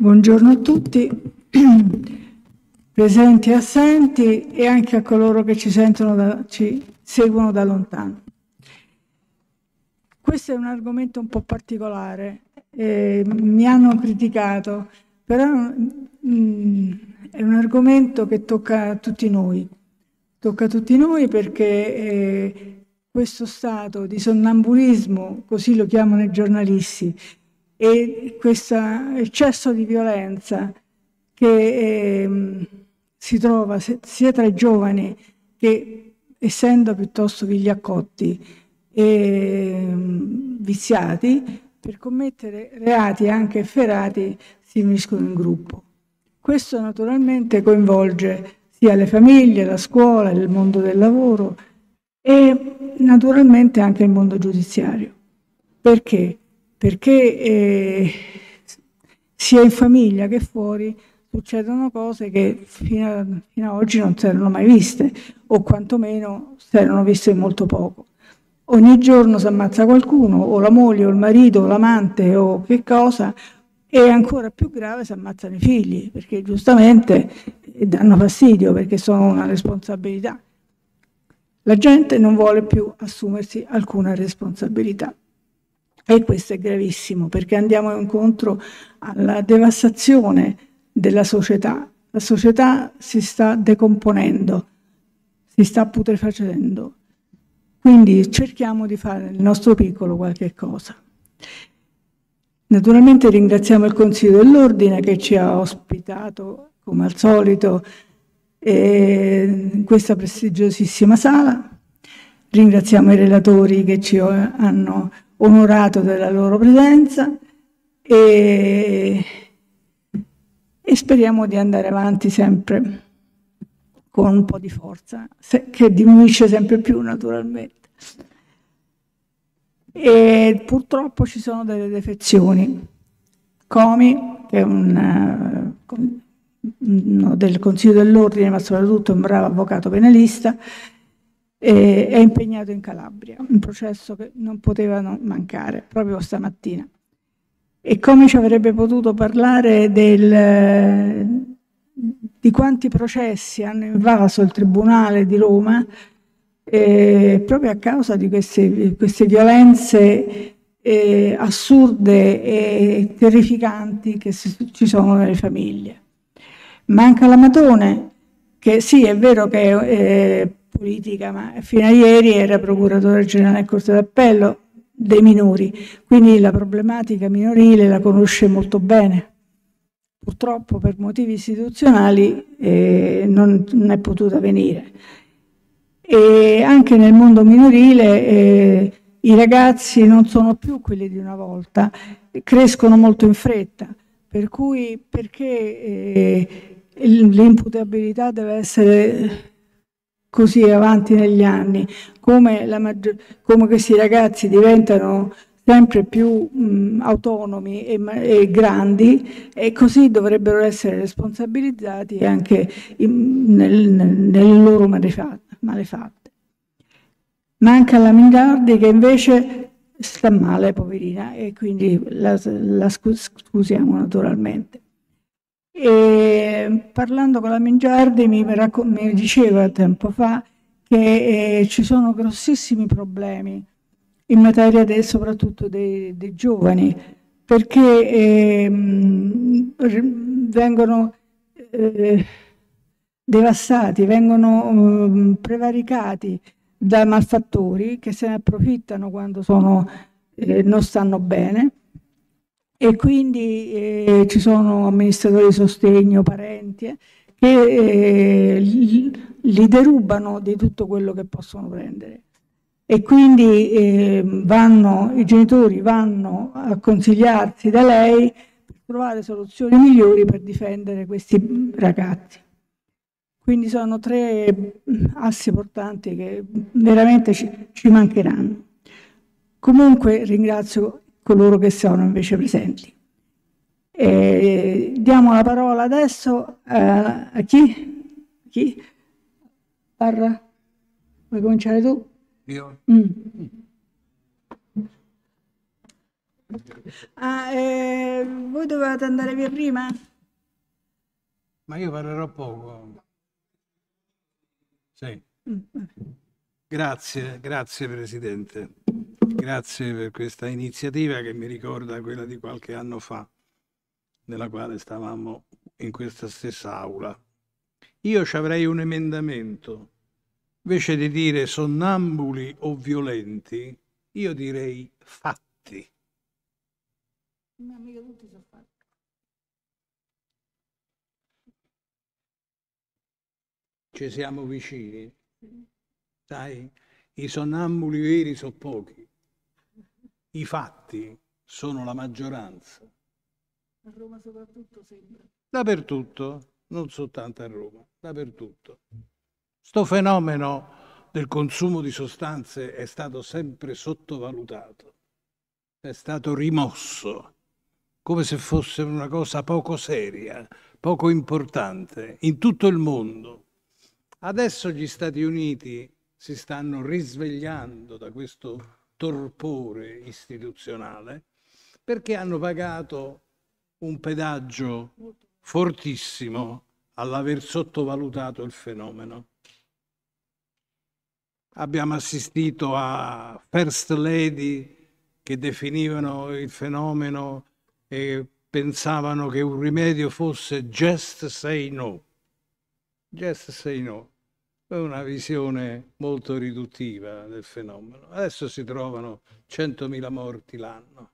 Buongiorno a tutti, presenti e assenti e anche a coloro che ci, da, ci, seguono da lontano. Questo è un argomento un po' particolare, eh, mi hanno criticato, però mh, mm, è un argomento che tocca a tutti noi. Tocca a tutti noi perché eh, questo stato di sonnambulismo, così lo chiamano i giornalisti, e questo eccesso di violenza che eh, si trova sia tra i giovani che essendo piuttosto vigliaccotti e ehm, viziati, per commettere reati anche efferati si uniscono in gruppo. Questo naturalmente coinvolge sia le famiglie, la scuola, il mondo del lavoro e naturalmente anche il mondo giudiziario. Perché? perché eh, sia in famiglia che fuori succedono cose che fino, a, fino ad oggi non si erano mai viste o quantomeno si erano viste molto poco. Ogni giorno si ammazza qualcuno, o la moglie, o il marito, o l'amante, o che cosa, e ancora più grave si ammazzano i figli, perché giustamente eh, danno fastidio, perché sono una responsabilità. La gente non vuole più assumersi alcuna responsabilità. E questo è gravissimo perché andiamo incontro alla devastazione della società. La società si sta decomponendo, si sta putrefacendo. Quindi cerchiamo di fare nel nostro piccolo qualche cosa. Naturalmente ringraziamo il Consiglio dell'Ordine che ci ha ospitato, come al solito, in questa prestigiosissima sala. Ringraziamo i relatori che ci hanno ospitato onorato della loro presenza e, e speriamo di andare avanti sempre con un po' di forza, se, che diminuisce sempre più naturalmente. E purtroppo ci sono delle defezioni. Comi, che è un, eh, del Consiglio dell'Ordine, ma soprattutto un bravo avvocato penalista, è impegnato in Calabria, un processo che non potevano mancare proprio stamattina. E come ci avrebbe potuto parlare del, di quanti processi hanno invaso il Tribunale di Roma eh, proprio a causa di queste, queste violenze eh, assurde e terrificanti che si, ci sono nelle famiglie. Manca la Matone, che sì, è vero che eh, politica, ma fino a ieri era procuratore generale del Corte d'Appello dei minori, quindi la problematica minorile la conosce molto bene. Purtroppo per motivi istituzionali eh, non, non, è potuta venire. E anche nel mondo minorile eh, i ragazzi non sono più quelli di una volta, crescono molto in fretta, per cui perché eh, l'imputabilità deve essere così avanti negli anni, come, maggior, come questi ragazzi diventano sempre più mh, autonomi e, e, grandi e così dovrebbero essere responsabilizzati anche in, nel, loro malefatte, malefatte. Manca la Mingardi che invece sta male, poverina, e quindi la, la scusiamo naturalmente. E parlando con la Mingiardi mi, mi diceva tempo fa che eh, ci sono grossissimi problemi in materia de, soprattutto dei, de giovani, perché eh, vengono eh, devastati, vengono mm, prevaricati da malfattori che se ne approfittano quando sono, eh, non stanno bene e quindi eh, ci sono amministratori di sostegno, parenti, eh, che eh, li derubano di tutto quello che possono prendere. E quindi ehm, vanno, i genitori vanno a consigliarsi da lei per trovare soluzioni migliori per difendere questi ragazzi. Quindi sono tre mm, assi portanti che veramente ci, ci mancheranno. Comunque ringrazio coloro che sono invece presenti. E diamo la parola adesso a, eh, a chi? A chi? Parla? Vuoi cominciare tu? Io. Mm. Ah, eh, voi dovevate andare via prima? Ma io parlerò poco. Sì. Mm, grazie, grazie Presidente. Grazie per questa iniziativa che mi ricorda quella di qualche anno fa, nella quale stavamo in questa stessa aula. Io ci avrei un emendamento. Invece di dire sonnambuli o violenti, io direi fatti. Ma mica tutti sono fatti. Ci siamo vicini. Sai, i sonnambuli veri sono pochi i fatti sono la maggioranza. A Roma soprattutto sembra. Dappertutto, non soltanto a Roma, dappertutto. Sto fenomeno del consumo di sostanze è stato sempre sottovalutato, è stato rimosso, come se fosse una cosa poco seria, poco importante, in tutto il mondo. Adesso gli Stati Uniti si stanno risvegliando da questo torpore istituzionale perché hanno pagato un pedaggio fortissimo all'aver sottovalutato il fenomeno. Abbiamo assistito a first lady che definivano il fenomeno e pensavano che un rimedio fosse just say no. Just say no una visione molto riduttiva del fenomeno. Adesso si trovano 100.000 morti l'anno.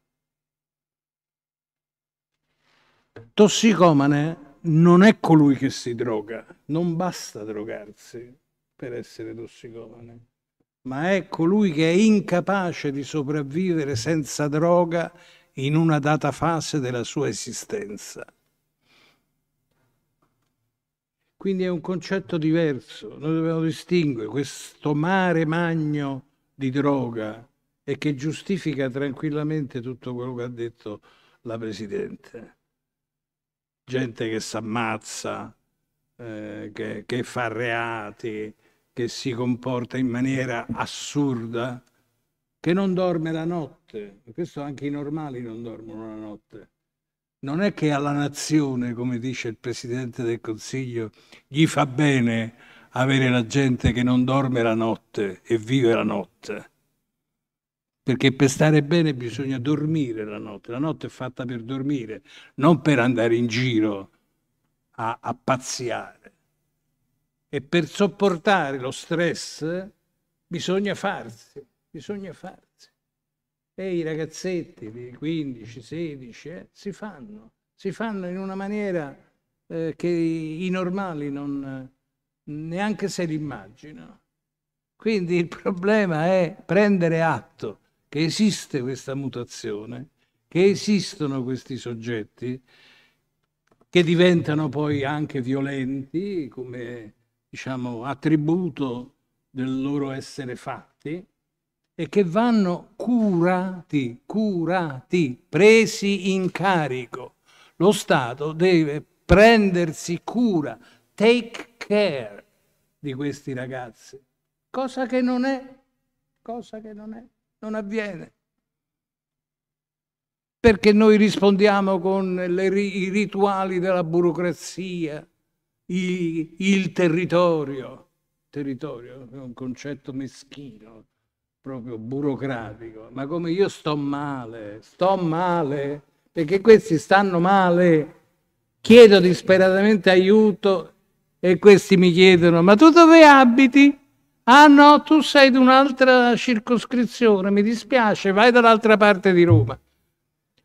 Tossicomane non è colui che si droga, non basta drogarsi per essere tossicomane, ma è colui che è incapace di sopravvivere senza droga in una data fase della sua esistenza. Quindi è un concetto diverso, noi dobbiamo distinguere questo mare magno di droga e che giustifica tranquillamente tutto quello che ha detto la Presidente. Gente che si ammazza, eh, che, che fa reati, che si comporta in maniera assurda, che non dorme la notte. Questo anche i normali non dormono la notte non è che alla nazione, come dice il Presidente del Consiglio, gli fa bene avere la gente che non dorme la notte e vive la notte. Perché per stare bene bisogna dormire la notte. La notte è fatta per dormire, non per andare in giro a, a pazziare. E per sopportare lo stress bisogna farsi, bisogna farsi e i ragazzetti di 15, 16 eh, si fanno, si fanno in una maniera eh, che i normali non, neanche se l'immaginano. Quindi il problema è prendere atto che esiste questa mutazione, che esistono questi soggetti che diventano poi anche violenti come diciamo, attributo del loro essere fatti e che vanno curati, curati, presi in carico. Lo Stato deve prendersi cura, take care di questi ragazzi, cosa che non è, cosa che non è, non avviene. Perché noi rispondiamo con le, i rituali della burocrazia, i, il territorio. Territorio è un concetto meschino, proprio burocratico, ma come io sto male, sto male, perché questi stanno male, chiedo disperatamente aiuto e questi mi chiedono, ma tu dove abiti? Ah no, tu sei di un'altra circoscrizione, mi dispiace, vai dall'altra parte di Roma.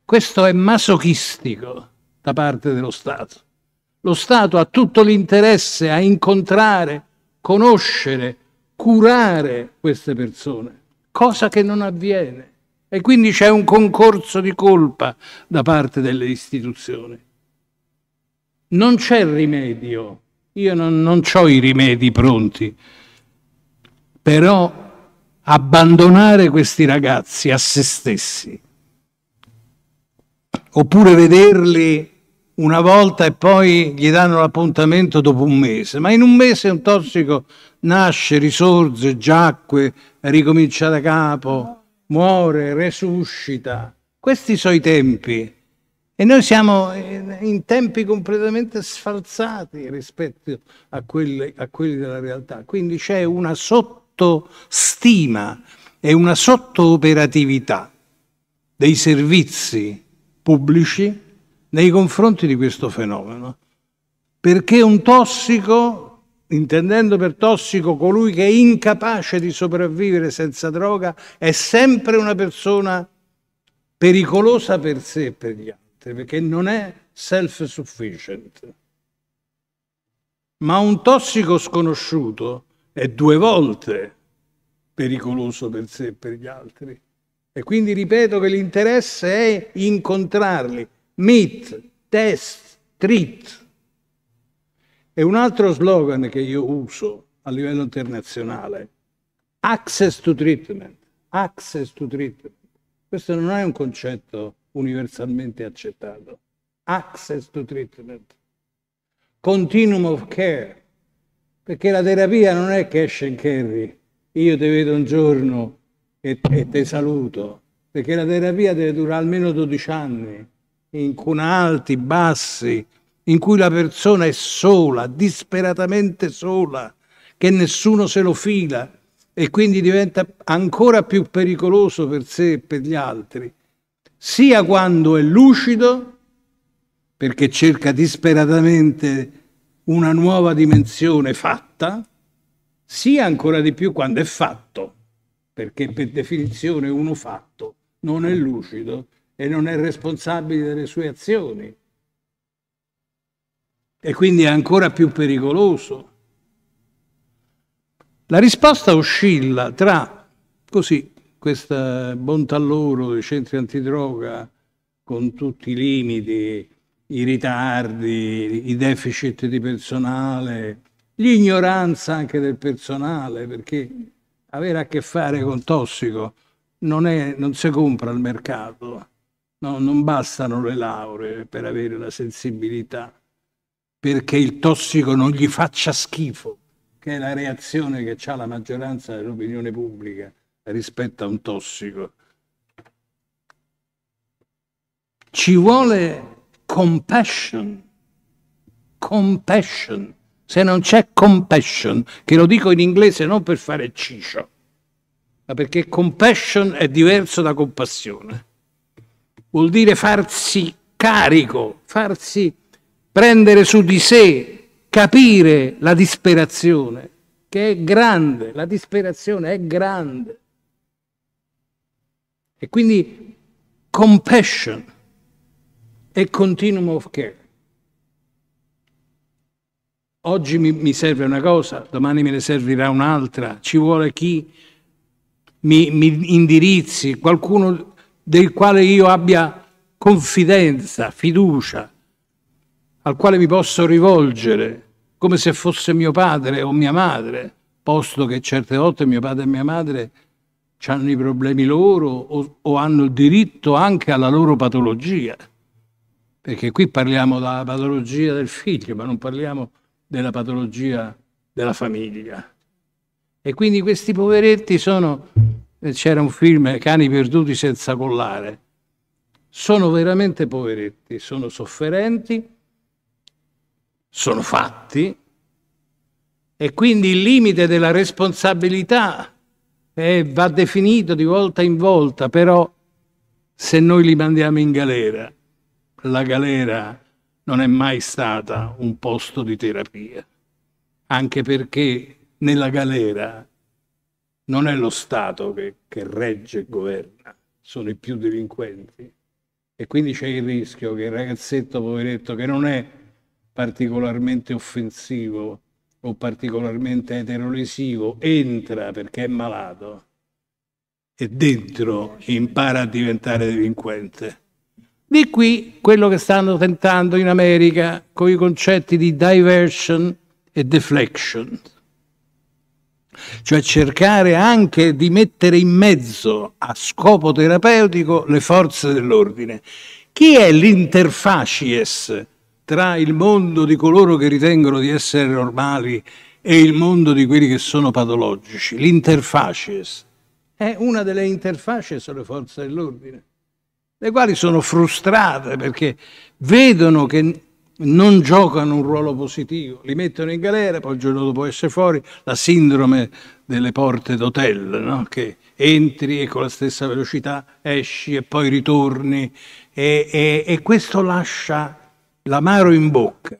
Questo è masochistico da parte dello Stato. Lo Stato ha tutto l'interesse a incontrare, conoscere, curare queste persone cosa che non avviene. E quindi c'è un concorso di colpa da parte delle istituzioni. Non c'è rimedio, io non, non ho i rimedi pronti, però abbandonare questi ragazzi a se stessi, oppure vederli una volta e poi gli danno l'appuntamento dopo un mese, ma in un mese un tossico nasce, risorge, giacque, ricomincia da capo, muore, resuscita. Questi sono i tempi. E noi siamo eh, in tempi completamente sfalsati rispetto a quelli, a quelli della realtà. Quindi c'è una sottostima e una sottooperatività dei servizi pubblici nei confronti di questo fenomeno. Perché un tossico intendendo per tossico colui che è incapace di sopravvivere senza droga, è sempre una persona pericolosa per sé e per gli altri, perché non è self-sufficient. Ma un tossico sconosciuto è due volte pericoloso per sé e per gli altri. E quindi ripeto che l'interesse è incontrarli, meet, test, treat. E un altro slogan che io uso a livello internazionale, access to treatment, access to treatment. Questo non è un concetto universalmente accettato. Access to treatment, continuum of care, perché la terapia non è cash and carry, io ti vedo un giorno e, e ti saluto, perché la terapia deve durare almeno 12 anni, in cuna alti, bassi, in cui la persona è sola, disperatamente sola, che nessuno se lo fila e quindi diventa ancora più pericoloso per sé e per gli altri, sia quando è lucido, perché cerca disperatamente una nuova dimensione fatta, sia ancora di più quando è fatto, perché per definizione uno fatto non è lucido e non è responsabile delle sue azioni e quindi è ancora più pericoloso. La risposta oscilla tra così, questa bontà loro dei centri antidroga con tutti i limiti, i ritardi, i deficit di personale, l'ignoranza anche del personale, perché avere a che fare con tossico non, è, non si compra al mercato, no, non bastano le lauree per avere la sensibilità perché il tossico non gli faccia schifo, che è la reazione che ha la maggioranza dell'opinione pubblica rispetto a un tossico. Ci vuole compassion, compassion. Se non c'è compassion, che lo dico in inglese non per fare ciccio, ma perché compassion è diverso da compassione. Vuol dire farsi carico, farsi prendere su di sé, capire la disperazione, che è grande, la disperazione è grande. E quindi compassion e continuum of care. Oggi mi, serve una cosa, domani me ne servirà un'altra, ci vuole chi mi, mi indirizzi, qualcuno del quale io abbia confidenza, fiducia, al quale mi posso rivolgere come se fosse mio padre o mia madre, posto che certe volte mio padre e mia madre hanno i problemi loro o, o hanno il diritto anche alla loro patologia. Perché qui parliamo della patologia del figlio, ma non parliamo della patologia della famiglia. E quindi questi poveretti sono, eh, c'era un film, Cani perduti senza collare, sono veramente poveretti, sono sofferenti sono fatti e quindi il limite della responsabilità eh, va definito di volta in volta, però se noi li mandiamo in galera, la galera non è mai stata un posto di terapia, anche perché nella galera non è lo Stato che, che regge e governa, sono i più delinquenti. E quindi c'è il rischio che il ragazzetto poveretto che non è particolarmente offensivo o particolarmente eterolesivo entra perché è malato e dentro impara a diventare delinquente. Di qui quello che stanno tentando in America con i concetti di diversion e deflection, cioè cercare anche di mettere in mezzo a scopo terapeutico le forze dell'ordine. Chi è l'interfacies tra il mondo di coloro che ritengono di essere normali e il mondo di quelli che sono patologici, l'interfaces. È una delle interfaces delle forze dell'ordine, le quali sono frustrate perché vedono che non giocano un ruolo positivo, li mettono in galera, poi il giorno dopo esce fuori la sindrome delle porte d'hotel, no? che entri e con la stessa velocità esci e poi ritorni e, e, e questo lascia l'amaro in bocca.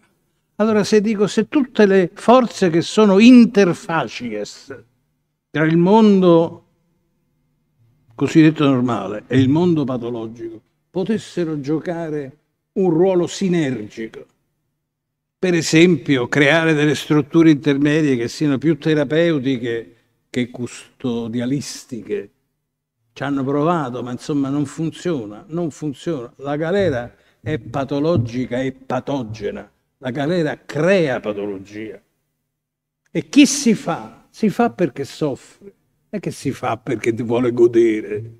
Allora se dico se tutte le forze che sono interfacies tra il mondo cosiddetto normale e il mondo patologico potessero giocare un ruolo sinergico, per esempio creare delle strutture intermedie che siano più terapeutiche che custodialistiche. Ci hanno provato, ma insomma non funziona, non funziona. La galera è patologica e patogena. La galera crea patologia. E chi si fa? Si fa perché soffre, non è che si fa perché vuole godere,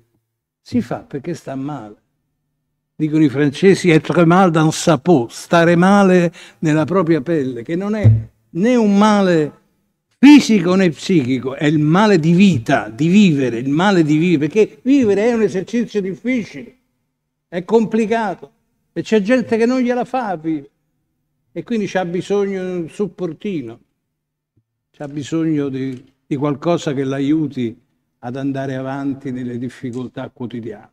si fa perché sta male. Dicono i francesi être mal dans sa peau, stare male nella propria pelle, che non è né un male fisico né psichico, è il male di vita, di vivere, il male di vivere, perché vivere è un esercizio difficile, è complicato. E c'è gente che non gliela fa e quindi c'ha bisogno di un supportino, c'ha bisogno di, di qualcosa che l'aiuti ad andare avanti nelle difficoltà quotidiane.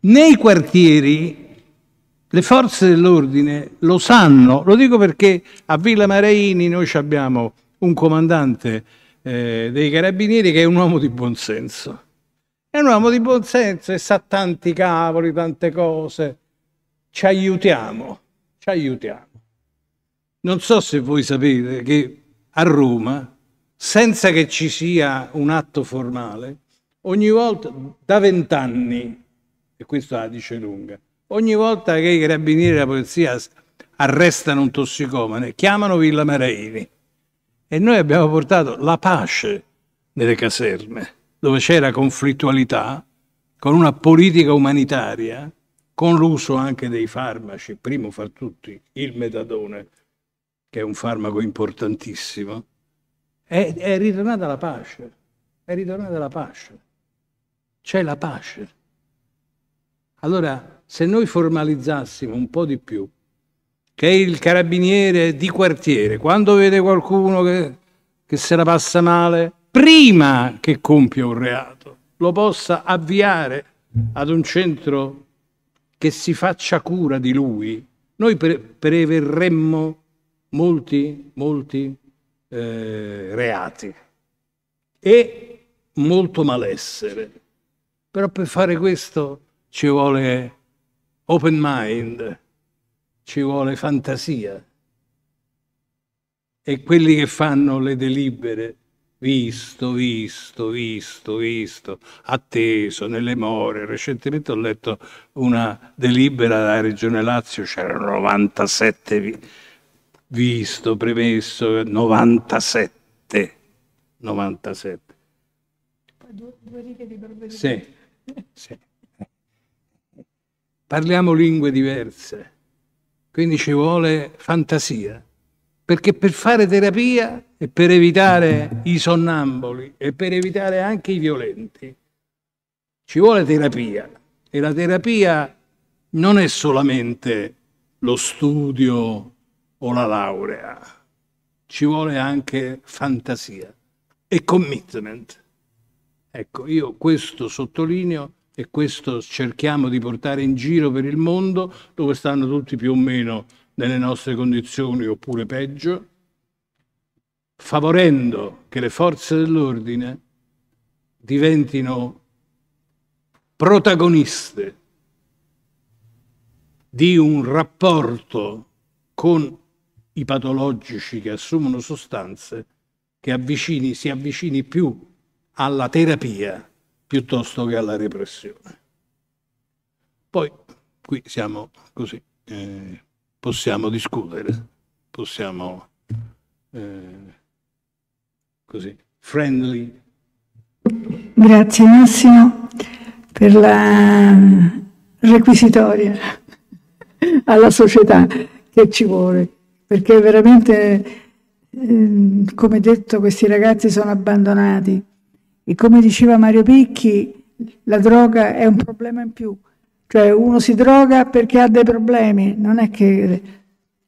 Nei quartieri le forze dell'ordine lo sanno, lo dico perché a Villa Maraini noi abbiamo un comandante eh, dei carabinieri che è un uomo di buonsenso è un uomo di buon senso e sa tanti cavoli, tante cose. Ci aiutiamo, ci aiutiamo. Non so se voi sapete che a Roma, senza che ci sia un atto formale, ogni volta, da vent'anni, e questo la dice lunga, ogni volta che i carabinieri e la polizia arrestano un tossicomane, chiamano Villa Mareini. E noi abbiamo portato la pace nelle caserme dove c'era conflittualità, con una politica umanitaria, con l'uso anche dei farmaci, primo fra tutti il metadone, che è un farmaco importantissimo, è, è ritornata la pace, è ritornata la pace, c'è la pace. Allora, se noi formalizzassimo un po' di più che il carabiniere di quartiere, quando vede qualcuno che, che se la passa male, prima che compia un reato, lo possa avviare ad un centro che si faccia cura di lui, noi pre- preverremmo molti, molti eh, reati e molto malessere. Però per fare questo ci vuole open mind, ci vuole fantasia. E quelli che fanno le delibere visto, visto, visto, visto, atteso, nelle more. Recentemente ho letto una delibera della Regione Lazio, c'erano 97, vi- visto, premesso, 97, 97. Due, due righe di provvedimento. Sì, sì. Parliamo lingue diverse, quindi ci vuole fantasia. Perché per fare terapia e per evitare i sonnamboli e per evitare anche i violenti ci vuole terapia. E la terapia non è solamente lo studio o la laurea, ci vuole anche fantasia e commitment. Ecco, io questo sottolineo e questo cerchiamo di portare in giro per il mondo dove stanno tutti più o meno nelle nostre condizioni oppure peggio, favorendo che le forze dell'ordine diventino protagoniste di un rapporto con i patologici che assumono sostanze che avvicini, si avvicini più alla terapia piuttosto che alla repressione. Poi qui siamo così. Eh, possiamo discutere, possiamo eh, così, friendly. Grazie Massimo per la requisitoria alla società che ci vuole, perché veramente, ehm, come detto, questi ragazzi sono abbandonati e come diceva Mario Picchi, la droga è un problema in più. Cioè uno si droga perché ha dei problemi, non è che...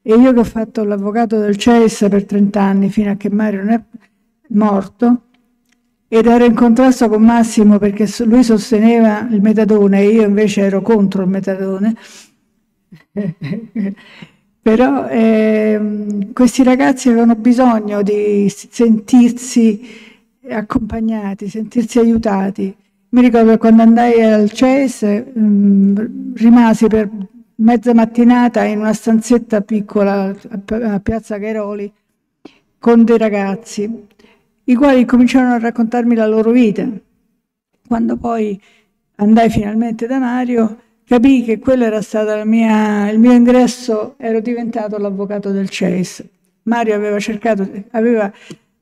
E io che ho fatto l'avvocato del CES per 30 anni, fino a che Mario non è morto, ed ero in contrasto con Massimo perché lui sosteneva il metadone e io invece ero contro il metadone. Però eh, questi ragazzi avevano bisogno di sentirsi accompagnati, sentirsi aiutati. Mi ricordo che quando andai al CES mm, rimasi per mezza mattinata in una stanzetta piccola a Piazza Cairoli con dei ragazzi, i quali cominciarono a raccontarmi la loro vita. Quando poi andai finalmente da Mario, capii che quello era stato mia, il mio ingresso, ero diventato l'avvocato del CES. Mario aveva cercato, aveva,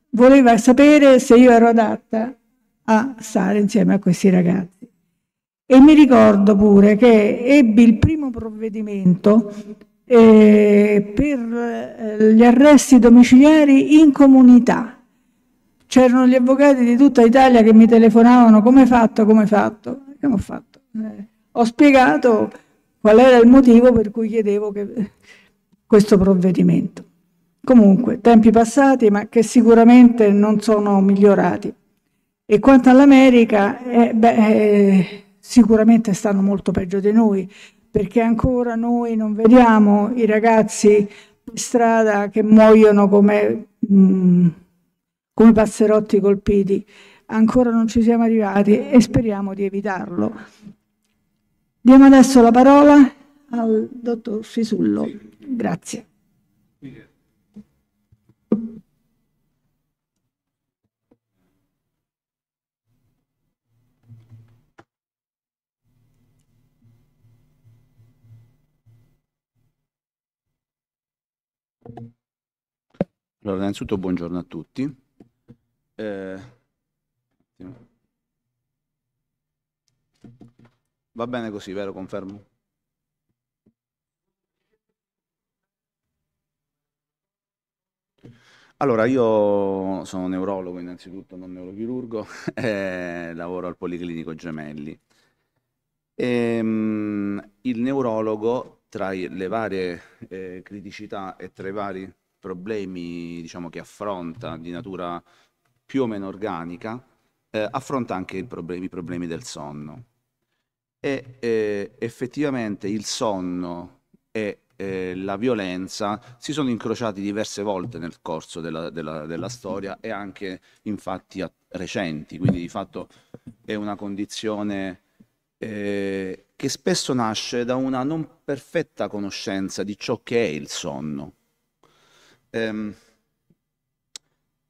voleva sapere se io ero adatta a stare insieme a questi ragazzi. E mi ricordo pure che ebbi il primo provvedimento eh, per eh, gli arresti domiciliari in comunità. C'erano gli avvocati di tutta Italia che mi telefonavano come fatto, come fatto. Che ho fatto? Eh, ho spiegato qual era il motivo per cui chiedevo che, questo provvedimento. Comunque, tempi passati, ma che sicuramente non sono migliorati. E quanto all'America, eh, eh, sicuramente stanno molto peggio di noi, perché ancora noi non vediamo i ragazzi per strada che muoiono come, mh, mm, come passerotti colpiti. Ancora non ci siamo arrivati e speriamo di evitarlo. Diamo adesso la parola al dottor Fisullo. Grazie. Allora, innanzitutto buongiorno a tutti. Eh, va bene così, vero? Confermo. Allora, io sono neurologo innanzitutto, non neurochirurgo, eh, lavoro al Policlinico Gemelli. E, ehm, mh, il neurologo, tra le varie eh, criticità e tra i vari problemi diciamo, che affronta di natura più o meno organica, eh, affronta anche problemi, i problemi del sonno. E eh, effettivamente il sonno e eh, la violenza si sono incrociati diverse volte nel corso della, della, della storia e anche in fatti recenti, quindi di fatto è una condizione eh, che spesso nasce da una non perfetta conoscenza di ciò che è il sonno ehm,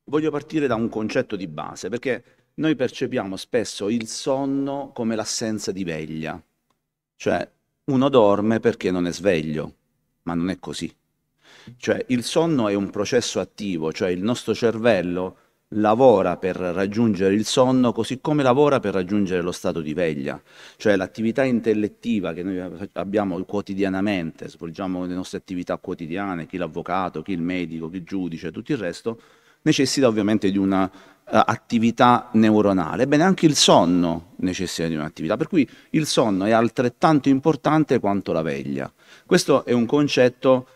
voglio partire da un concetto di base, perché noi percepiamo spesso il sonno come l'assenza di veglia, cioè uno dorme perché non è sveglio, ma non è così. Cioè il sonno è un processo attivo, cioè il nostro cervello lavora per raggiungere il sonno così come lavora per raggiungere lo stato di veglia, cioè l'attività intellettiva che noi abbiamo quotidianamente, svolgiamo le nostre attività quotidiane, chi l'avvocato, chi il medico, chi il giudice, tutto il resto, necessita ovviamente di una uh, attività neuronale. Ebbene, anche il sonno necessita di un'attività, per cui il sonno è altrettanto importante quanto la veglia. Questo è un concetto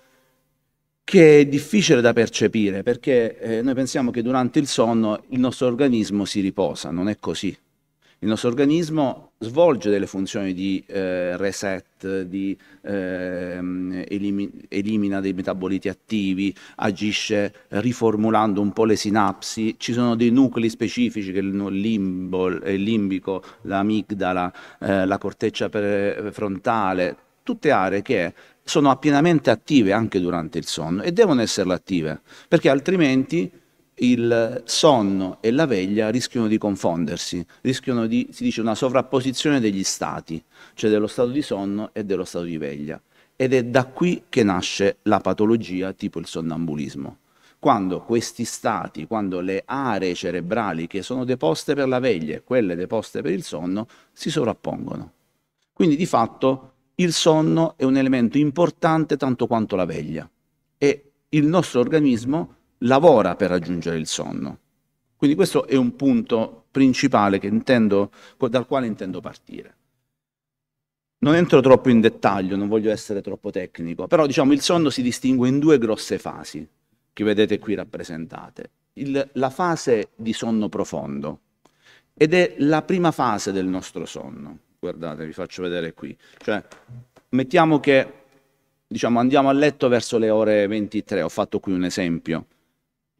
che è difficile da percepire perché eh, noi pensiamo che durante il sonno il nostro organismo si riposa, non è così. Il nostro organismo svolge delle funzioni di eh, reset, di, eh, elimi- elimina dei metaboliti attivi, agisce riformulando un po' le sinapsi, ci sono dei nuclei specifici che il limbo, il limbico, l'amigdala, eh, la corteccia pre- frontale, tutte aree che sono pienamente attive anche durante il sonno e devono esserlo attive, perché altrimenti il sonno e la veglia rischiano di confondersi, rischiano di, si dice, una sovrapposizione degli stati, cioè dello stato di sonno e dello stato di veglia. Ed è da qui che nasce la patologia tipo il sonnambulismo. Quando questi stati, quando le aree cerebrali che sono deposte per la veglia e quelle deposte per il sonno si sovrappongono. Quindi di fatto il sonno è un elemento importante tanto quanto la veglia e il nostro organismo lavora per raggiungere il sonno. Quindi questo è un punto principale intendo, dal quale intendo partire. Non entro troppo in dettaglio, non voglio essere troppo tecnico, però diciamo il sonno si distingue in due grosse fasi che vedete qui rappresentate. Il, la fase di sonno profondo ed è la prima fase del nostro sonno guardate, vi faccio vedere qui. Cioè, mettiamo che diciamo, andiamo a letto verso le ore 23, ho fatto qui un esempio.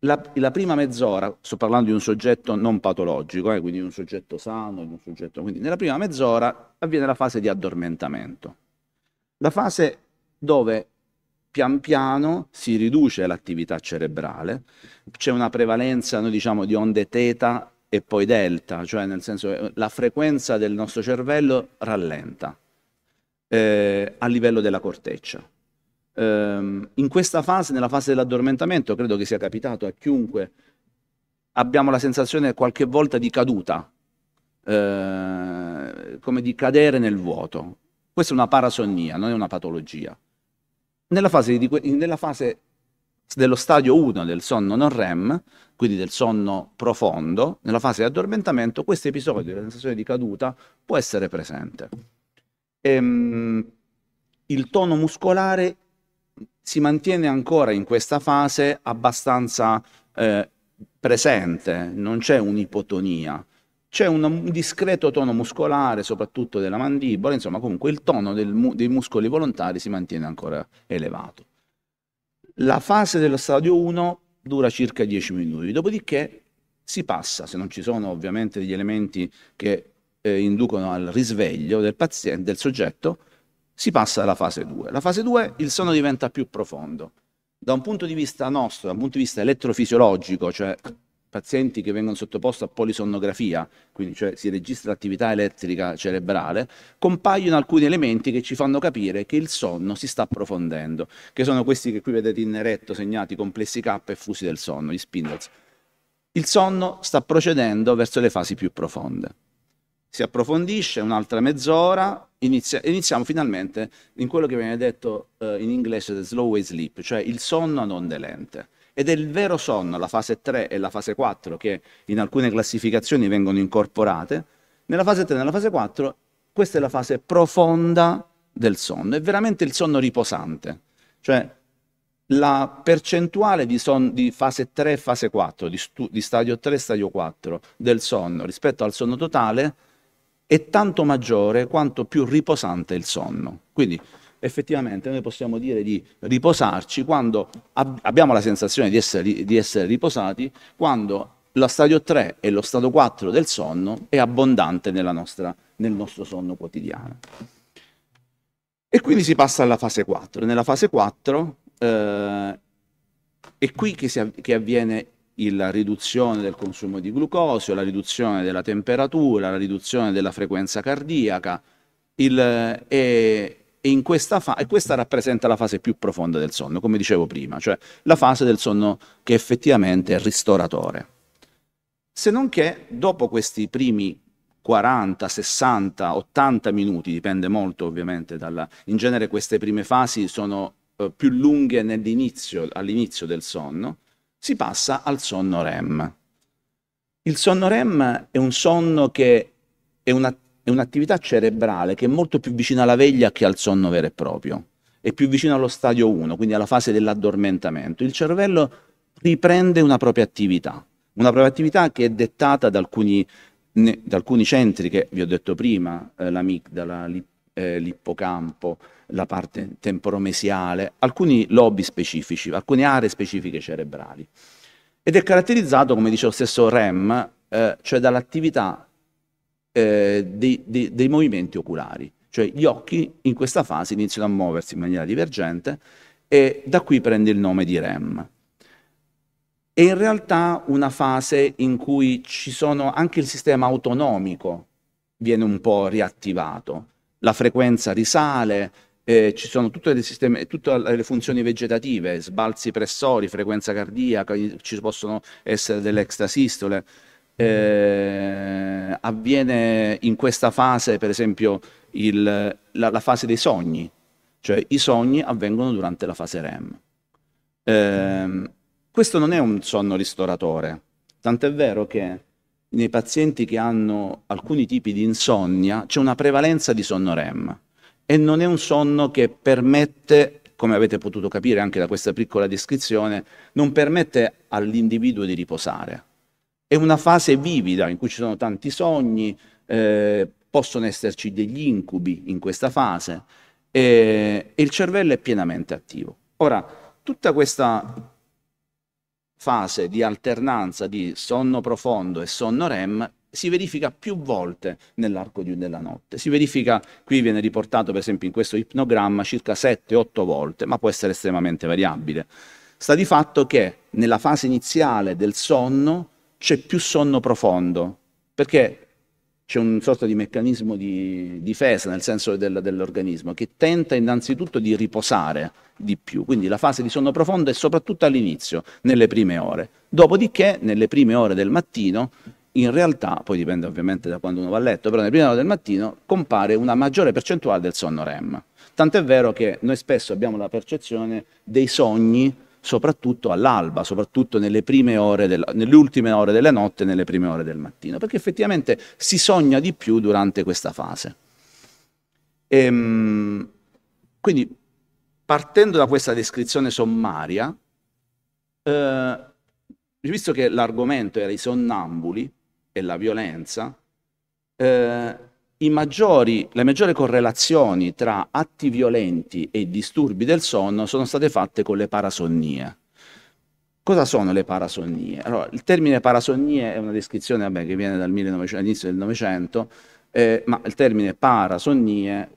La, la prima mezz'ora, sto parlando di un soggetto non patologico, eh, quindi di un soggetto sano, un soggetto, quindi nella prima mezz'ora avviene la fase di addormentamento. La fase dove pian piano si riduce l'attività cerebrale, c'è una prevalenza, noi diciamo, di onde teta e poi delta, cioè nel senso che eh, la frequenza del nostro cervello rallenta eh, a livello della corteccia. Eh, in questa fase, nella fase dell'addormentamento, credo che sia capitato a chiunque, abbiamo la sensazione qualche volta di caduta, eh, come di cadere nel vuoto. Questa è una parasonnia, non è una patologia. Nella fase, di, nella fase dello stadio 1 del sonno non REM, quindi del sonno profondo, nella fase di addormentamento, questo episodio della sensazione di caduta può essere presente. Ehm, il tono muscolare si mantiene ancora in questa fase abbastanza eh, presente, non c'è un'ipotonia, c'è un, discreto tono muscolare, soprattutto della mandibola, insomma comunque il tono del, dei muscoli volontari si mantiene ancora elevato. La fase dello stadio 1 dura circa 10 minuti, dopodiché si passa, se non ci sono ovviamente degli elementi che eh, inducono al risveglio del paziente, del soggetto, si passa alla fase 2. La fase 2 il sonno diventa più profondo. Da un punto di vista nostro, da un punto di vista elettrofisiologico, cioè pazienti che vengono sottoposti a polisonnografia, quindi cioè si registra l'attività elettrica cerebrale, compaiono alcuni elementi che ci fanno capire che il sonno si sta approfondendo, che sono questi che qui vedete in eretto segnati complessi K e fusi del sonno, gli spindles. Il sonno sta procedendo verso le fasi più profonde. Si approfondisce un'altra mezz'ora, inizia, iniziamo finalmente in quello che viene detto eh, in inglese the slow way sleep, cioè il sonno a onde lente ed è il vero sonno, la fase 3 e la fase 4, che in alcune classificazioni vengono incorporate. Nella fase 3 e nella fase 4, questa è la fase profonda del sonno, è veramente il sonno riposante. Cioè, la percentuale di, son, di, fase 3 e fase 4, di, stu, di stadio 3 e stadio 4 del sonno rispetto al sonno totale è tanto maggiore quanto più riposante è il sonno. Quindi effettivamente noi possiamo dire di riposarci quando ab- abbiamo la sensazione di essere, di essere riposati, quando lo stadio 3 e lo stadio 4 del sonno è abbondante nostra, nel nostro sonno quotidiano. E quindi si passa alla fase 4. Nella fase 4 eh, è qui che, si, che avviene la riduzione del consumo di glucosio, la riduzione della temperatura, la riduzione della frequenza cardiaca, il, eh, e, e, fa- e, questa rappresenta la fase più profonda del sonno, come dicevo prima, cioè la fase del sonno che effettivamente è ristoratore. Se non che dopo questi primi 40, 60, 80 minuti, dipende molto ovviamente dalla... In genere queste prime fasi sono eh, più lunghe all'inizio del sonno, si passa al sonno REM. Il sonno REM è un sonno che è una è un'attività cerebrale che è molto più vicina alla veglia che al sonno vero e proprio, è più vicina allo stadio 1, quindi alla fase dell'addormentamento. Il cervello riprende una propria attività, una propria attività che è dettata da alcuni, ne, da alcuni centri che vi ho detto prima, eh, l'amigdala, eh, l'ippocampo, la parte temporomesiale, alcuni lobi specifici, alcune aree specifiche cerebrali. Ed è caratterizzato, come dice lo stesso REM, eh, cioè dall'attività eh, dei, dei, dei movimenti oculari, cioè gli occhi in questa fase iniziano a muoversi in maniera divergente e da qui prende il nome di REM. È in realtà una fase in cui ci sono anche il sistema autonomico viene un po' riattivato, la frequenza risale, eh, ci sono tutte le, sistemi, tutte le, funzioni vegetative, sbalzi pressori, frequenza cardiaca, ci possono essere delle extrasistole eh, avviene in questa fase, per esempio, il, la, la, fase dei sogni, cioè i sogni avvengono durante la fase REM. Eh, questo non è un sonno ristoratore, tant'è vero che nei pazienti che hanno alcuni tipi di insonnia c'è una prevalenza di sonno REM e non è un sonno che permette, come avete potuto capire anche da questa piccola descrizione, non permette all'individuo di riposare. È una fase vivida in cui ci sono tanti sogni, eh, possono esserci degli incubi in questa fase eh, e il cervello è pienamente attivo. Ora, tutta questa fase di alternanza di sonno profondo e sonno REM si verifica più volte nell'arco di, della notte. Si verifica, qui viene riportato per esempio in questo ipnogramma, circa 7-8 volte, ma può essere estremamente variabile. Sta di fatto che nella fase iniziale del sonno c'è più sonno profondo, perché c'è un sorta di meccanismo di difesa nel senso del, dell'organismo che tenta innanzitutto di riposare di più, quindi la fase di sonno profondo è soprattutto all'inizio, nelle prime ore. Dopodiché, nelle prime ore del mattino, in realtà, poi dipende ovviamente da quando uno va a letto, però nelle prime ore del mattino compare una maggiore percentuale del sonno REM. Tant'è vero che noi spesso abbiamo la percezione dei sogni soprattutto all'alba, soprattutto nelle, prime ore del, nelle ultime ore della notte e nelle prime ore del mattino, perché effettivamente si sogna di più durante questa fase. Ehm, quindi, partendo da questa descrizione sommaria, eh, visto che l'argomento era i sonnambuli e la violenza, eh, maggiori, le maggiori correlazioni tra atti violenti e disturbi del sonno sono state fatte con le parasonnie. Cosa sono le parasonnie? Allora, il termine parasonnie è una descrizione vabbè, che viene dall'inizio del Novecento, eh, ma il termine parasonnie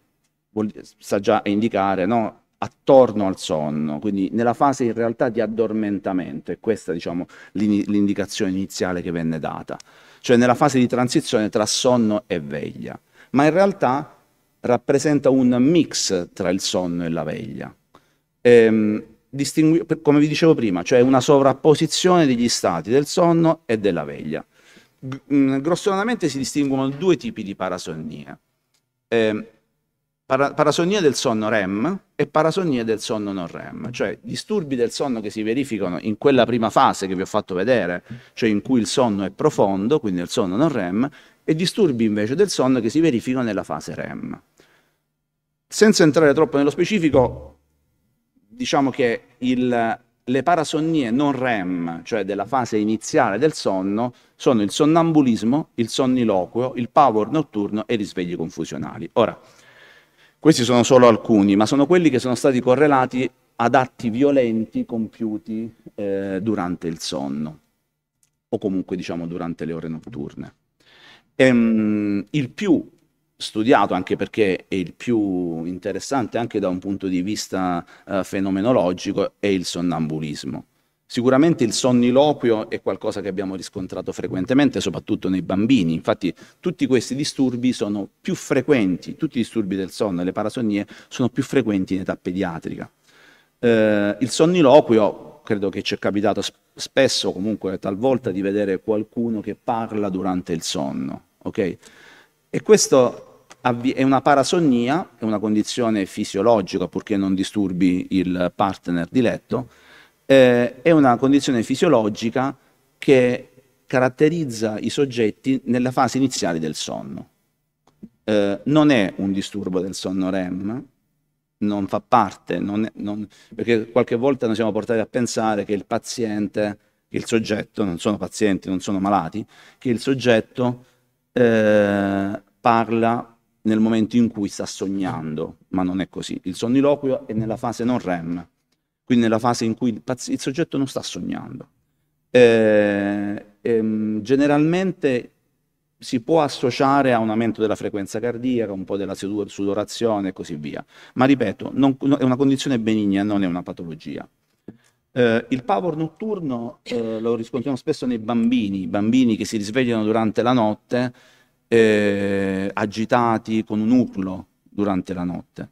vuol, sta già a indicare no? attorno al sonno, quindi nella fase in realtà di addormentamento, e questa è diciamo, l'indicazione iniziale che venne data, cioè nella fase di transizione tra sonno e veglia ma in realtà rappresenta un mix tra il sonno e la veglia. Ehm, come vi dicevo prima, cioè una sovrapposizione degli stati del sonno e della veglia. G- mm, grossolanamente si distinguono due tipi di parasonnia. Ehm, para- parasonnia del sonno REM e parasonnia del sonno non REM, cioè disturbi del sonno che si verificano in quella prima fase che vi ho fatto vedere, cioè in cui il sonno è profondo, quindi il sonno non REM, e disturbi invece del sonno che si verificano nella fase REM. Senza entrare troppo nello specifico, diciamo che il, le parasonnie non REM, cioè della fase iniziale del sonno, sono il sonnambulismo, il sonniloquio, il power notturno e i risvegli confusionali. Ora, questi sono solo alcuni, ma sono quelli che sono stati correlati ad atti violenti compiuti eh, durante il sonno o comunque diciamo durante le ore notturne. Ehm, il più studiato anche perché è il più interessante anche da un punto di vista eh, fenomenologico è il sonnambulismo. Sicuramente il sonniloquio è qualcosa che abbiamo riscontrato frequentemente, soprattutto nei bambini. Infatti tutti questi disturbi sono più frequenti, tutti i disturbi del sonno e le parasonnie sono più frequenti in età pediatrica. Eh, il sonniloquio, credo che ci è capitato spesso, comunque talvolta, di vedere qualcuno che parla durante il sonno Ok? E questo è una parasonnia, è una condizione fisiologica, purché non disturbi il partner di letto, eh, è una condizione fisiologica che caratterizza i soggetti nella fase iniziale del sonno. Eh, non è un disturbo del sonno REM, non fa parte, non è, non, perché qualche volta noi siamo portati a pensare che il paziente, che il soggetto, non sono pazienti, non sono malati, che il soggetto eh, parla nel momento in cui sta sognando, ma non è così. Il sonniloquio è nella fase non REM, quindi nella fase in cui il, soggetto non sta sognando. Eh, ehm, generalmente si può associare a un aumento della frequenza cardiaca, un po' della sudorazione e così via. Ma ripeto, non, è una condizione benigna, non è una patologia. Eh, il power notturno eh, lo riscontriamo spesso nei bambini, bambini che si risvegliano durante la notte eh, agitati con un urlo durante la notte.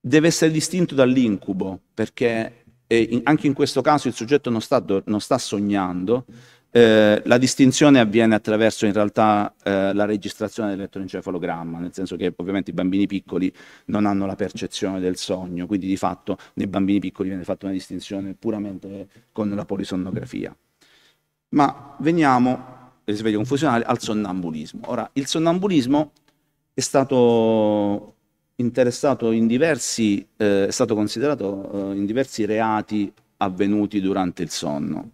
Deve essere distinto dall'incubo perché eh, in, anche in questo caso il soggetto non sta, non sta sognando, eh, la distinzione avviene attraverso in realtà eh, la registrazione dell'elettroencefalogramma, nel senso che ovviamente i bambini piccoli non hanno la percezione del sogno, quindi di fatto nei bambini piccoli viene fatta una distinzione puramente con la polisonnografia. Ma veniamo, risveglio confusionale, al sonnambulismo. Ora, il sonnambulismo è stato interessato in diversi, eh, è stato considerato eh, in diversi reati avvenuti durante il sonno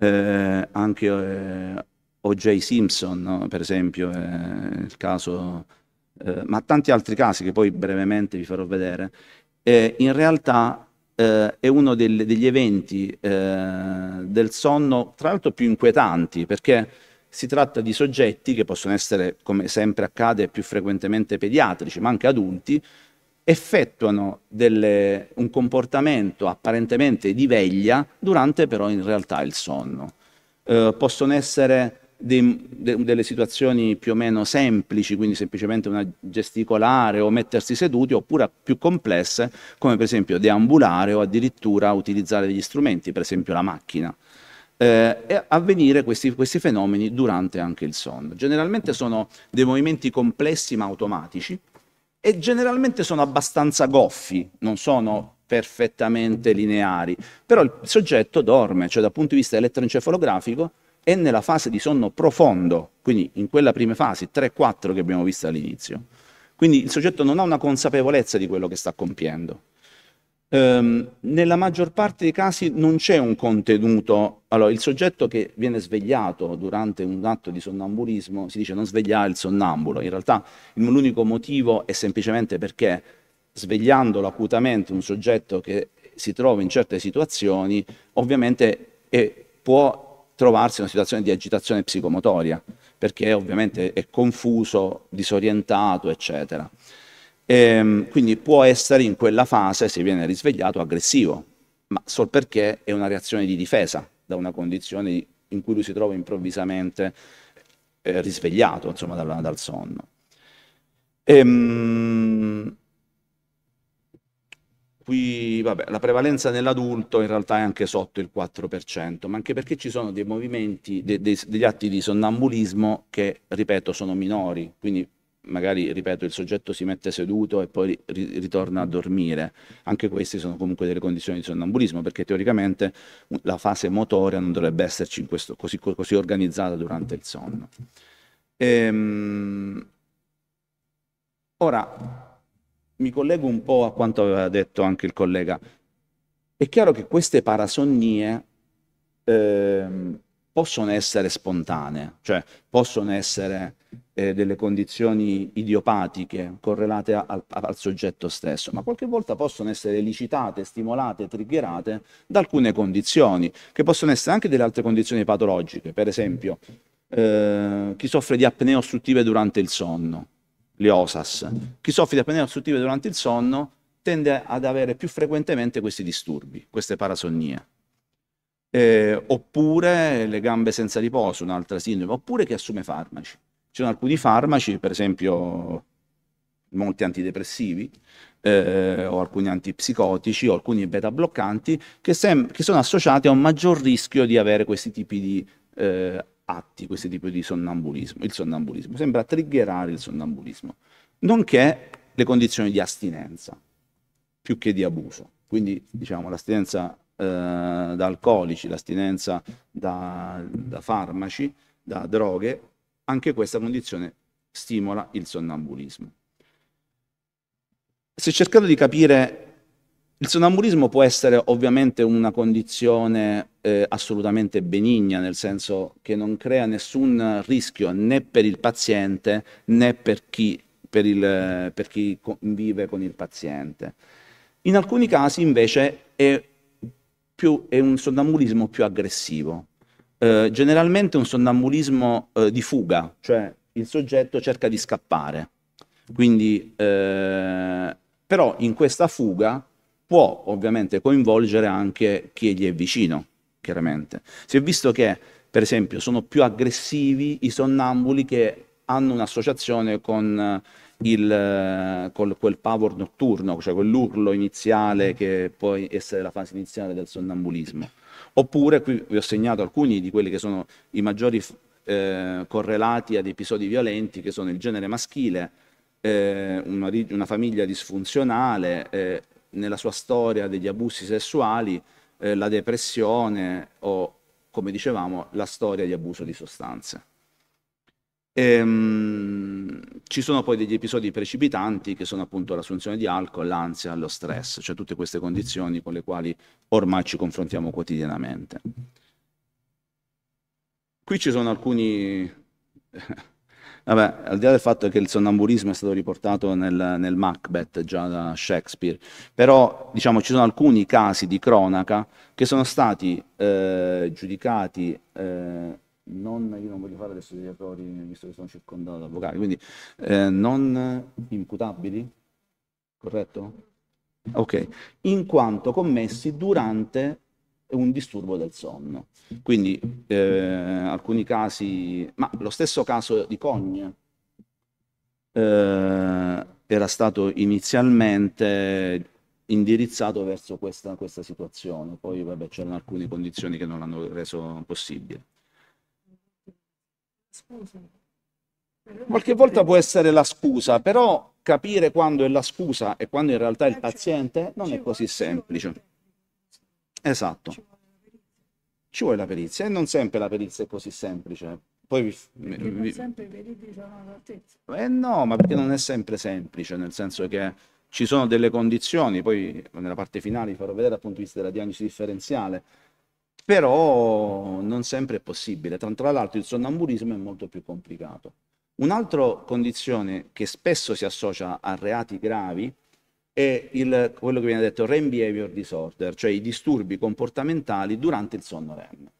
eh, anche eh, O.J. Simpson, no? per esempio, eh, il caso, eh, ma tanti altri casi che poi brevemente vi farò vedere, eh, in realtà eh, è uno del, degli eventi del sonno, tra l'altro più inquietanti, perché si tratta di soggetti che possono essere, come sempre accade, più frequentemente pediatrici, ma anche adulti, effettuano delle, un comportamento apparentemente di veglia durante però in realtà il sonno. Eh, possono essere dei, de, delle situazioni più o meno semplici, quindi semplicemente una gesticolare o mettersi seduti, oppure più complesse, come per esempio deambulare o addirittura utilizzare degli strumenti, per esempio la macchina. Eh, e avvenire questi, questi fenomeni durante anche il sonno. Generalmente sono dei movimenti complessi ma automatici, e generalmente sono abbastanza goffi, non sono perfettamente lineari, però il soggetto dorme, cioè dal punto di vista elettroencefalografico è nella fase di sonno profondo, quindi in quella prima fase, 3-4 che abbiamo visto all'inizio. Quindi il soggetto non ha una consapevolezza di quello che sta compiendo ehm, nella maggior parte dei casi non c'è un contenuto, allora il soggetto che viene svegliato durante un atto di sonnambulismo si dice non svegliare il sonnambulo, in realtà l'unico motivo è semplicemente perché svegliandolo acutamente un soggetto che si trova in certe situazioni, ovviamente è, può trovarsi in una situazione di agitazione psicomotoria, perché ovviamente è confuso, disorientato, eccetera. Ehm, quindi può essere in quella fase, se viene risvegliato, aggressivo, ma solo perché è una reazione di difesa da una condizione in cui lui si trova improvvisamente eh, risvegliato insomma, dal, dal sonno. Ehm, qui vabbè, la prevalenza nell'adulto in realtà è anche sotto il 4%, ma anche perché ci sono dei movimenti, de, de, degli atti di sonnambulismo che, ripeto, sono minori, quindi magari, ripeto, il soggetto si mette seduto e poi ri- ritorna a dormire. Anche queste sono comunque delle condizioni di sonnambulismo, perché teoricamente la fase motoria non dovrebbe esserci questo, così, così, organizzata durante il sonno. Ehm... Ora, mi collego un po' a quanto aveva detto anche il collega. È chiaro che queste parasonnie... Ehm, possono essere spontanee, cioè possono essere eh, delle condizioni idiopatiche correlate a, al soggetto stesso, ma qualche volta possono essere licitate, stimolate, triggerate da alcune condizioni, che possono essere anche delle altre condizioni patologiche, per esempio eh, chi soffre di apnee ostruttive durante il sonno, le OSAS, chi soffre di apnee ostruttive durante il sonno tende ad avere più frequentemente questi disturbi, queste parasonnie. Eh, oppure le gambe senza riposo, un'altra sindrome, oppure chi assume farmaci. Ci sono alcuni farmaci, per esempio molti antidepressivi eh, o alcuni antipsicotici o alcuni beta bloccanti che, sem- che, sono associati a un maggior rischio di avere questi tipi di eh, atti, questi tipi di sonnambulismo. Il sonnambulismo sembra triggerare il sonnambulismo, nonché le condizioni di astinenza più che di abuso. Quindi diciamo l'astinenza eh, da alcolici, l'astinenza da, da farmaci, da droghe anche questa condizione stimola il sonnambulismo. Se cercate di capire, il sonnambulismo può essere ovviamente una condizione eh, assolutamente benigna, nel senso che non crea nessun rischio né per il paziente né per chi, per il, per chi convive con il paziente. In alcuni casi invece è, più, è un sonnambulismo più aggressivo, eh, generalmente un sonnambulismo eh, di fuga, cioè il soggetto cerca di scappare. Quindi, eh, però in questa fuga può ovviamente coinvolgere anche chi gli è vicino, chiaramente. Si è visto che, per esempio, sono più aggressivi i sonnambuli che hanno un'associazione con, eh, il, eh, con quel power notturno, cioè quell'urlo iniziale che può essere la fase iniziale del sonnambulismo. Oppure, qui vi ho segnato alcuni di quelli che sono i maggiori eh, correlati ad episodi violenti, che sono il genere maschile, eh, una, una, famiglia disfunzionale, eh, nella sua storia degli abusi sessuali, eh, la depressione o, come dicevamo, la storia di abuso di sostanze. Ehm, ci sono poi degli episodi precipitanti che sono appunto l'assunzione di alcol, l'ansia, lo stress, cioè tutte queste condizioni con le quali ormai ci confrontiamo quotidianamente. Qui ci sono alcuni... Vabbè, al di là del fatto che il sonnambulismo è stato riportato nel, nel Macbeth già da Shakespeare, però diciamo ci sono alcuni casi di cronaca che sono stati eh, giudicati eh, non, io non voglio fare adesso degli errori visto che sono circondato da avvocati, quindi eh, non imputabili, corretto? Ok, in quanto commessi durante un disturbo del sonno. Quindi eh, alcuni casi, ma lo stesso caso di Cogne eh, era stato inizialmente indirizzato verso questa, questa situazione, poi vabbè, c'erano alcune condizioni che non l'hanno reso possibile. Qualche volta può essere la scusa, però capire quando è la scusa e quando in realtà è il eh, paziente non è così semplice. Esatto. Ci vuole la perizia e non sempre la perizia è così semplice. Poi vi... Non Eh no, ma perché non è sempre semplice, nel senso che ci sono delle condizioni, poi nella parte finale vi farò vedere dal punto di vista della diagnosi differenziale, però non sempre è possibile, tanto tra l'altro il sonnambulismo è molto più complicato. Un'altra condizione che spesso si associa a reati gravi è il, quello che viene detto REM behavior disorder, cioè i disturbi comportamentali durante il sonno REM.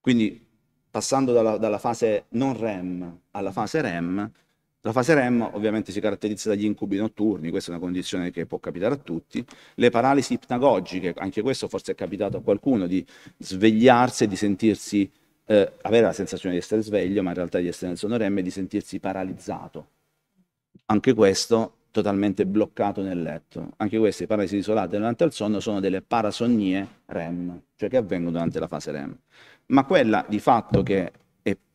Quindi passando dalla, dalla fase non REM alla fase REM, la fase REM ovviamente si caratterizza dagli incubi notturni, questa è una condizione che può capitare a tutti, le paralisi ipnagogiche, anche questo forse è capitato a qualcuno di svegliarsi e di sentirsi, eh, avere la sensazione di essere sveglio, ma in realtà di essere nel sonno REM e di sentirsi paralizzato. Anche questo totalmente bloccato nel letto. Anche queste paralisi isolate durante il sonno sono delle parasonnie REM, cioè che avvengono durante la fase REM. Ma quella di fatto che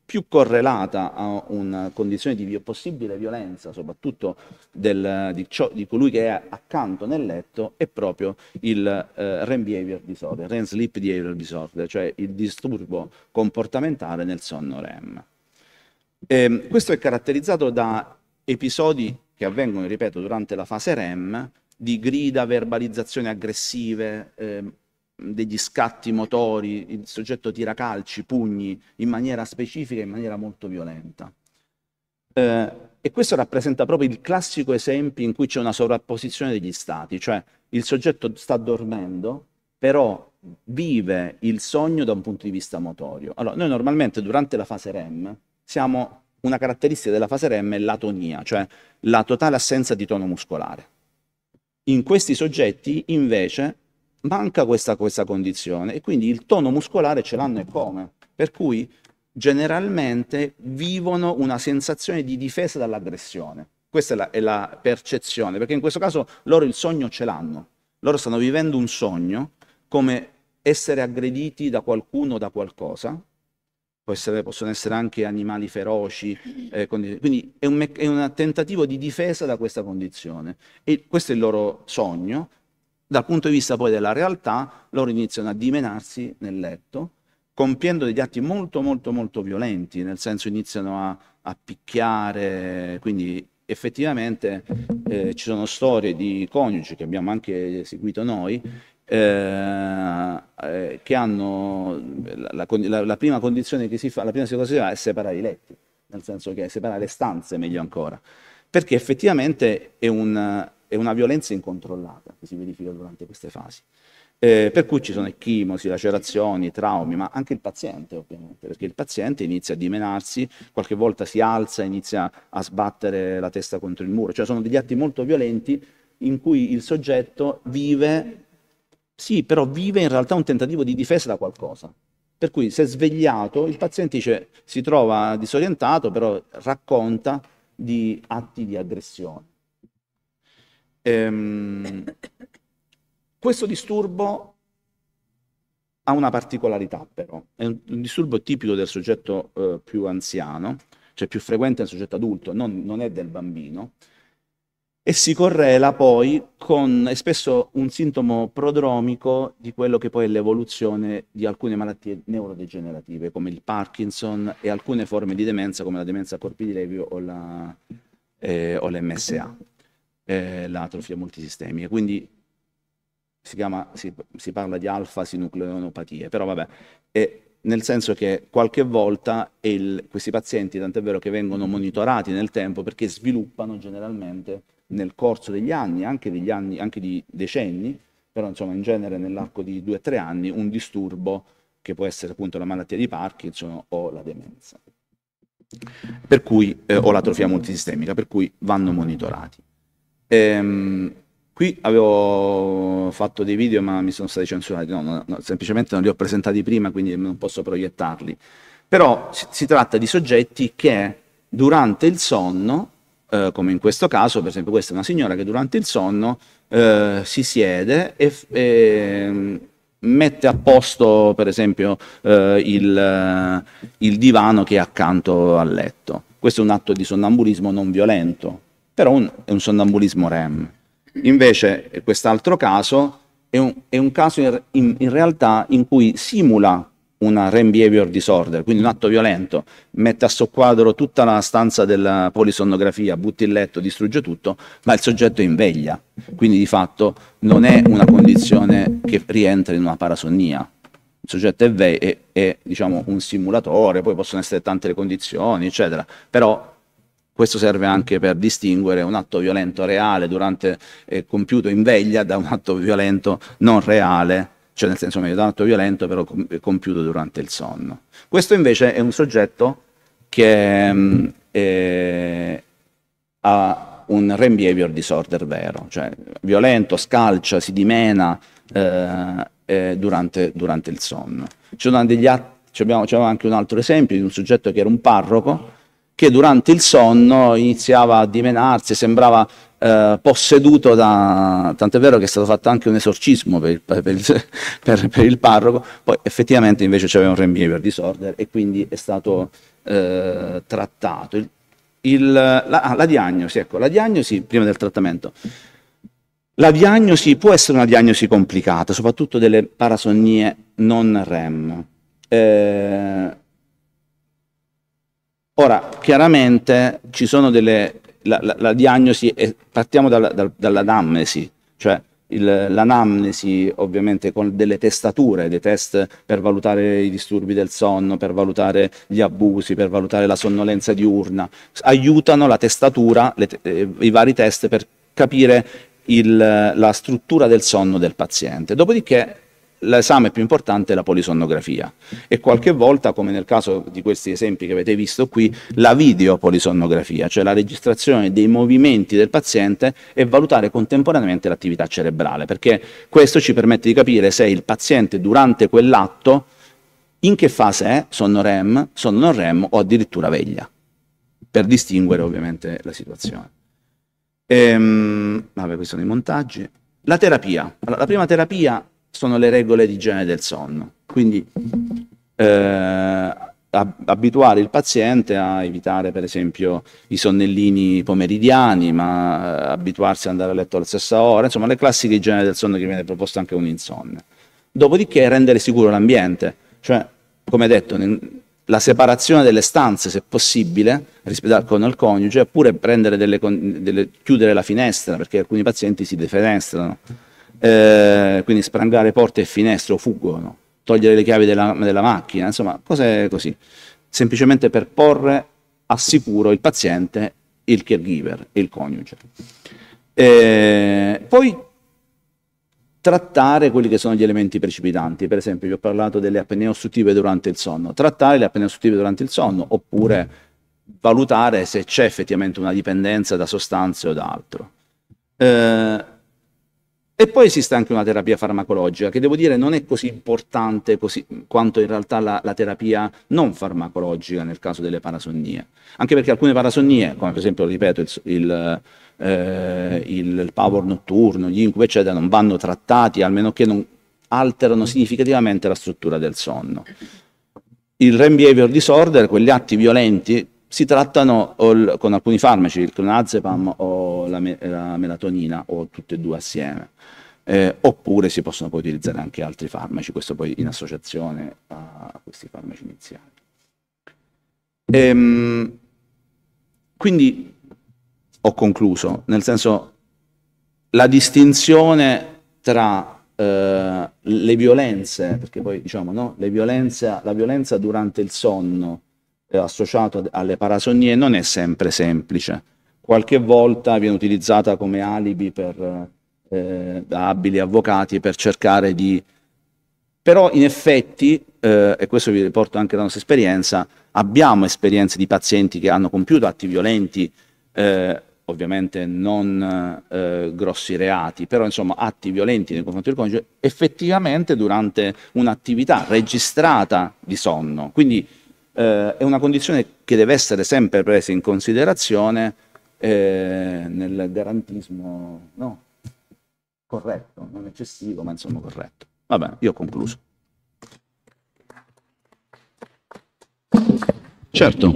più correlata a una condizione di possibile violenza, soprattutto del, di, ciò, di, colui che è accanto nel letto, è proprio il eh, REM behavior disorder, REM sleep behavior disorder, cioè il disturbo comportamentale nel sonno REM. E, ehm, questo è caratterizzato da episodi che avvengono, ripeto, durante la fase REM, di grida, verbalizzazioni aggressive, eh, degli scatti motori, il soggetto tira calci, pugni in maniera specifica, in maniera molto violenta. Eh, e questo rappresenta proprio il classico esempio in cui c'è una sovrapposizione degli stati, cioè il soggetto sta dormendo, però vive il sogno da un punto di vista motorio. Allora, noi normalmente durante la fase REM siamo una caratteristica della fase REM è l'atonia, cioè la totale assenza di tono muscolare. In questi soggetti invece manca questa, questa condizione e quindi il tono muscolare ce l'hanno e come. Per cui generalmente vivono una sensazione di difesa dall'aggressione. Questa è la, è la, percezione, perché in questo caso loro il sogno ce l'hanno, loro stanno vivendo un sogno come essere aggrediti da qualcuno o da qualcosa, essere, possono essere anche animali feroci, eh, quindi è un, è un tentativo di difesa da questa condizione e questo è il loro sogno dal punto di vista poi della realtà, loro iniziano a dimenarsi nel letto, compiendo degli atti molto molto molto violenti, nel senso iniziano a, a picchiare, quindi effettivamente eh, ci sono storie di coniugi che abbiamo anche seguito noi, eh, eh, che hanno la, la, la, prima condizione che si fa, la prima situazione è separare i letti, nel senso che separare le stanze meglio ancora, perché effettivamente è un, è una violenza incontrollata che si verifica durante queste fasi. Eh, per cui ci sono ecchimosi, lacerazioni, traumi, ma anche il paziente ovviamente, perché il paziente inizia a dimenarsi, qualche volta si alza, inizia a sbattere la testa contro il muro, cioè sono degli atti molto violenti in cui il soggetto vive, sì, però vive in realtà un tentativo di difesa da qualcosa. Per cui se svegliato il paziente dice, si trova disorientato, però racconta di atti di aggressione Ehm, questo disturbo ha una particolarità però, è un, un disturbo tipico del soggetto eh, più anziano, cioè più frequente nel soggetto adulto, non, non è del bambino, e si correla poi con, è spesso un sintomo prodromico di quello che poi è l'evoluzione di alcune malattie neurodegenerative come il Parkinson e alcune forme di demenza come la demenza a corpi di levio o, la, eh, o l'MSA eh, l'atrofia multisistemica. Quindi si, chiama, si, si parla di alfa-sinucleonopatie, però vabbè, è, nel senso che qualche volta il, questi pazienti, tant'è vero che vengono monitorati nel tempo perché sviluppano generalmente nel corso degli anni, anche, degli anni, anche di decenni, però insomma in genere nell'arco di due o tre anni, un disturbo che può essere appunto la malattia di Parkinson o la demenza. Per cui, eh, o l'atrofia multisistemica, per cui vanno monitorati. Ehm, qui avevo fatto dei video ma mi sono stati censurati, no, no, no, semplicemente non li ho presentati prima quindi non posso proiettarli. Però si, si tratta di soggetti che durante il sonno, eh, come in questo caso, per esempio questa è una signora che durante il sonno eh, si siede e, e mm, mette a posto per esempio eh, il, il, divano che è accanto al letto. Questo è un atto di sonnambulismo non violento, però un, è un sonnambulismo REM. Invece quest'altro caso è un, è un caso in, in, in, realtà in cui simula una REM behavior disorder, quindi un atto violento, mette a soqquadro tutta la stanza della polisonnografia, butti il letto, distrugge tutto, ma il soggetto è in veglia, quindi di fatto non è una condizione che rientra in una parasonnia, il soggetto è, ve- è, è diciamo, un simulatore, poi possono essere tante le condizioni, eccetera, però questo serve anche per distinguere un atto violento reale durante, eh, compiuto in veglia da un atto violento non reale cioè nel senso meglio da un atto violento però compiuto durante il sonno. Questo invece è un soggetto che mh, mm, è, ha un REM behavior disorder vero, cioè violento, scalcia, si dimena eh, eh, durante, durante, il sonno. C'è, degli att- c'è abbiamo, c'è anche un altro esempio di un soggetto che era un parroco che durante il sonno iniziava a dimenarsi, sembrava eh, posseduto da... tant'è vero che è stato fatto anche un esorcismo per il, per il, per, per il parroco, poi effettivamente invece c'aveva un remievo disorder e quindi è stato eh, trattato. Il, la, ah, la, diagnosi, ecco, la diagnosi prima del trattamento. La diagnosi può essere una diagnosi complicata, soprattutto delle parasonnie non REM. Eh, Ora, chiaramente ci sono delle... La, la, la diagnosi, è, partiamo dalla, dal, dall'anamnesi, cioè il, l'anamnesi ovviamente con delle testature, dei test per valutare i disturbi del sonno, per valutare gli abusi, per valutare la sonnolenza diurna, aiutano la testatura, le, eh, i vari test per capire il, la struttura del sonno del paziente. Dopodiché l'esame più importante è la polisonnografia e qualche volta, come nel caso di questi esempi che avete visto qui, la videopolisonnografia, cioè la registrazione dei movimenti del paziente e valutare contemporaneamente l'attività cerebrale, perché questo ci permette di capire se il paziente durante quell'atto in che fase è, sono REM, sono non REM o addirittura veglia, per distinguere ovviamente la situazione. Ehm, vabbè, questi sono i montaggi. La terapia. Allora, la prima terapia sono le regole di igiene del sonno. Quindi eh, abituare il paziente a evitare per esempio i sonnellini pomeridiani, ma eh, abituarsi ad andare a letto alla stessa ora, insomma le classiche igiene del sonno che viene proposta anche un insonne. Dopodiché rendere sicuro l'ambiente, cioè come detto la separazione delle stanze se possibile con il coniuge oppure delle, delle, chiudere la finestra perché alcuni pazienti si defenestrano eh, quindi sprangare porte e finestre o fuggono, togliere le chiavi della, della macchina, insomma cose così, semplicemente per porre a sicuro il paziente, il caregiver, il coniuge. Eh, poi trattare quelli che sono gli elementi precipitanti, per esempio vi ho parlato delle apnee ostruttive durante il sonno, trattare le apnee ostruttive durante il sonno oppure valutare se c'è effettivamente una dipendenza da sostanze o da altro. Eh, e poi esiste anche una terapia farmacologica che devo dire non è così importante così, quanto in realtà la, la, terapia non farmacologica nel caso delle parasonnie. Anche perché alcune parasonnie, come per esempio, ripeto, il, il, eh, il power notturno, gli incubi, eccetera, non vanno trattati almeno che non alterano significativamente la struttura del sonno. Il REM behavior disorder, quegli atti violenti, si trattano con alcuni farmaci, il clonazepam o la, me la melatonina o tutte e due assieme eh, oppure si possono poi utilizzare anche altri farmaci, questo poi in associazione a questi farmaci iniziali. Ehm, quindi ho concluso, nel senso la distinzione tra eh, le violenze, perché poi diciamo no, violenza, la violenza durante il sonno eh, associata alle parasonnie non è sempre semplice, qualche volta viene utilizzata come alibi per eh, da abili avvocati per cercare di... Però in effetti, eh, e questo vi riporto anche dalla nostra esperienza, abbiamo esperienze di pazienti che hanno compiuto atti violenti, eh, ovviamente non eh, grossi reati, però insomma atti violenti nei confronti del coniuge, effettivamente durante un'attività registrata di sonno. Quindi eh, è una condizione che deve essere sempre presa in considerazione eh, nel garantismo, no? corretto, non eccessivo, ma insomma corretto. Va bene, io ho concluso. Certo.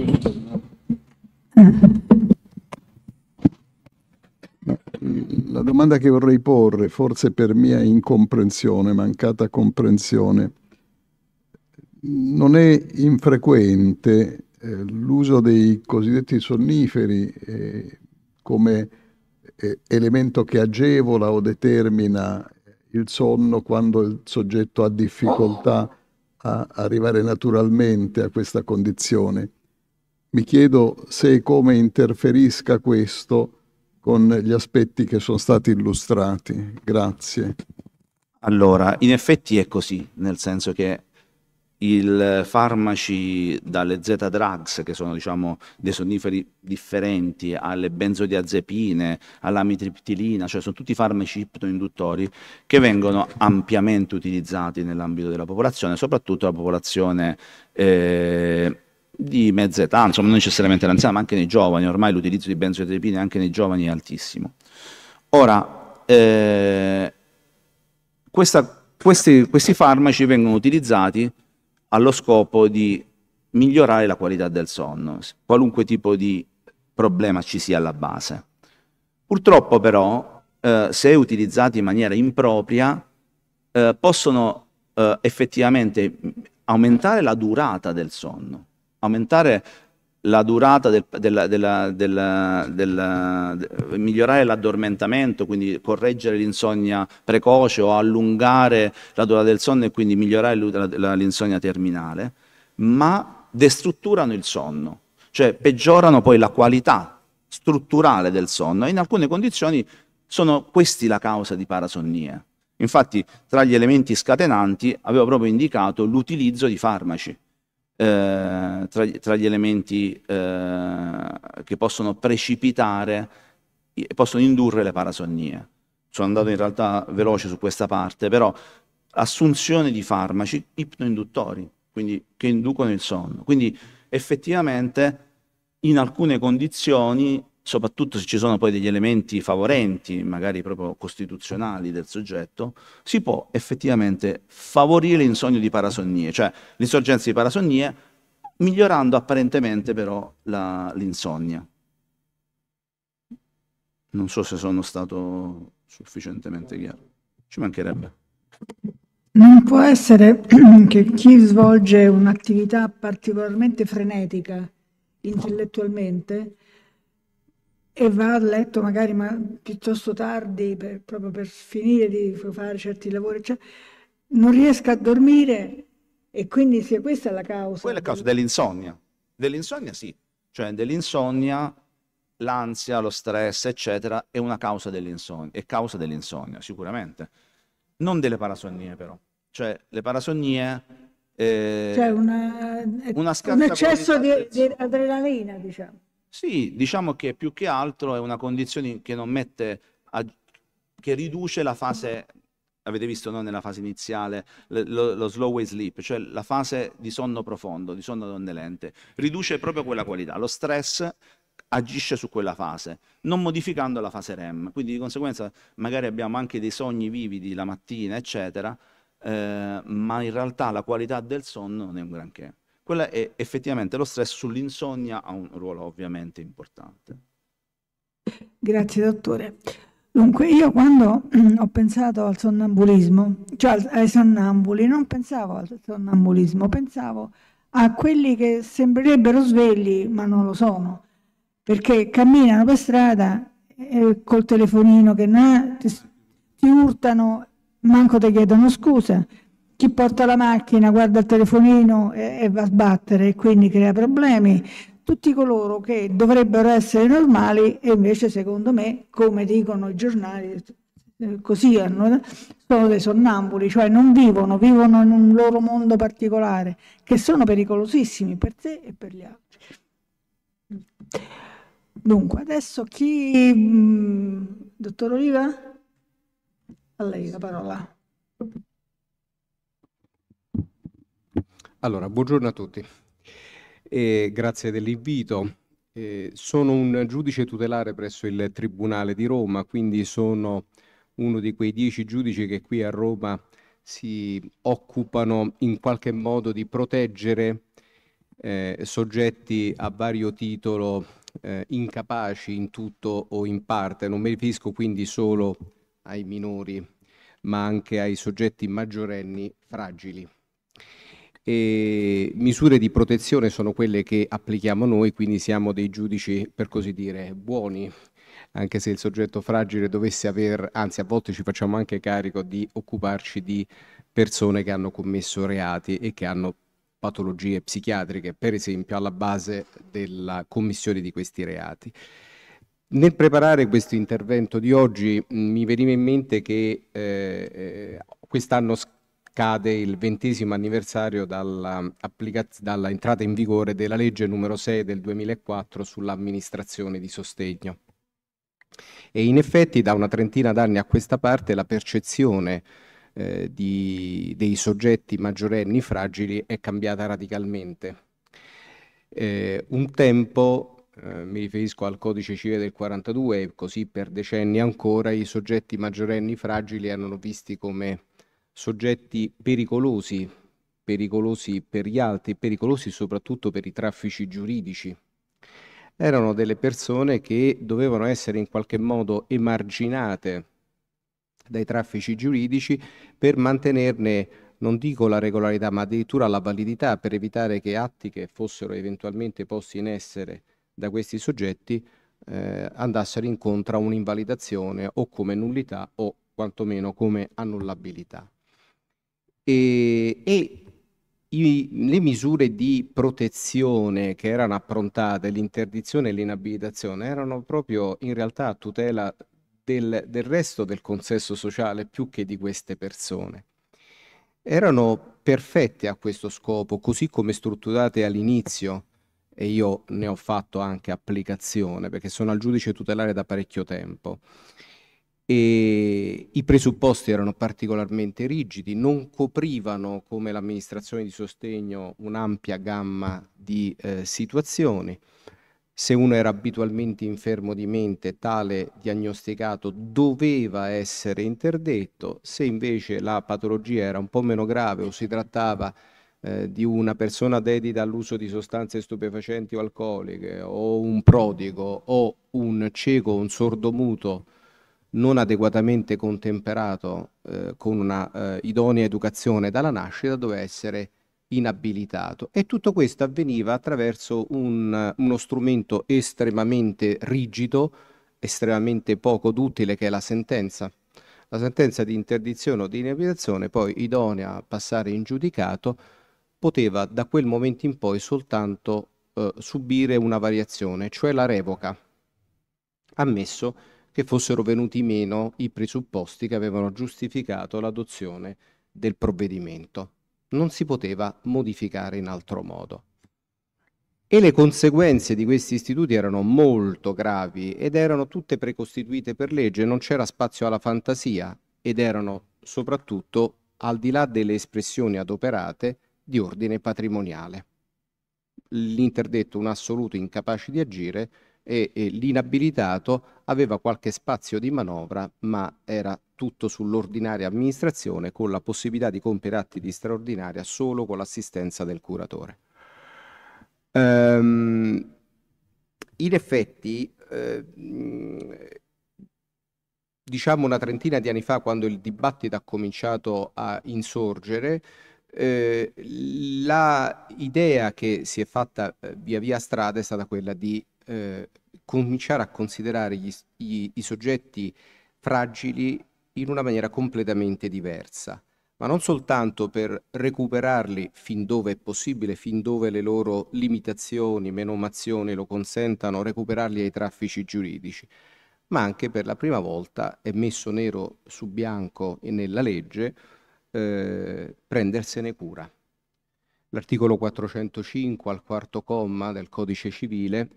La domanda che vorrei porre, forse per mia incomprensione, mancata comprensione, non è infrequente eh, l'uso dei cosiddetti sonniferi eh, come eh, elemento che agevola o determina il sonno quando il soggetto ha difficoltà a arrivare naturalmente a questa condizione. Mi chiedo se e come interferisca questo con gli aspetti che sono stati illustrati. Grazie. Allora, in effetti è così, nel senso che il farmaci dalle Z-drugs, che sono diciamo, dei sonniferi differenti, alle benzodiazepine, alla mitriptilina, cioè sono tutti farmaci iptoinduttori che vengono ampiamente utilizzati nell'ambito della popolazione, soprattutto la popolazione eh, di mezza età, insomma non necessariamente l'anziana, ma anche nei giovani, ormai l'utilizzo di benzodiazepine anche nei giovani è altissimo. Ora, eh, questa, questi, questi farmaci vengono utilizzati allo scopo di migliorare la qualità del sonno, qualunque tipo di problema ci sia alla base. Purtroppo però, eh, se utilizzati in maniera impropria, eh, possono eh, effettivamente aumentare la durata del sonno, aumentare la durata del, della, della, della, della de, migliorare l'addormentamento, quindi correggere l'insonnia precoce o allungare la durata del sonno e quindi migliorare l'insonnia terminale, ma destrutturano il sonno, cioè peggiorano poi la qualità strutturale del sonno e in alcune condizioni sono questi la causa di parasonnie. Infatti tra gli elementi scatenanti avevo proprio indicato l'utilizzo di farmaci eh, tra, tra, gli elementi eh, che possono precipitare, possono indurre le parasonnie. Sono andato in realtà veloce su questa parte, però assunzione di farmaci ipnoinduttori, quindi che inducono il sonno. Quindi effettivamente in alcune condizioni soprattutto se ci sono poi degli elementi favorenti, magari proprio costituzionali del soggetto, si può effettivamente favorire l'insonnia di parasonnie, cioè l'insorgenza di parasonnie, migliorando apparentemente però la, l'insonnia. Non so se sono stato sufficientemente chiaro. Ci mancherebbe. Non può essere che chi svolge un'attività particolarmente frenetica intellettualmente e va a letto magari ma piuttosto tardi per, proprio per finire di fare certi lavori, cioè, non riesca a dormire e quindi sia questa la causa. Quella è la causa dell'insonnia. Dell'insonnia sì, cioè dell'insonnia l'ansia, lo stress, eccetera, è una causa dell'insonnia, è causa dell'insonnia sicuramente. Non delle parasonnie però, cioè le parasonnie... Eh, cioè una, una un eccesso di, di adrenalina diciamo. Sì, diciamo che più che altro è una condizione che non mette, a, che riduce la fase, avete visto no, nella fase iniziale, lo, lo slow way sleep, cioè la fase di sonno profondo, di sonno lente, riduce proprio quella qualità. Lo stress agisce su quella fase, non modificando la fase REM. Quindi di conseguenza magari abbiamo anche dei sogni vividi la mattina, eccetera, eh, ma in realtà la qualità del sonno non è un granché quella è effettivamente lo stress sull'insonnia ha un ruolo ovviamente importante. Grazie dottore. Dunque, io quando mm, ho pensato al sonnambulismo, cioè ai sonnambuli, non pensavo al sonnambulismo, pensavo a quelli che sembrerebbero svegli ma non lo sono, perché camminano per strada eh, col telefonino che na, ti, ti urtano, manco ti chiedono scusa, chi porta la macchina guarda il telefonino e, e va a sbattere e quindi crea problemi, tutti coloro che dovrebbero essere normali e invece secondo me, come dicono i giornali, eh, così hanno, sono dei sonnambuli, cioè non vivono, vivono in un loro mondo particolare, che sono pericolosissimi per sé e per gli altri. Dunque, adesso chi... Mm, dottor Oliva? A lei la parola. Sì. Allora, buongiorno a tutti. E grazie dell'invito. Eh, sono un giudice tutelare presso il Tribunale di Roma, quindi sono uno di quei dieci giudici che qui a Roma si occupano in qualche modo di proteggere eh, soggetti a vario titolo eh, incapaci in tutto o in parte. Non mi riferisco quindi solo ai minori, ma anche ai soggetti maggiorenni fragili e misure di protezione sono quelle che applichiamo noi, quindi siamo dei giudici, per così dire, buoni, anche se il soggetto fragile dovesse aver, anzi a volte ci facciamo anche carico di occuparci di persone che hanno commesso reati e che hanno patologie psichiatriche, per esempio, alla base della commissione di questi reati. Nel preparare questo intervento di oggi mh, mm, mi veniva in mente che eh, eh quest'anno cade il ventesimo anniversario dall'entrata in vigore della legge numero 6 del 2004 sull'amministrazione di sostegno. E in effetti da una trentina d'anni a questa parte la percezione eh, di, dei soggetti maggiorenni fragili è cambiata radicalmente. Eh, un tempo, eh, mi riferisco al codice civile del 42, e così per decenni ancora, i soggetti maggiorenni fragili erano visti come soggetti pericolosi, pericolosi per gli altri, pericolosi soprattutto per i traffici giuridici. Erano delle persone che dovevano essere in qualche modo emarginate dai traffici giuridici per mantenerne non dico la regolarità, ma addirittura la validità per evitare che atti che fossero eventualmente posti in essere da questi soggetti eh, andassero incontro a un'invalidazione o come nullità o quantomeno come annullabilità e, e i, le misure di protezione che erano approntate, l'interdizione e l'inabilitazione, erano proprio in realtà a tutela del, del resto del consesso sociale più che di queste persone. Erano perfette a questo scopo, così come strutturate all'inizio, e io ne ho fatto anche applicazione perché sono al giudice tutelare da parecchio tempo e i presupposti erano particolarmente rigidi, non coprivano come l'amministrazione di sostegno un'ampia gamma di eh, situazioni. Se uno era abitualmente infermo di mente, tale diagnosticato doveva essere interdetto, se invece la patologia era un po' meno grave o si trattava eh, di una persona dedita all'uso di sostanze stupefacenti o alcoliche o un prodigo o un cieco, un sordomuto, non adeguatamente contemperato eh, con una eh, idonea educazione dalla nascita, doveva essere inabilitato. E tutto questo avveniva attraverso un, uno strumento estremamente rigido, estremamente poco d'utile, che è la sentenza. La sentenza di interdizione o di inabilitazione, poi idonea a passare in giudicato, poteva da quel momento in poi soltanto eh, subire una variazione, cioè la revoca, ammesso che che fossero venuti meno i presupposti che avevano giustificato l'adozione del provvedimento. Non si poteva modificare in altro modo. E le conseguenze di questi istituti erano molto gravi ed erano tutte precostituite per legge, non c'era spazio alla fantasia ed erano soprattutto al di là delle espressioni adoperate di ordine patrimoniale. L'interdetto, un assoluto incapace di agire, e, e l'inabilitato aveva qualche spazio di manovra, ma era tutto sull'ordinaria amministrazione con la possibilità di compiere atti di straordinaria solo con l'assistenza del curatore. Ehm, in effetti, eh, diciamo una trentina di anni fa, quando il dibattito ha cominciato a insorgere, eh, l'idea che si è fatta eh, via via strada è stata quella di eh, cominciare a considerare gli, gli, i soggetti fragili in una maniera completamente diversa, ma non soltanto per recuperarli fin dove è possibile, fin dove le loro limitazioni, menomazioni lo consentano, recuperarli ai traffici giuridici, ma anche per la prima volta è messo nero su bianco e nella legge eh, prendersene cura. L'articolo 405 al quarto comma del codice civile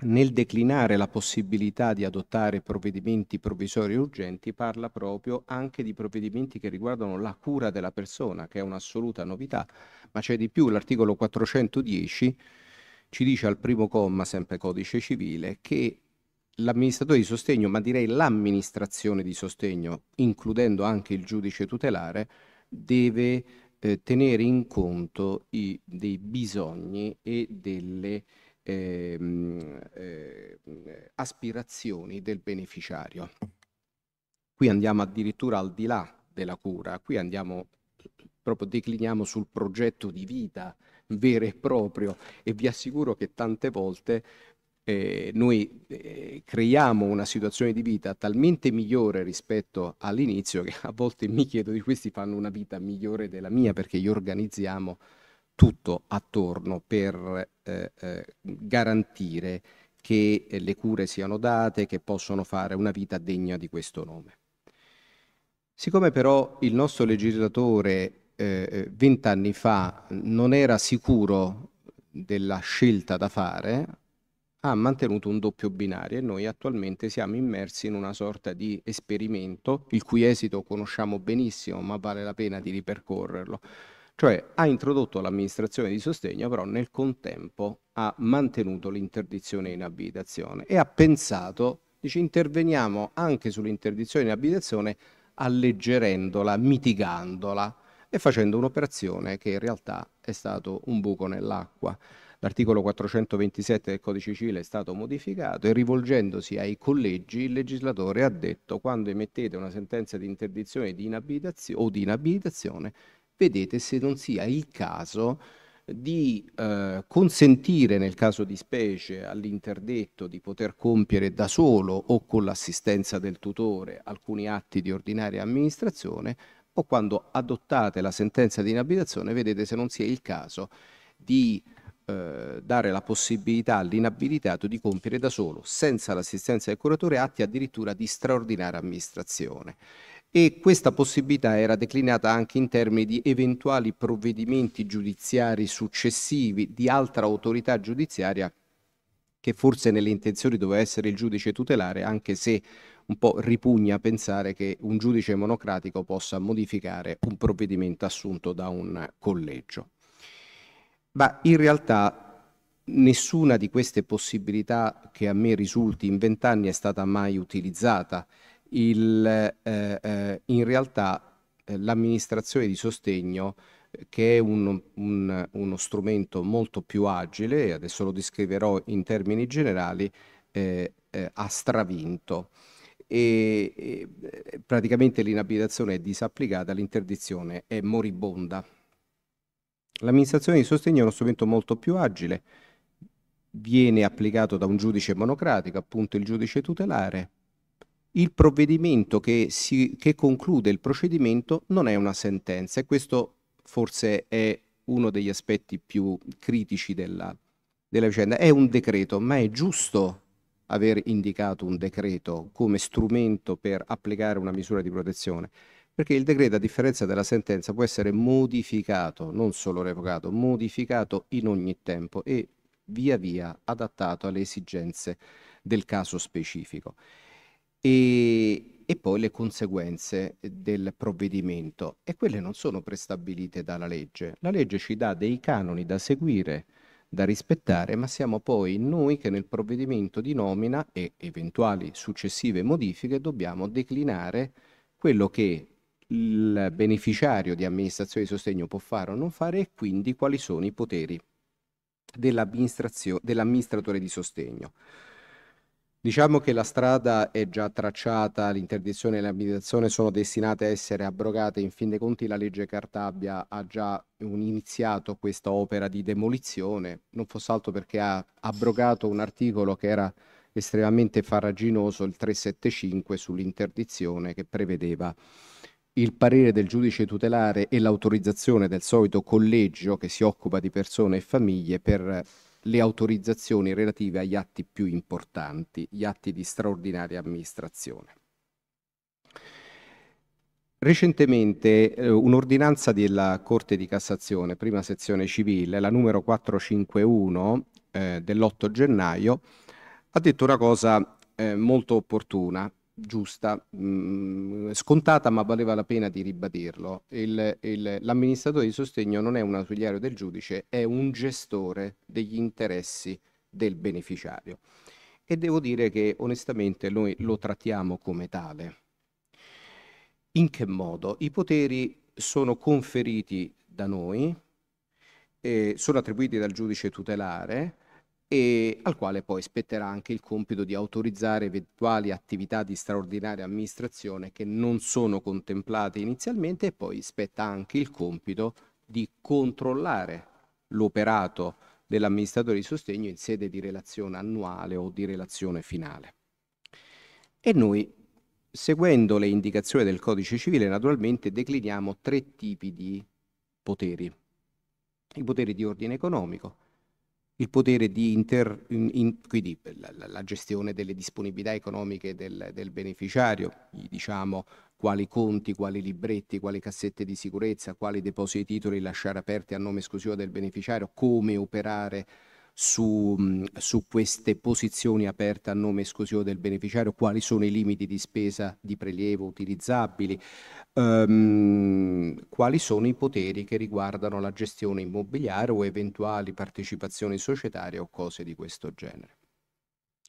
nel declinare la possibilità di adottare provvedimenti provvisori urgenti parla proprio anche di provvedimenti che riguardano la cura della persona, che è un'assoluta novità, ma c'è di più, l'articolo 410 ci dice al primo comma, sempre codice civile, che l'amministratore di sostegno, ma direi l'amministrazione di sostegno, includendo anche il giudice tutelare, deve eh, tenere in conto i, dei bisogni e delle Ehm, eh, aspirazioni del beneficiario. Qui andiamo addirittura al di là della cura, qui andiamo proprio decliniamo sul progetto di vita vero e proprio e vi assicuro che tante volte eh, noi eh, creiamo una situazione di vita talmente migliore rispetto all'inizio che a volte mi chiedo di questi fanno una vita migliore della mia perché gli organizziamo tutto attorno per eh, eh, garantire che eh, le cure siano date, che possono fare una vita degna di questo nome. Siccome però il nostro legislatore eh, eh, vent'anni eh, fa non era sicuro della scelta da fare, ha mantenuto un doppio binario e noi attualmente siamo immersi in una sorta di esperimento, il cui esito conosciamo benissimo, ma vale la pena di ripercorrerlo cioè ha introdotto l'amministrazione di sostegno, però nel contempo ha mantenuto l'interdizione in abitazione e ha pensato, dice interveniamo anche sull'interdizione in abitazione alleggerendola, mitigandola e facendo un'operazione che in realtà è stato un buco nell'acqua. L'articolo 427 del Codice civile è stato modificato e rivolgendosi ai collegi il legislatore ha detto quando emettete una sentenza di interdizione di o di inabilitazione vedete se non sia il caso di eh, consentire nel caso di specie all'interdetto di poter compiere da solo o con l'assistenza del tutore alcuni atti di ordinaria amministrazione o quando adottate la sentenza di inabilitazione vedete se non sia il caso di eh, dare la possibilità all'inabilitato di compiere da solo, senza l'assistenza del curatore, atti addirittura di straordinaria amministrazione e questa possibilità era declinata anche in termini di eventuali provvedimenti giudiziari successivi di altra autorità giudiziaria che forse nelle intenzioni doveva essere il giudice tutelare, anche se un po' ripugna pensare che un giudice monocratico possa modificare un provvedimento assunto da un collegio. Ma in realtà nessuna di queste possibilità che a me risulti in vent'anni è stata mai utilizzata il, eh, eh, in realtà eh, l'amministrazione di sostegno eh, che è un, un, uno strumento molto più agile, adesso lo descriverò in termini generali, eh, eh, ha stravinto e, e praticamente l'inabilitazione è disapplicata, l'interdizione è moribonda. L'amministrazione di sostegno è uno strumento molto più agile, viene applicato da un giudice monocratico, appunto il giudice tutelare, il provvedimento che, si, che conclude il procedimento non è una sentenza e questo forse è uno degli aspetti più critici della, della vicenda. È un decreto, ma è giusto aver indicato un decreto come strumento per applicare una misura di protezione, perché il decreto, a differenza della sentenza, può essere modificato, non solo revocato, modificato in ogni tempo e via via adattato alle esigenze del caso specifico e, e poi le conseguenze del provvedimento. E quelle non sono prestabilite dalla legge. La legge ci dà dei canoni da seguire, da rispettare, ma siamo poi noi che nel provvedimento di nomina e eventuali successive modifiche dobbiamo declinare quello che il beneficiario di amministrazione di sostegno può fare o non fare e quindi quali sono i poteri dell'amministratore di sostegno. Diciamo che la strada è già tracciata, l'interdizione e l'abitazione sono destinate a essere abrogate, in fin dei conti la legge Cartabia ha già iniziato questa opera di demolizione, non fosse altro perché ha abrogato un articolo che era estremamente farraginoso, il 375 sull'interdizione che prevedeva il parere del giudice tutelare e l'autorizzazione del solito collegio che si occupa di persone e famiglie per le autorizzazioni relative agli atti più importanti, gli atti di straordinaria amministrazione. Recentemente eh, un'ordinanza della Corte di Cassazione, prima sezione civile, la numero 451 eh, dell'8 gennaio, ha detto una cosa eh, molto opportuna giusta, mh, mm, scontata, ma valeva la pena di ribadirlo. Il, il, l'amministratore di sostegno non è un ausiliario del giudice, è un gestore degli interessi del beneficiario. E devo dire che onestamente noi lo trattiamo come tale. In che modo? I poteri sono conferiti da noi, eh, sono attribuiti dal giudice tutelare, e al quale poi spetterà anche il compito di autorizzare eventuali attività di straordinaria amministrazione che non sono contemplate inizialmente e poi spetta anche il compito di controllare l'operato dell'amministratore di sostegno in sede di relazione annuale o di relazione finale. E noi, seguendo le indicazioni del codice civile, naturalmente decliniamo tre tipi di poteri. I poteri di ordine economico, il potere di inter, in, in, quindi la, la, gestione delle disponibilità economiche del, del beneficiario, gli diciamo quali conti, quali libretti, quali cassette di sicurezza, quali depositi titoli lasciare aperti a nome esclusivo del beneficiario, come operare su, su, queste posizioni aperte a nome esclusivo del beneficiario, quali sono i limiti di spesa di prelievo utilizzabili, ehm, quali sono i poteri che riguardano la gestione immobiliare o eventuali partecipazioni societarie o cose di questo genere.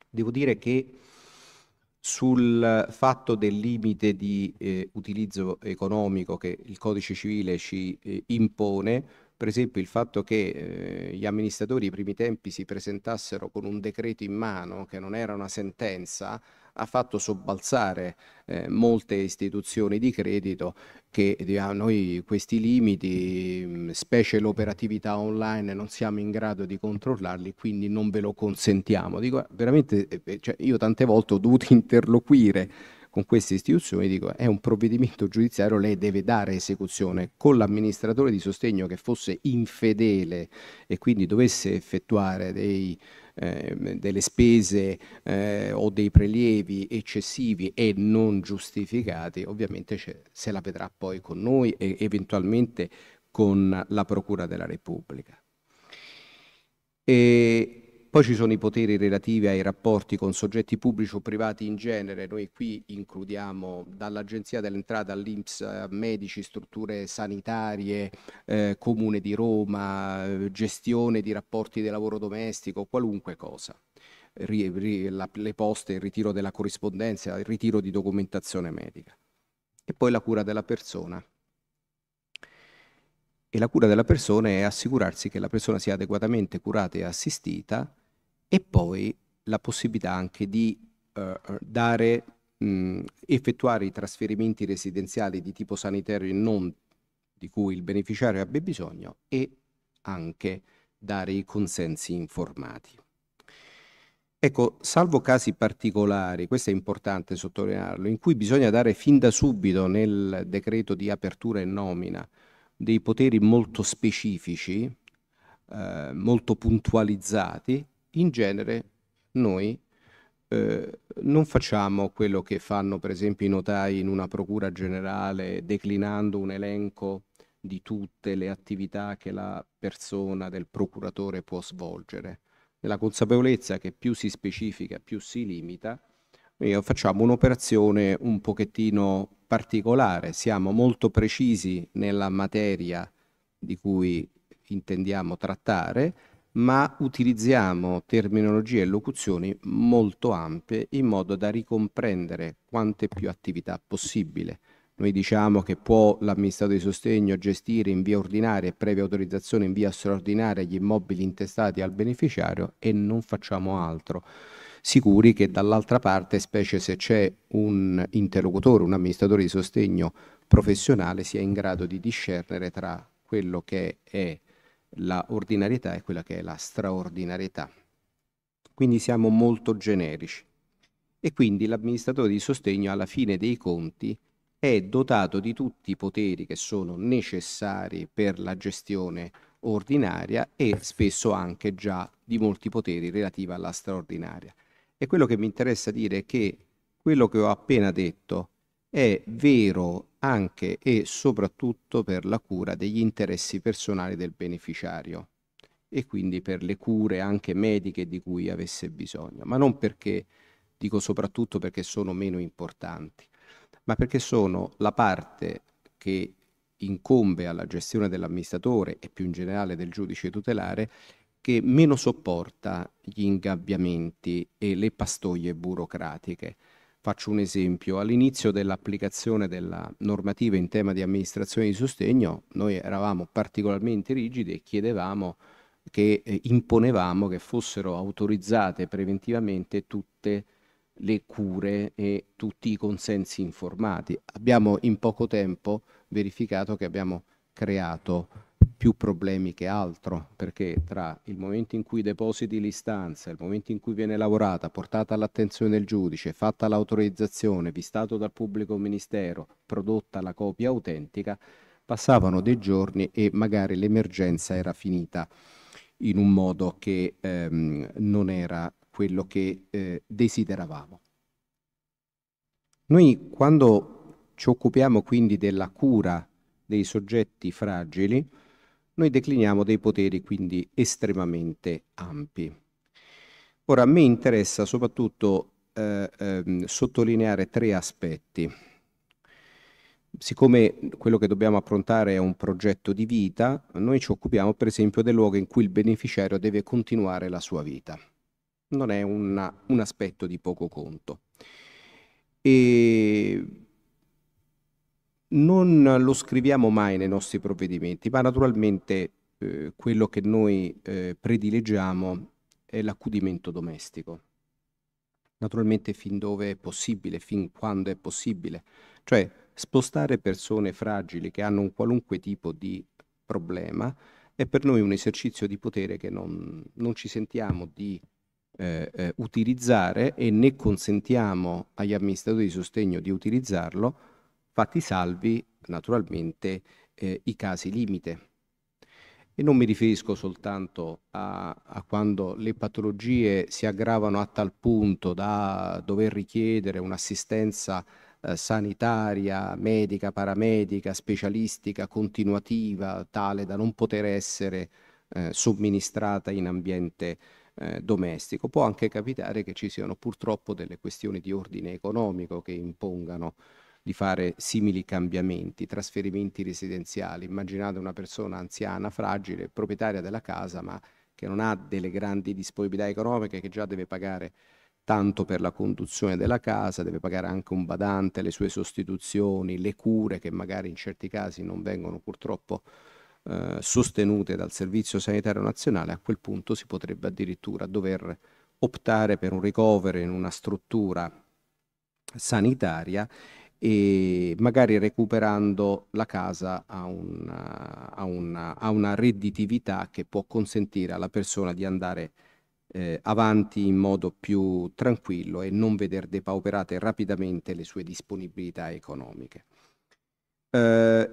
Devo dire che sul fatto del limite di eh, utilizzo economico che il codice civile ci eh, impone, per esempio il fatto che eh, gli amministratori i primi tempi si presentassero con un decreto in mano che non era una sentenza ha fatto sobbalzare eh, molte istituzioni di credito che a noi questi limiti, mm, specie l'operatività online, non siamo in grado di controllarli, quindi non ve lo consentiamo. Dico, veramente, eh, eh, cioè, io tante volte ho dovuto interloquire con queste istituzioni, dico, è un provvedimento giudiziario, lei deve dare esecuzione con l'amministratore di sostegno che fosse infedele e quindi dovesse effettuare dei, ehm, delle spese eh, o dei prelievi eccessivi e non giustificati, ovviamente se la vedrà poi con noi e eventualmente con la Procura della Repubblica. E poi ci sono i poteri relativi ai rapporti con soggetti pubblici o privati in genere, noi qui includiamo dall'Agenzia dell'Entrata all'Inps eh, medici, strutture sanitarie, eh, Comune di Roma, eh, gestione di rapporti di lavoro domestico, qualunque cosa. Ri, ri, la, le poste, il ritiro della corrispondenza, il ritiro di documentazione medica. E poi la cura della persona, e la cura della persona è assicurarsi che la persona sia adeguatamente curata e assistita e poi la possibilità anche di eh, dare, mh, effettuare i trasferimenti residenziali di tipo sanitario e non di cui il beneficiario abbia bisogno e anche dare i consensi informati. Ecco, salvo casi particolari, questo è importante sottolinearlo, in cui bisogna dare fin da subito nel decreto di apertura e nomina dei poteri molto specifici, eh, molto puntualizzati, in genere noi eh, non facciamo quello che fanno per esempio i notai in una procura generale declinando un elenco di tutte le attività che la persona del procuratore può svolgere. Nella consapevolezza che più si specifica, più si limita, noi facciamo un'operazione un pochettino particolare, siamo molto precisi nella materia di cui intendiamo trattare, ma utilizziamo terminologie e locuzioni molto ampie in modo da ricomprendere quante più attività possibile. Noi diciamo che può l'amministratore di sostegno gestire in via ordinaria e previa autorizzazione in via straordinaria gli immobili intestati al beneficiario e non facciamo altro. Sicuri che dall'altra parte, specie se c'è un interlocutore, un amministratore di sostegno professionale, sia in grado di discernere tra quello che è la ordinarietà e quella che è la straordinarietà. Quindi siamo molto generici. E quindi l'amministratore di sostegno alla fine dei conti è dotato di tutti i poteri che sono necessari per la gestione ordinaria e spesso anche già di molti poteri relativi alla straordinaria. E quello che mi interessa dire è che quello che ho appena detto è vero anche e soprattutto per la cura degli interessi personali del beneficiario e quindi per le cure anche mediche di cui avesse bisogno, ma non perché, dico soprattutto perché sono meno importanti, ma perché sono la parte che incombe alla gestione dell'amministratore e più in generale del giudice tutelare che meno sopporta gli ingabbiamenti e le pastoie burocratiche Faccio un esempio, all'inizio dell'applicazione della normativa in tema di amministrazione di sostegno noi eravamo particolarmente rigidi e chiedevamo che eh, imponevamo che fossero autorizzate preventivamente tutte le cure e tutti i consensi informati. Abbiamo in poco tempo verificato che abbiamo creato più problemi che altro, perché tra il momento in cui depositi l'istanza, il momento in cui viene lavorata, portata all'attenzione del giudice, fatta l'autorizzazione, vistato dal pubblico ministero, prodotta la copia autentica, passavano dei giorni e magari l'emergenza era finita in un modo che ehm, non era quello che eh, desideravamo. Noi quando ci occupiamo quindi della cura dei soggetti fragili, noi decliniamo dei poteri quindi estremamente ampi. Ora, a me interessa soprattutto eh, ehm, sottolineare tre aspetti. Siccome quello che dobbiamo approntare è un progetto di vita, noi ci occupiamo per esempio del luogo in cui il beneficiario deve continuare la sua vita. Non è una, un aspetto di poco conto. E non lo scriviamo mai nei nostri provvedimenti, ma naturalmente eh, quello che noi eh, prediligiamo è l'accudimento domestico. Naturalmente fin dove è possibile, fin quando è possibile. Cioè spostare persone fragili che hanno un qualunque tipo di problema è per noi un esercizio di potere che non, non ci sentiamo di eh, eh utilizzare e né consentiamo agli amministratori di sostegno di utilizzarlo fatti salvi naturalmente eh, i casi limite. E non mi riferisco soltanto a, a, quando le patologie si aggravano a tal punto da dover richiedere un'assistenza eh, sanitaria, medica, paramedica, specialistica, continuativa, tale da non poter essere eh, somministrata in ambiente eh, domestico. Può anche capitare che ci siano purtroppo delle questioni di ordine economico che impongano di fare simili cambiamenti, trasferimenti residenziali. Immaginate una persona anziana, fragile, proprietaria della casa, ma che non ha delle grandi disponibilità economiche, che già deve pagare tanto per la conduzione della casa, deve pagare anche un badante, le sue sostituzioni, le cure che magari in certi casi non vengono purtroppo eh, sostenute dal Servizio Sanitario Nazionale, a quel punto si potrebbe addirittura dover optare per un ricovero in una struttura sanitaria e magari recuperando la casa a una, a una, a una redditività che può consentire alla persona di andare eh, avanti in modo più tranquillo e non veder depauperate rapidamente le sue disponibilità economiche. Eh,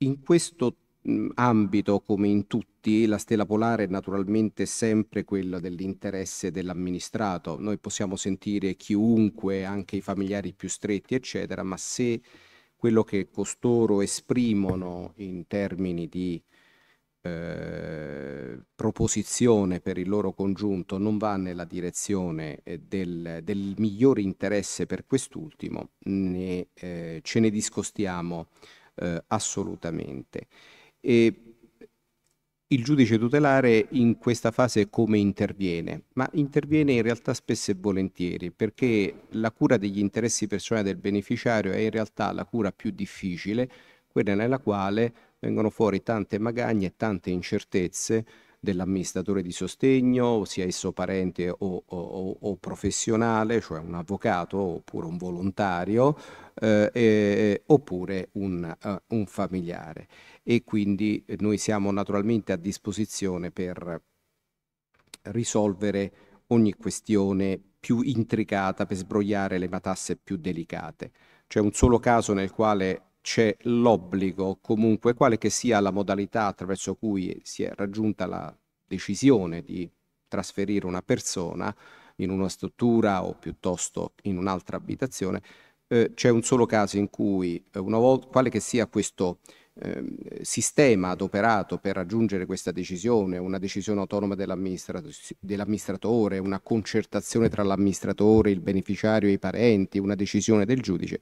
in questo Mm, ambito, come in tutti, la stella polare è naturalmente sempre quella dell'interesse dell'amministrato. Noi possiamo sentire chiunque, anche i familiari più stretti, eccetera, ma se quello che costoro esprimono in termini di eh, proposizione per il loro congiunto non va nella direzione eh, del, del migliore interesse per quest'ultimo, né eh, ce ne discostiamo eh, assolutamente. E il giudice tutelare in questa fase come interviene? Ma interviene in realtà spesso e volentieri perché la cura degli interessi personali del beneficiario è in realtà la cura più difficile, quella nella quale vengono fuori tante magagne e tante incertezze dell'amministratore di sostegno, sia esso parente o, o, o, o professionale, cioè un avvocato oppure un volontario, eh, eh, oppure un, uh, un familiare. E quindi eh, noi siamo naturalmente a disposizione per risolvere ogni questione più intricata per sbrogliare le matasse più delicate. C'è un solo caso nel quale c'è l'obbligo, comunque quale che sia la modalità attraverso cui si è raggiunta la decisione di trasferire una persona in una struttura o piuttosto in un'altra abitazione, eh, c'è un solo caso in cui, eh, una volta, quale che sia questo eh, sistema adoperato per raggiungere questa decisione, una decisione autonoma dell'amministrato- dell'amministratore, una concertazione tra l'amministratore, il beneficiario e i parenti, una decisione del giudice,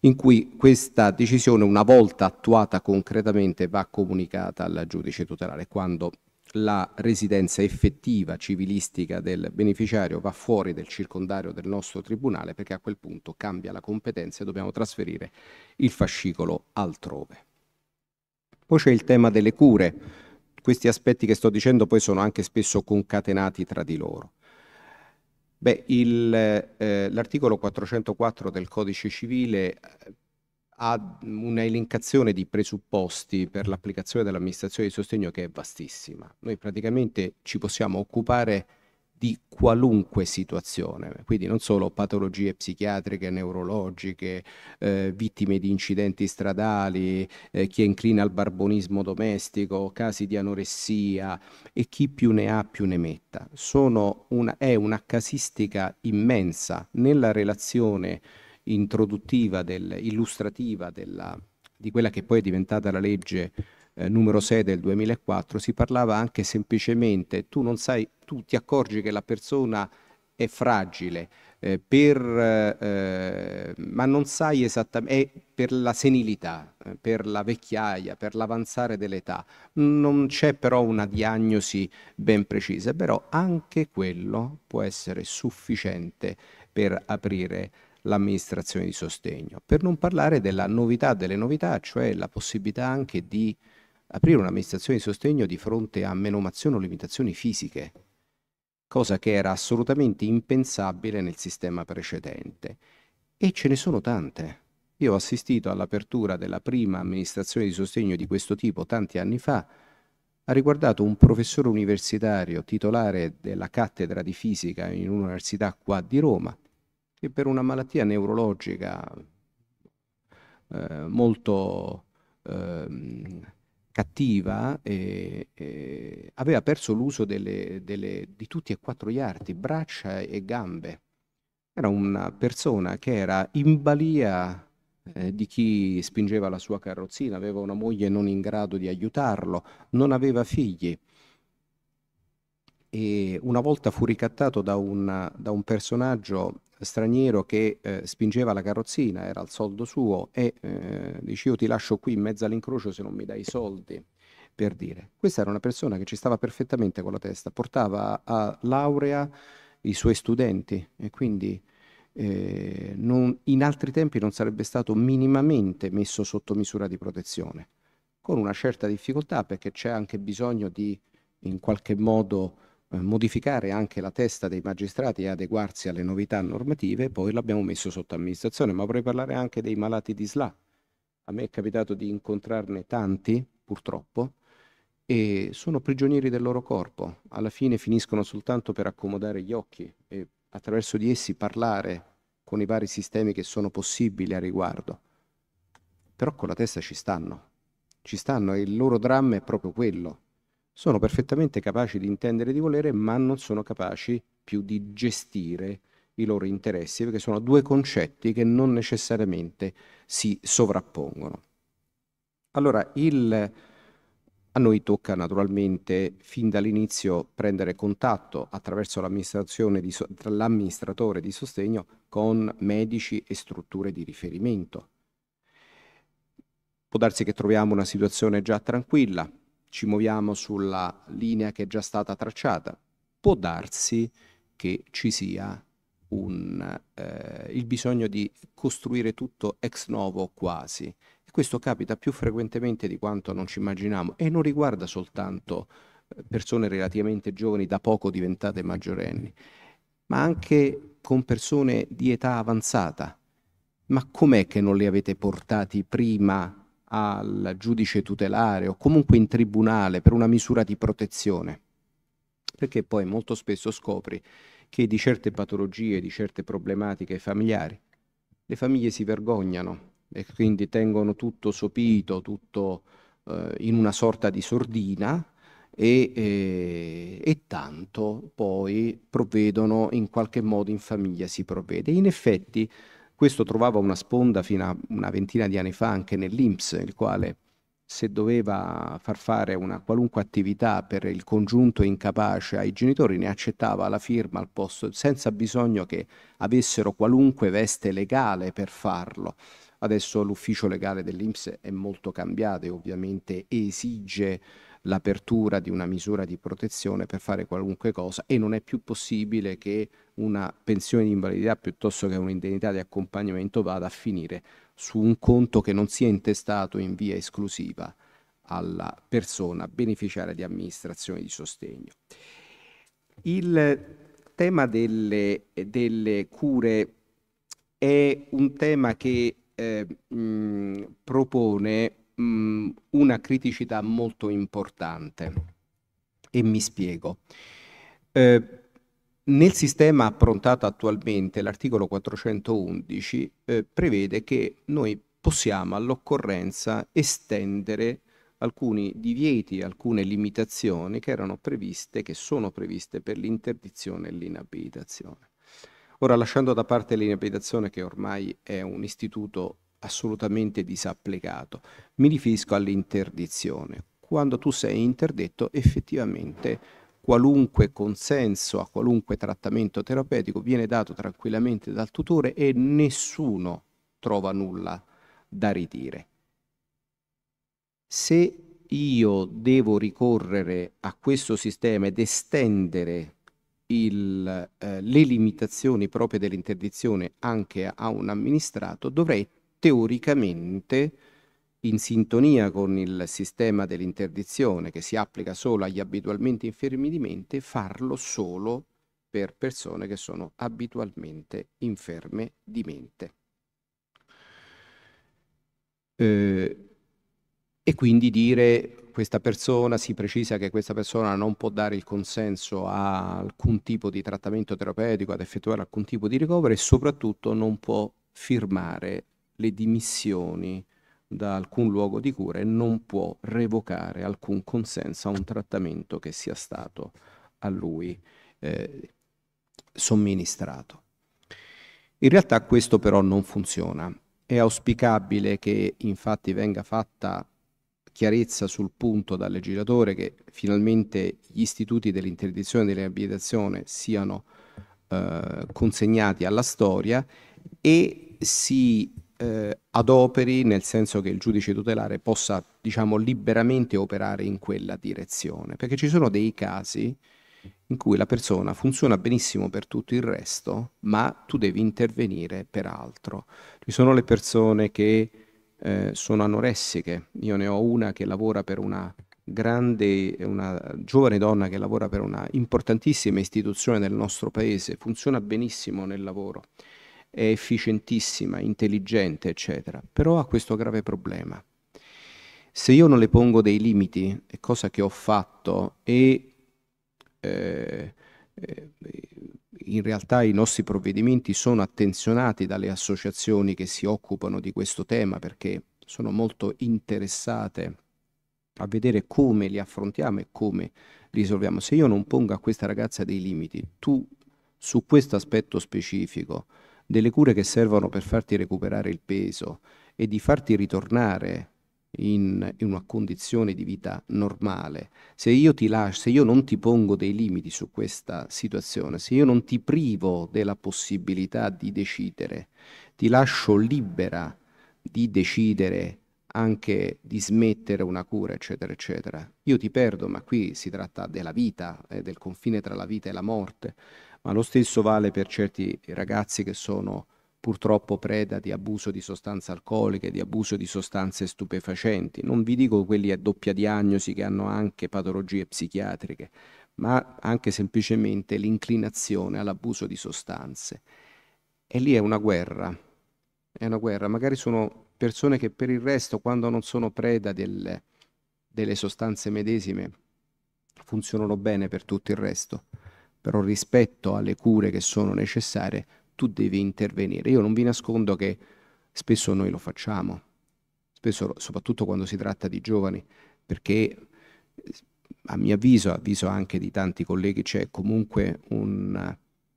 in cui questa decisione, una volta attuata concretamente, va comunicata al giudice tutelare quando la residenza effettiva civilistica del beneficiario va fuori del circondario del nostro tribunale perché a quel punto cambia la competenza e dobbiamo trasferire il fascicolo altrove. Poi c'è il tema delle cure. Questi aspetti che sto dicendo poi sono anche spesso concatenati tra di loro. Beh, eh, l'articolo eh, 404 del codice civile eh, ha una elencazione di presupposti per l'applicazione dell'amministrazione di sostegno che è vastissima. Noi praticamente ci possiamo occupare di qualunque situazione, quindi non solo patologie psichiatriche, neurologiche, eh, vittime di incidenti stradali, eh, chi è inclina al barbonismo domestico, casi di anoressia e chi più ne ha più ne metta. Una, è una casistica immensa nella relazione introduttiva, del, illustrativa della, di quella che poi è diventata la legge eh, numero 6 del 2004 si parlava anche semplicemente, tu non sai, tu ti accorgi che la persona è fragile, eh, per, eh, ma non sai esattamente, è per la senilità, eh, per la vecchiaia, per l'avanzare dell'età. Non c'è però una diagnosi ben precisa, però anche quello può essere sufficiente per aprire l'amministrazione di sostegno. Per non parlare della novità delle novità, cioè la possibilità anche di aprire un'amministrazione di sostegno di fronte a menomazioni o limitazioni fisiche, cosa che era assolutamente impensabile nel sistema precedente. E ce ne sono tante. Io ho assistito all'apertura della prima amministrazione di sostegno di questo tipo tanti anni fa, ha riguardato un professore universitario titolare della cattedra di fisica in un'università qua di Roma, che per una malattia neurologica eh, molto eh, cattiva eh, eh, aveva perso l'uso delle, delle, di tutti e quattro gli arti, braccia e gambe. Era una persona che era in balia eh, di chi spingeva la sua carrozzina, aveva una moglie non in grado di aiutarlo, non aveva figli. E una volta fu ricattato da, una, da un personaggio straniero che eh, spingeva la carrozzina, era al soldo suo, e eh, dice io ti lascio qui in mezzo all'incrocio se non mi dai i soldi, per dire. Questa era una persona che ci stava perfettamente con la testa, portava a laurea i suoi studenti e quindi eh, non, in altri tempi non sarebbe stato minimamente messo sotto misura di protezione, con una certa difficoltà perché c'è anche bisogno di in qualche modo eh, modificare anche la testa dei magistrati e adeguarsi alle novità normative, poi l'abbiamo messo sotto amministrazione, ma vorrei parlare anche dei malati di SLA. A me è capitato di incontrarne tanti, purtroppo, e sono prigionieri del loro corpo. Alla fine finiscono soltanto per accomodare gli occhi e attraverso di essi parlare con i vari sistemi che sono possibili a riguardo. Però con la testa ci stanno, ci stanno e il loro dramma è proprio quello sono perfettamente capaci di intendere di volere, ma non sono capaci più di gestire i loro interessi, perché sono due concetti che non necessariamente si sovrappongono. Allora, il, a noi tocca naturalmente fin dall'inizio prendere contatto attraverso di, l'amministratore di sostegno con medici e strutture di riferimento. Può darsi che troviamo una situazione già tranquilla, ci muoviamo sulla linea che è già stata tracciata. Può darsi che ci sia un, eh, il bisogno di costruire tutto ex novo quasi. E questo capita più frequentemente di quanto non ci immaginiamo e non riguarda soltanto eh, persone relativamente giovani da poco diventate maggiorenni, ma anche con persone di età avanzata. Ma com'è che non li avete portati prima al giudice tutelare o comunque in tribunale per una misura di protezione, perché poi molto spesso scopri che di certe patologie, di certe problematiche familiari, le famiglie si vergognano e quindi tengono tutto sopito, tutto eh, in una sorta di sordina e, e, eh, e, tanto poi provvedono in qualche modo in famiglia si provvede. In effetti questo trovava una sponda fino a una ventina di anni fa anche nell'Inps, il quale se doveva far fare una qualunque attività per il congiunto incapace ai genitori ne accettava la firma al posto senza bisogno che avessero qualunque veste legale per farlo. Adesso l'ufficio legale dell'Inps è molto cambiato e ovviamente esige l'apertura di una misura di protezione per fare qualunque cosa e non è più possibile che una pensione di invalidità piuttosto che un'indennità di accompagnamento vada a finire su un conto che non sia intestato in via esclusiva alla persona beneficiaria di amministrazione di sostegno. Il tema delle, delle cure è un tema che eh, mh, propone mh, mm, una criticità molto importante e mi spiego. Eh, nel sistema approntato attualmente l'articolo 411 eh, prevede che noi possiamo all'occorrenza estendere alcuni divieti, alcune limitazioni che erano previste, che sono previste per l'interdizione e l'inabilitazione. Ora, lasciando da parte l'inabilitazione, che ormai è un istituto assolutamente disapplicato. Mi riferisco all'interdizione. Quando tu sei interdetto, effettivamente qualunque consenso a qualunque trattamento terapeutico viene dato tranquillamente dal tutore e nessuno trova nulla da ridire. Se io devo ricorrere a questo sistema ed estendere il, eh, le limitazioni proprie dell'interdizione anche a un amministrato, dovrei teoricamente in sintonia con il sistema dell'interdizione che si applica solo agli abitualmente infermi di mente, farlo solo per persone che sono abitualmente inferme di mente. Eh, e quindi dire questa persona, si precisa che questa persona non può dare il consenso a alcun tipo di trattamento terapeutico, ad effettuare alcun tipo di ricovero e soprattutto non può firmare le dimissioni da alcun luogo di cura e non può revocare alcun consenso a un trattamento che sia stato a lui eh, somministrato. In realtà questo però non funziona. È auspicabile che infatti venga fatta chiarezza sul punto dal legislatore che finalmente gli istituti dell'interdizione e dell'abilitazione siano eh, consegnati alla storia e si eh, adoperi nel senso che il giudice tutelare possa, diciamo, liberamente operare in quella direzione, perché ci sono dei casi in cui la persona funziona benissimo per tutto il resto, ma tu devi intervenire per altro. Ci sono le persone che eh, sono anoressiche, io ne ho una che lavora per una grande, una giovane donna che lavora per una importantissima istituzione del nostro paese, funziona benissimo nel lavoro è efficientissima, intelligente, eccetera, però ha questo grave problema. Se io non le pongo dei limiti, cosa che ho fatto, e eh, eh, in realtà i nostri provvedimenti sono attenzionati dalle associazioni che si occupano di questo tema perché sono molto interessate a vedere come li affrontiamo e come risolviamo. Se io non pongo a questa ragazza dei limiti, tu su questo aspetto specifico delle cure che servono per farti recuperare il peso e di farti ritornare in, in una condizione di vita normale, se io ti lascio, se io non ti pongo dei limiti su questa situazione, se io non ti privo della possibilità di decidere, ti lascio libera di decidere anche di smettere una cura, eccetera, eccetera. Io ti perdo, ma qui si tratta della vita, eh, del confine tra la vita e la morte ma lo stesso vale per certi ragazzi che sono purtroppo preda di abuso di sostanze alcoliche, di abuso di sostanze stupefacenti. Non vi dico quelli a doppia diagnosi che hanno anche patologie psichiatriche, ma anche semplicemente l'inclinazione all'abuso di sostanze. E lì è una guerra, è una guerra. Magari sono persone che per il resto, quando non sono preda del, delle sostanze medesime, funzionano bene per tutto il resto però rispetto alle cure che sono necessarie tu devi intervenire. Io non vi nascondo che spesso noi lo facciamo, spesso soprattutto quando si tratta di giovani, perché eh, a mio avviso, avviso anche di tanti colleghi, c'è comunque un,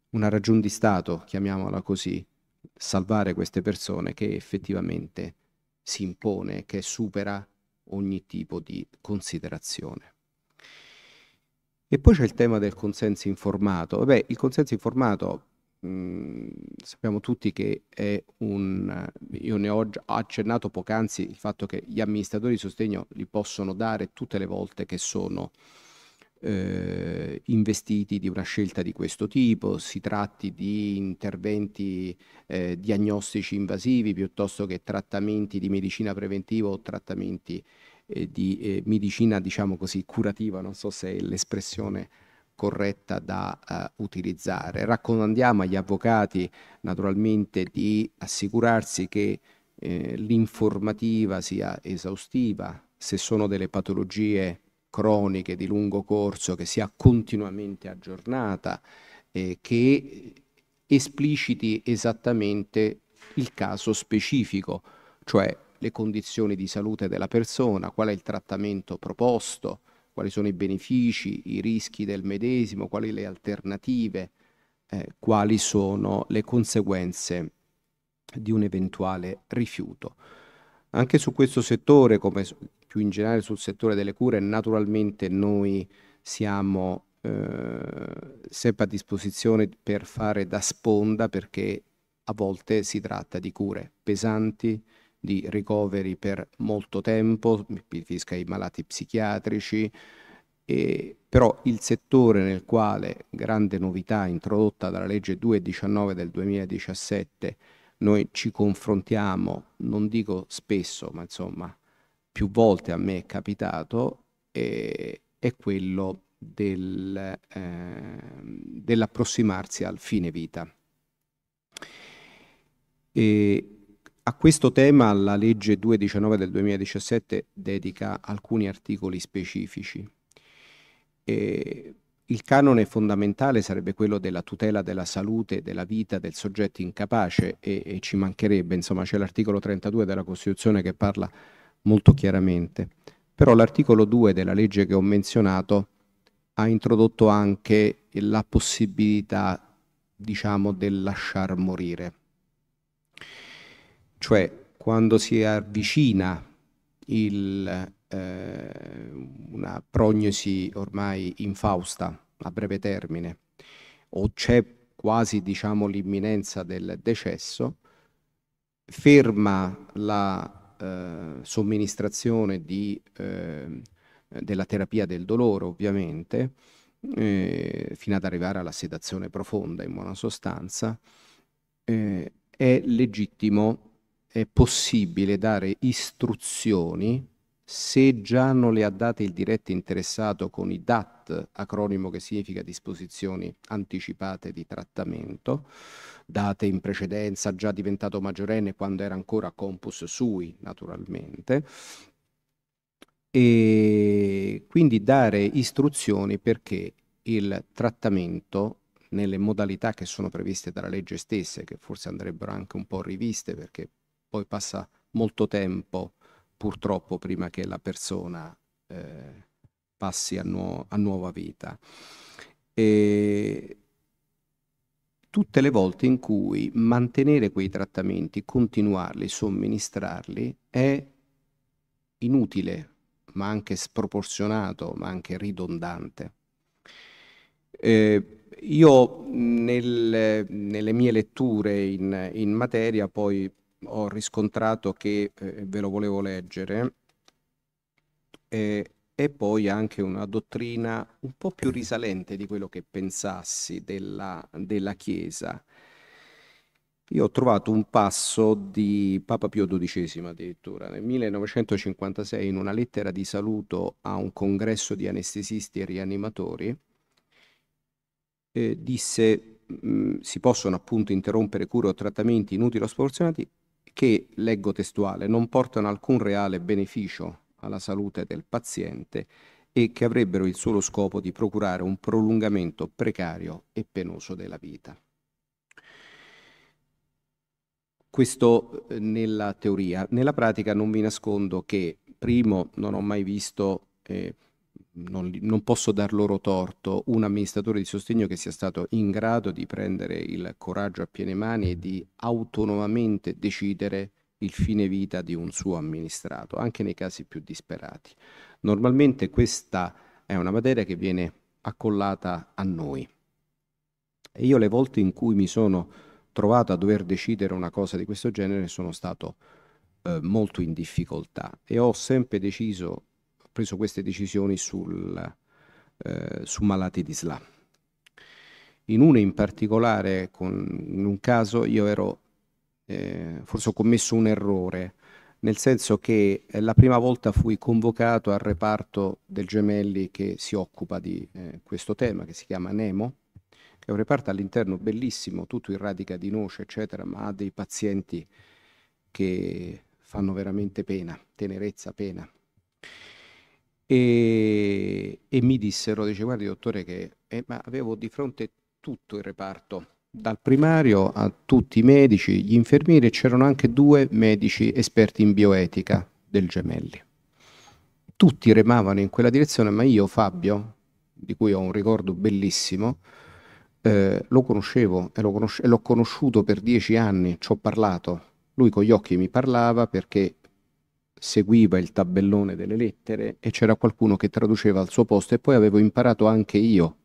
una ragione di Stato, chiamiamola così, salvare queste persone che effettivamente si impone, che supera ogni tipo di considerazione. E poi c'è il tema del consenso informato. Vabbè, il consenso informato mh, sappiamo tutti che è un... Io ne ho accennato poc'anzi il fatto che gli amministratori di sostegno li possono dare tutte le volte che sono eh, investiti di una scelta di questo tipo, si tratti di interventi eh, diagnostici invasivi piuttosto che trattamenti di medicina preventiva o trattamenti eh, di eh, medicina, diciamo così, curativa, non so se è l'espressione corretta da uh, utilizzare. Raccomandiamo agli avvocati naturalmente di assicurarsi che eh, l'informativa sia esaustiva, se sono delle patologie croniche di lungo corso che sia continuamente aggiornata, eh, che espliciti esattamente il caso specifico, cioè le condizioni di salute della persona, qual è il trattamento proposto, quali sono i benefici, i rischi del medesimo, quali le alternative, eh, quali sono le conseguenze di un eventuale rifiuto. Anche su questo settore, come più in generale sul settore delle cure, naturalmente noi siamo eh, sempre a disposizione per fare da sponda perché a volte si tratta di cure pesanti, di ricoveri per molto tempo, mi riferisco ai malati psichiatrici, e, però il settore nel quale grande novità introdotta dalla legge 219 del 2017 noi ci confrontiamo, non dico spesso, ma insomma più volte a me è capitato, e, è quello del, eh, dell'approssimarsi al fine vita. E, a questo tema la legge 219 del 2017 dedica alcuni articoli specifici. E il canone fondamentale sarebbe quello della tutela della salute, della vita del soggetto incapace e, e ci mancherebbe, insomma c'è l'articolo 32 della Costituzione che parla molto chiaramente. Però l'articolo 2 della legge che ho menzionato ha introdotto anche la possibilità, diciamo, del lasciar morire cioè quando si avvicina il, eh, una prognosi ormai infausta a breve termine o c'è quasi diciamo, l'imminenza del decesso, ferma la eh, somministrazione di, eh, della terapia del dolore ovviamente, eh, fino ad arrivare alla sedazione profonda in buona sostanza, eh, è legittimo è possibile dare istruzioni se già non le ha date il diretto interessato con i DAT, acronimo che significa disposizioni anticipate di trattamento, date in precedenza già diventato maggiorenne quando era ancora compus sui, naturalmente, e quindi dare istruzioni perché il trattamento nelle modalità che sono previste dalla legge stessa, che forse andrebbero anche un po' riviste perché poi passa molto tempo purtroppo prima che la persona eh, passi a, nu a, nuova vita. E tutte le volte in cui mantenere quei trattamenti, continuarli, somministrarli è inutile, ma anche sproporzionato, ma anche ridondante. Eh, io nel, nelle mie letture in, in materia poi ho riscontrato che eh, ve lo volevo leggere, è, eh, e poi anche una dottrina un po' più risalente di quello che pensassi della, della Chiesa. Io ho trovato un passo di Papa Pio XII addirittura, nel 1956 in una lettera di saluto a un congresso di anestesisti e rianimatori, eh, disse mm, si possono appunto interrompere cure o trattamenti inutili o sproporzionati che, leggo testuale, non portano alcun reale beneficio alla salute del paziente e che avrebbero il solo scopo di procurare un prolungamento precario e penoso della vita. Questo eh, nella teoria. Nella pratica non vi nascondo che, primo, non ho mai visto eh, non, non, posso dar loro torto, un amministratore di sostegno che sia stato in grado di prendere il coraggio a piene mani e di autonomamente decidere il fine vita di un suo amministrato, anche nei casi più disperati. Normalmente questa è una materia che viene accollata a noi. E io le volte in cui mi sono trovato a dover decidere una cosa di questo genere sono stato eh, molto in difficoltà e ho sempre deciso preso queste decisioni sul, eh, su malati di SLA. In una in particolare, con, in un caso, io ero, eh, forse ho commesso un errore, nel senso che eh, la prima volta fui convocato al reparto del Gemelli che si occupa di eh, questo tema, che si chiama Nemo, che è un reparto all'interno bellissimo, tutto in radica di noce, eccetera, ma ha dei pazienti che fanno veramente pena, tenerezza, pena e, e mi dissero, dice guardi dottore che eh, ma avevo di fronte tutto il reparto, dal primario a tutti i medici, gli infermieri e c'erano anche due medici esperti in bioetica del Gemelli. Tutti remavano in quella direzione, ma io Fabio, di cui ho un ricordo bellissimo, eh, lo conoscevo e, l'ho conosciuto per dieci anni, ci ho parlato. Lui con gli occhi mi parlava perché seguiva il tabellone delle lettere e c'era qualcuno che traduceva al suo posto e poi avevo imparato anche io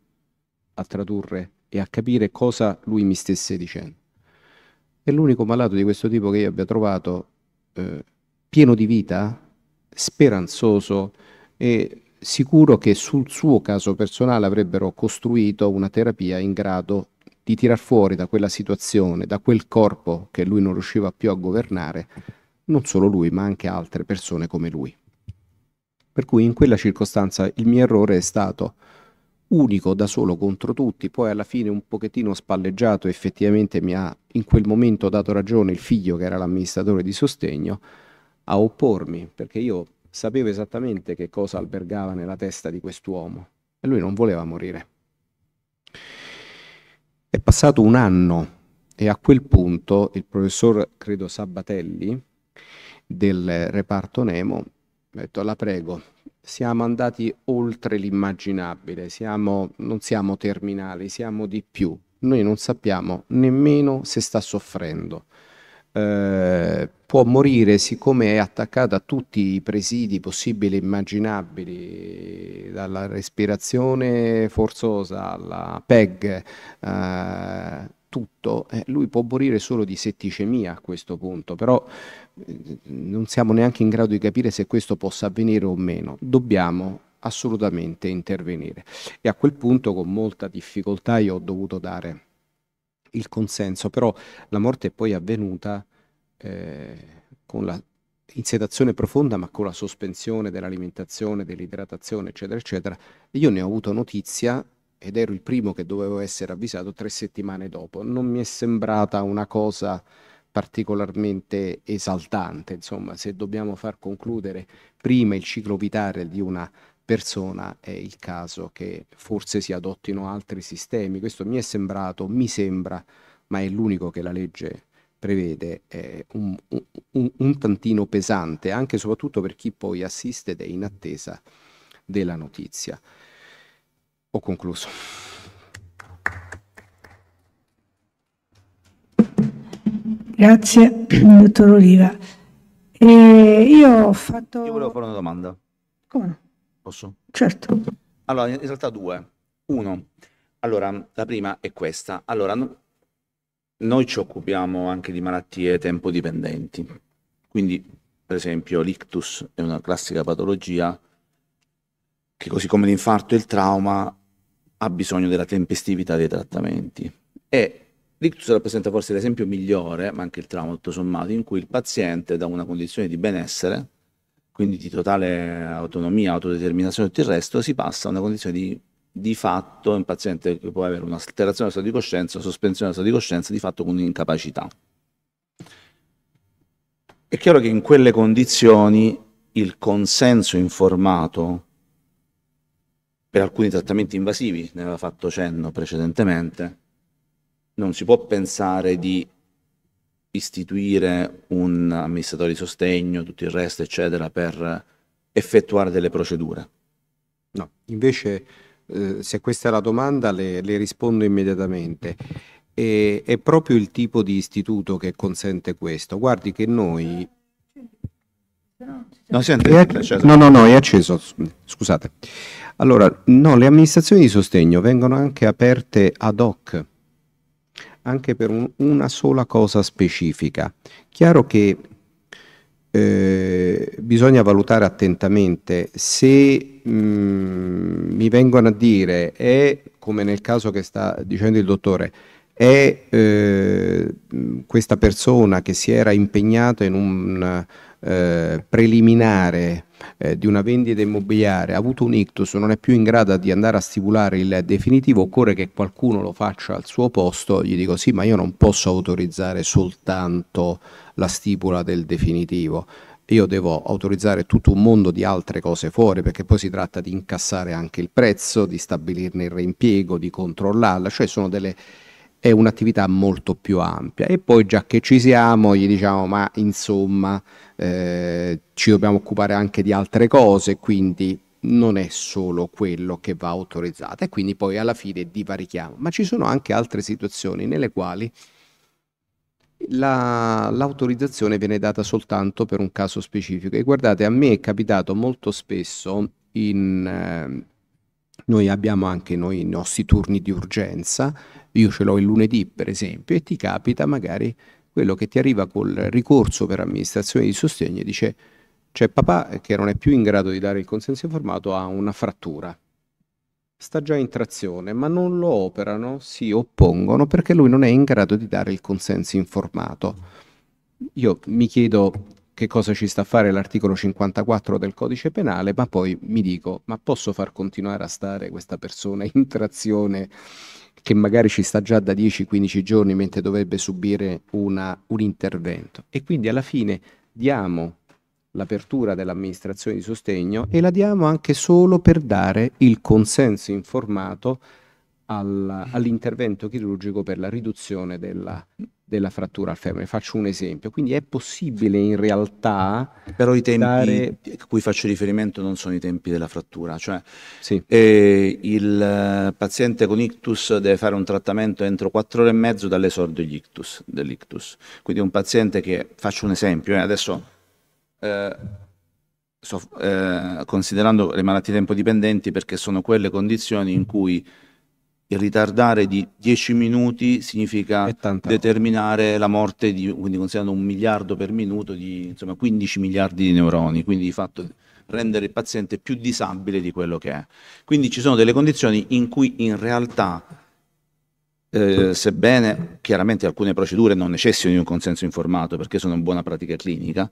a tradurre e a capire cosa lui mi stesse dicendo. E l'unico malato di questo tipo che io abbia trovato eh, pieno di vita, speranzoso e sicuro che sul suo caso personale avrebbero costruito una terapia in grado di tirar fuori da quella situazione, da quel corpo che lui non riusciva più a governare, non solo lui ma anche altre persone come lui. Per cui in quella circostanza il mio errore è stato unico da solo contro tutti, poi alla fine un pochettino spalleggiato, effettivamente mi ha in quel momento dato ragione il figlio che era l'amministratore di sostegno a oppormi, perché io sapevo esattamente che cosa albergava nella testa di quest'uomo e lui non voleva morire. È passato un anno e a quel punto il professor, credo, Sabatelli, del reparto Nemo, ho detto la prego, siamo andati oltre l'immaginabile, siamo, non siamo terminali, siamo di più. Noi non sappiamo nemmeno se sta soffrendo. Eh, può morire siccome è attaccata a tutti i presidi possibili e immaginabili, dalla respirazione forzosa alla PEG, eh, tutto. Eh, lui può morire solo di setticemia a questo punto, però non siamo neanche in grado di capire se questo possa avvenire o meno. Dobbiamo assolutamente intervenire. E a quel punto con molta difficoltà io ho dovuto dare il consenso, però la morte è poi avvenuta eh, con la in sedazione profonda, ma con la sospensione dell'alimentazione, dell'idratazione, eccetera, eccetera. Io ne ho avuto notizia ed ero il primo che dovevo essere avvisato tre settimane dopo. Non mi è sembrata una cosa particolarmente esaltante. Insomma, se dobbiamo far concludere prima il ciclo vitale di una persona è il caso che forse si adottino altri sistemi. Questo mi è sembrato, mi sembra, ma è l'unico che la legge prevede, eh, un, un, un, tantino pesante, anche e soprattutto per chi poi assiste ed è in attesa della notizia. Ho concluso. Grazie, dottor Oliva. E io ho fatto... Io volevo fare una domanda. Come? Posso? Certo. Allora, in realtà due. Uno, allora, la prima è questa. Allora, no... noi ci occupiamo anche di malattie tempo-dipendenti. Quindi, per esempio, l'ictus è una classica patologia che, così come l'infarto e il trauma, ha bisogno della tempestività dei trattamenti. E L'ictus rappresenta forse l'esempio migliore, ma anche il trauma tutto sommato, in cui il paziente da una condizione di benessere, quindi di totale autonomia, autodeterminazione e tutto il resto, si passa a una condizione di, di fatto, un paziente che può avere un'alterazione dello stato di coscienza, sospensione dello stato di coscienza, di fatto con un'incapacità. È chiaro che in quelle condizioni il consenso informato per alcuni trattamenti invasivi, ne aveva fatto cenno precedentemente, non si può pensare di istituire un amministratore di sostegno, tutto il resto, eccetera, per effettuare delle procedure. No, invece eh, se questa è la domanda le, le rispondo immediatamente. E, è proprio il tipo di istituto che consente questo. Guardi che noi... No, senti, è, no, no, no, è acceso, scusate. Allora, no, le amministrazioni di sostegno vengono anche aperte ad hoc anche per un, una sola cosa specifica. Chiaro che eh, bisogna valutare attentamente se mh, mm, mi vengono a dire è come nel caso che sta dicendo il dottore è eh, questa persona che si era impegnata in un eh, preliminare eh, di una vendita immobiliare ha avuto un ictus, non è più in grado di andare a stipulare il definitivo, occorre che qualcuno lo faccia al suo posto, gli dico sì, ma io non posso autorizzare soltanto la stipula del definitivo io devo autorizzare tutto un mondo di altre cose fuori perché poi si tratta di incassare anche il prezzo, di stabilirne il reimpiego, di controllarla, cioè sono delle è un'attività molto più ampia e poi già che ci siamo gli diciamo ma insomma eh, ci dobbiamo occupare anche di altre cose quindi non è solo quello che va autorizzato e quindi poi alla fine divarichiamo ma ci sono anche altre situazioni nelle quali la, l'autorizzazione viene data soltanto per un caso specifico e guardate a me è capitato molto spesso in eh, noi abbiamo anche noi i nostri turni di urgenza io ce l'ho il lunedì per esempio, e ti capita magari quello che ti arriva col ricorso per amministrazione di sostegno e dice c'è papà che non è più in grado di dare il consenso informato, ha una frattura, sta già in trazione, ma non lo operano, si oppongono perché lui non è in grado di dare il consenso informato. Io mi chiedo che cosa ci sta a fare l'articolo 54 del codice penale, ma poi mi dico, ma posso far continuare a stare questa persona in trazione? che magari ci sta già da 10-15 giorni mentre dovrebbe subire una, un intervento. E quindi alla fine diamo l'apertura dell'amministrazione di sostegno e la diamo anche solo per dare il consenso informato al, all'intervento chirurgico per la riduzione della, della frattura al femore. Faccio un esempio. Quindi è possibile in realtà. Però i tempi dare... a cui faccio riferimento non sono i tempi della frattura. Cioè, sì. eh, il paziente con ictus deve fare un trattamento entro 4 ore e mezzo dall'esordio ictus, dell'ictus. Quindi un paziente che, faccio un esempio, eh, adesso. Eh, sto eh, considerando le malattie tempo dipendenti perché sono quelle condizioni in cui il ritardare di 10 minuti significa determinare la morte di, quindi considerando un miliardo per minuto, di insomma 15 miliardi di neuroni, quindi di fatto rendere il paziente più disabile di quello che è. Quindi ci sono delle condizioni in cui in realtà, eh, sebbene chiaramente alcune procedure non necessitino di un consenso informato perché sono in buona pratica clinica,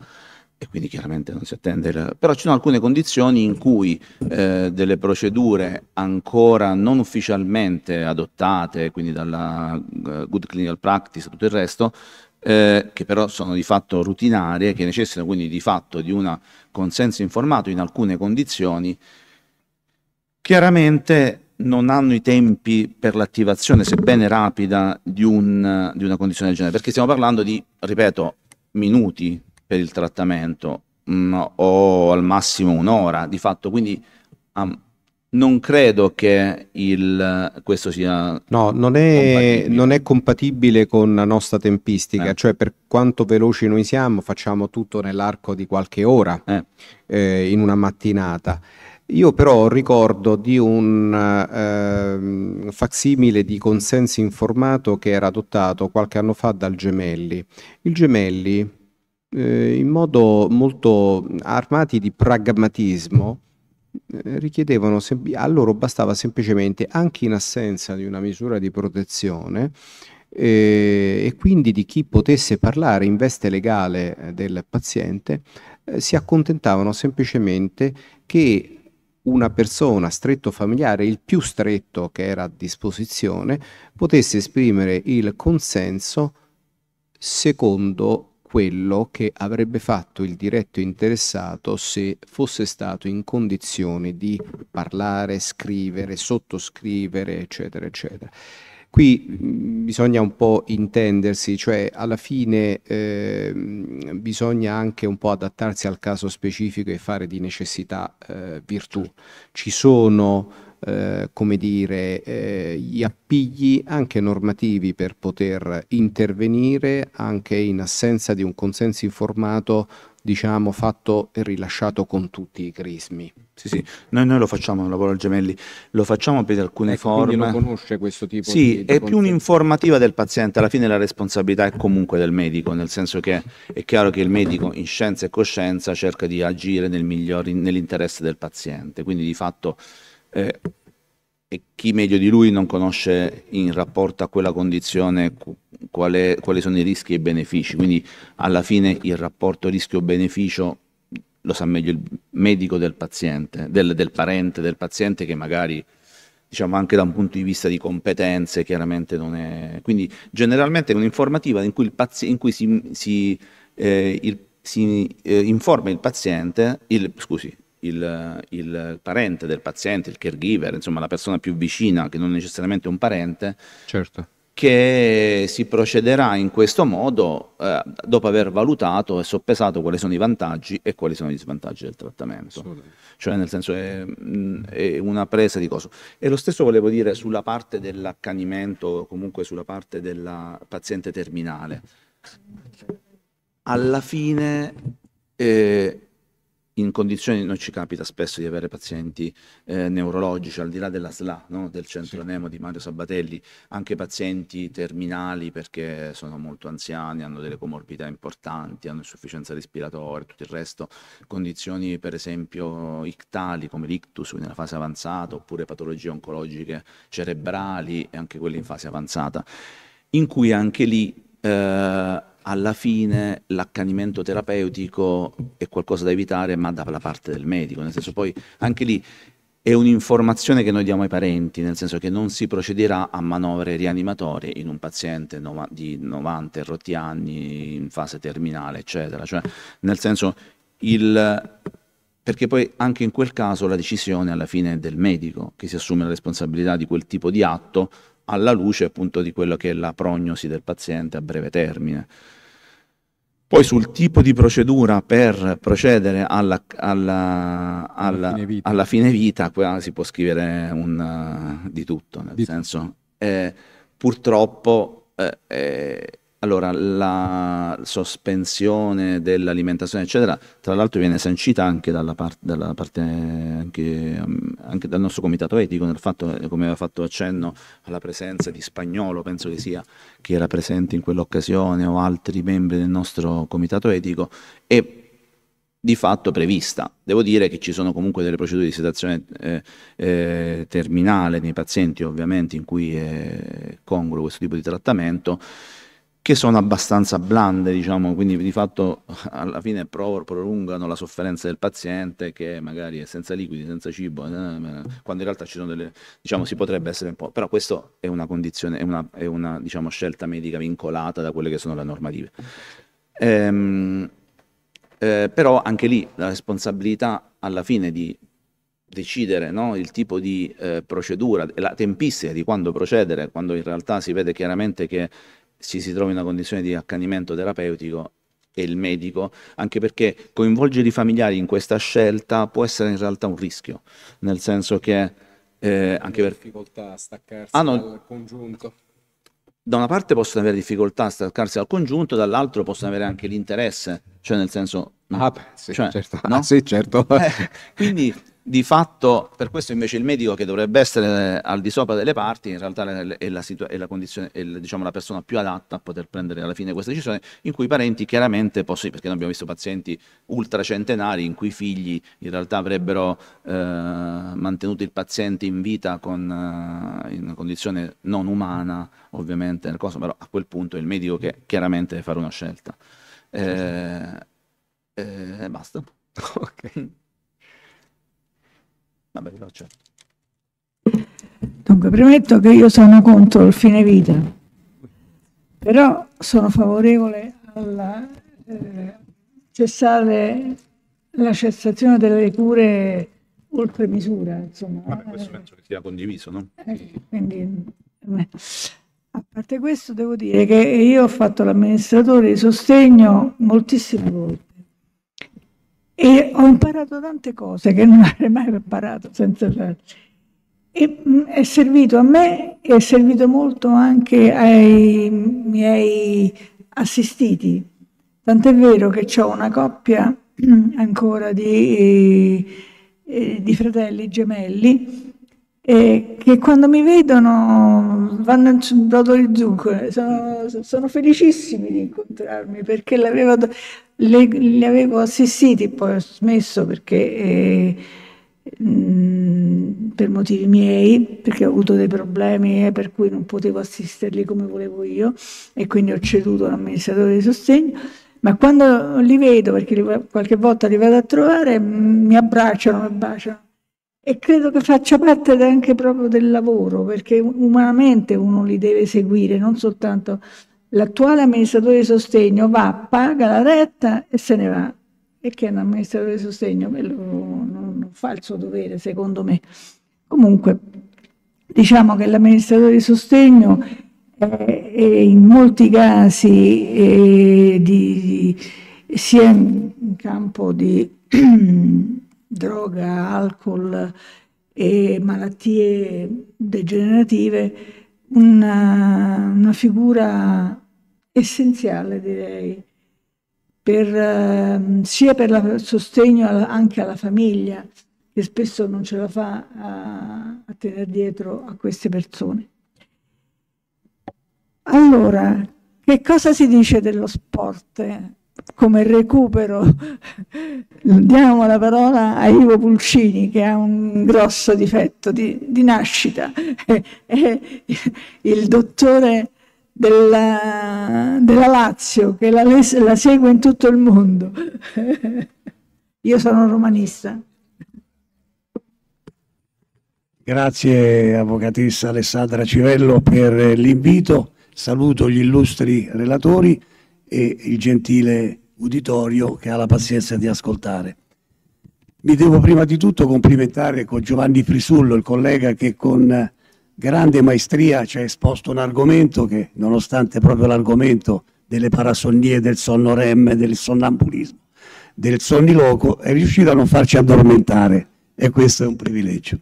e quindi chiaramente non si attende. Il... Però ci sono alcune condizioni in cui eh, delle procedure ancora non ufficialmente adottate, quindi dalla uh, Good Clinical Practice e tutto il resto, eh, che però sono di fatto rutinarie, che necessitano quindi di fatto di un consenso informato in alcune condizioni, chiaramente non hanno i tempi per l'attivazione, sebbene rapida, di, un, di una condizione del genere, perché stiamo parlando di, ripeto, minuti, per il trattamento mh, mm, o al massimo un'ora di fatto, quindi um, non credo che il, questo sia... No, non è compatibile, non è compatibile con la nostra tempistica, eh. cioè per quanto veloci noi siamo facciamo tutto nell'arco di qualche ora eh. Eh, in una mattinata. Io però ricordo di un eh, facsimile di consenso informato che era adottato qualche anno fa dal Gemelli. Il Gemelli eh, in modo molto armati di pragmatismo, eh, richiedevano, a loro bastava semplicemente, anche in assenza di una misura di protezione, eh, e quindi di chi potesse parlare in veste legale eh, del paziente, eh, si accontentavano semplicemente che una persona stretto familiare, il più stretto che era a disposizione, potesse esprimere il consenso secondo quello che avrebbe fatto il diretto interessato se fosse stato in condizione di parlare, scrivere, sottoscrivere, eccetera, eccetera. Qui mm, bisogna un po' intendersi, cioè alla fine eh, bisogna anche un po' adattarsi al caso specifico e fare di necessità eh, virtù. Ci sono eh, come dire, eh, gli appigli anche normativi per poter intervenire anche in assenza di un consenso informato diciamo fatto e rilasciato con tutti i crismi. Sì, sì, noi, noi lo facciamo, lavoro al Gemelli, lo facciamo per alcune ecco, forme. Quindi lo conosce questo tipo sì, di... Sì, è più un'informativa del paziente, alla fine la responsabilità è comunque del medico, nel senso che è chiaro che il medico in scienza e coscienza cerca di agire nel miglior, nell'interesse del paziente, quindi di fatto eh, e chi meglio di lui non conosce in rapporto a quella condizione quale, quali sono i rischi e i benefici. Quindi alla fine il rapporto rischio-beneficio lo sa meglio il medico del paziente, del, del parente del paziente che magari diciamo anche da un punto di vista di competenze chiaramente non è... Quindi generalmente è un'informativa in cui, il pazi- in cui si, si, eh, il, si eh, informa il paziente, il, scusi, il, il, parente del paziente, il caregiver, insomma la persona più vicina, che non necessariamente un parente, certo. che si procederà in questo modo eh, dopo aver valutato e soppesato quali sono i vantaggi e quali sono gli svantaggi del trattamento. Cioè nel senso è, è, una presa di cosa. E lo stesso volevo dire sulla parte dell'accanimento, comunque sulla parte della paziente terminale. Alla fine... Eh, in condizioni, noi ci capita spesso di avere pazienti eh, neurologici, al di là della SLA, no? del centro sì. Nemo di Mario Sabatelli, anche pazienti terminali perché sono molto anziani, hanno delle comorbidità importanti, hanno insufficienza respiratoria, tutto il resto, condizioni per esempio ictali come l'ictus, nella fase avanzata, oppure patologie oncologiche cerebrali e anche quelle in fase avanzata, in cui anche lì... Eh, alla fine l'accanimento terapeutico è qualcosa da evitare, ma dalla parte del medico, nel senso poi anche lì è un'informazione che noi diamo ai parenti, nel senso che non si procederà a manovre rianimatorie in un paziente di 90 rotti anni in fase terminale, eccetera, cioè nel senso il perché poi anche in quel caso la decisione alla fine è del medico che si assume la responsabilità di quel tipo di atto alla luce appunto di quello che è la prognosi del paziente a breve termine. Poi sul tipo di procedura per procedere alla, alla, alla, alla fine, vita. fine vita, qua si può scrivere un, uh, di tutto, nel di senso, eh, purtroppo eh, eh, allora, la sospensione dell'alimentazione, eccetera, tra l'altro viene sancita anche dalla, par- dalla parte, anche, um, anche, dal nostro comitato etico, nel fatto, eh, come aveva fatto accenno alla presenza di Spagnolo, penso che sia, che era presente in quell'occasione, o altri membri del nostro comitato etico, è di fatto prevista. Devo dire che ci sono comunque delle procedure di sedazione eh, eh, terminale nei pazienti, ovviamente, in cui è congruo questo tipo di trattamento che sono abbastanza blande, diciamo, quindi di fatto alla fine prolungano la sofferenza del paziente che magari è senza liquidi, senza cibo, eh, eh, quando in realtà ci sono delle, diciamo, si potrebbe essere un po', però questa è una condizione, è una, è una diciamo, scelta medica vincolata da quelle che sono le normative. Ehm, eh, però anche lì la responsabilità alla fine di decidere no, il tipo di eh, procedura, la tempistica di quando procedere, quando in realtà si vede chiaramente che si, si trova in una condizione di accanimento terapeutico e il medico, anche perché coinvolgere i familiari in questa scelta può essere in realtà un rischio, nel senso che eh, anche per difficoltà a staccarsi ah, no. dal congiunto. Da una parte possono avere difficoltà a staccarsi dal congiunto, dall'altro possono avere anche l'interesse, cioè nel senso Ah, beh, sì, cioè, certo. No? Ah, sì, certo. Eh, quindi di fatto, per questo invece il medico che dovrebbe essere eh, al di sopra delle parti, in realtà è la, situa- è la condizione, è diciamo, la persona più adatta a poter prendere alla fine questa decisione, in cui i parenti chiaramente possono, perché noi abbiamo visto pazienti ultracentenari in cui i figli in realtà avrebbero eh, mantenuto il paziente in vita con, eh, in una condizione non umana, ovviamente, nel coso, però a quel punto è il medico che chiaramente deve fare una scelta. Eh, eh, basta. Ok. Vabbè, faccio. Dunque, premetto che io sono contro il fine vita, però sono favorevole alla eh, cessare la cessazione delle cure oltre misura, insomma. Vabbè, questo penso che sia condiviso, no? Eh, quindi, eh, a parte questo devo dire che io ho fatto l'amministratore di sostegno moltissime volte e ho imparato tante cose che non avrei mai imparato senza Sergio. E mh, mm, è servito a me e è servito molto anche ai miei assistiti. Tant'è vero che ho una coppia ancora di, eh, eh, di fratelli gemelli eh, che quando mi vedono vanno in brodo di zucchero, sono, sono felicissimi di incontrarmi perché l'avevo le, li avevo assistiti, poi ho smesso perché eh, mh, per motivi miei, perché ho avuto dei problemi eh, per cui non potevo assisterli come volevo io e quindi ho ceduto all'amministratore di sostegno. Ma quando li vedo, perché li, qualche volta li vado a trovare, mi abbracciano, mi baciano. E credo che faccia parte anche proprio del lavoro, perché umanamente uno li deve seguire, non soltanto l'attuale amministratore di sostegno va, paga la retta e se ne va. E che è un amministratore di sostegno, quello non, fa il suo dovere, secondo me. Comunque, diciamo che l'amministratore di sostegno eh, è in molti casi eh, di, sia in campo di droga, alcol e malattie degenerative, una, una figura essenziale, direi, per, eh, sia per il sostegno anche alla famiglia, che spesso non ce la fa a, a tenere dietro a queste persone. Allora, che cosa si dice dello sport come recupero? Diamo la parola a Ivo Pulcini che ha un grosso difetto di, di nascita. È, è il dottore della, della Lazio che la, la segue in tutto il mondo. Io sono romanista. Grazie avvocatessa Alessandra Civello per l'invito. Saluto gli illustri relatori e il gentile uditorio che ha la pazienza di ascoltare. Mi devo prima di tutto complimentare con Giovanni Frisullo, il collega che con grande maestria ci ha esposto un argomento che, nonostante proprio l'argomento delle parasonnie, del sonno REM, del sonnambulismo, del sonniloco, è riuscito a non farci addormentare e questo è un privilegio.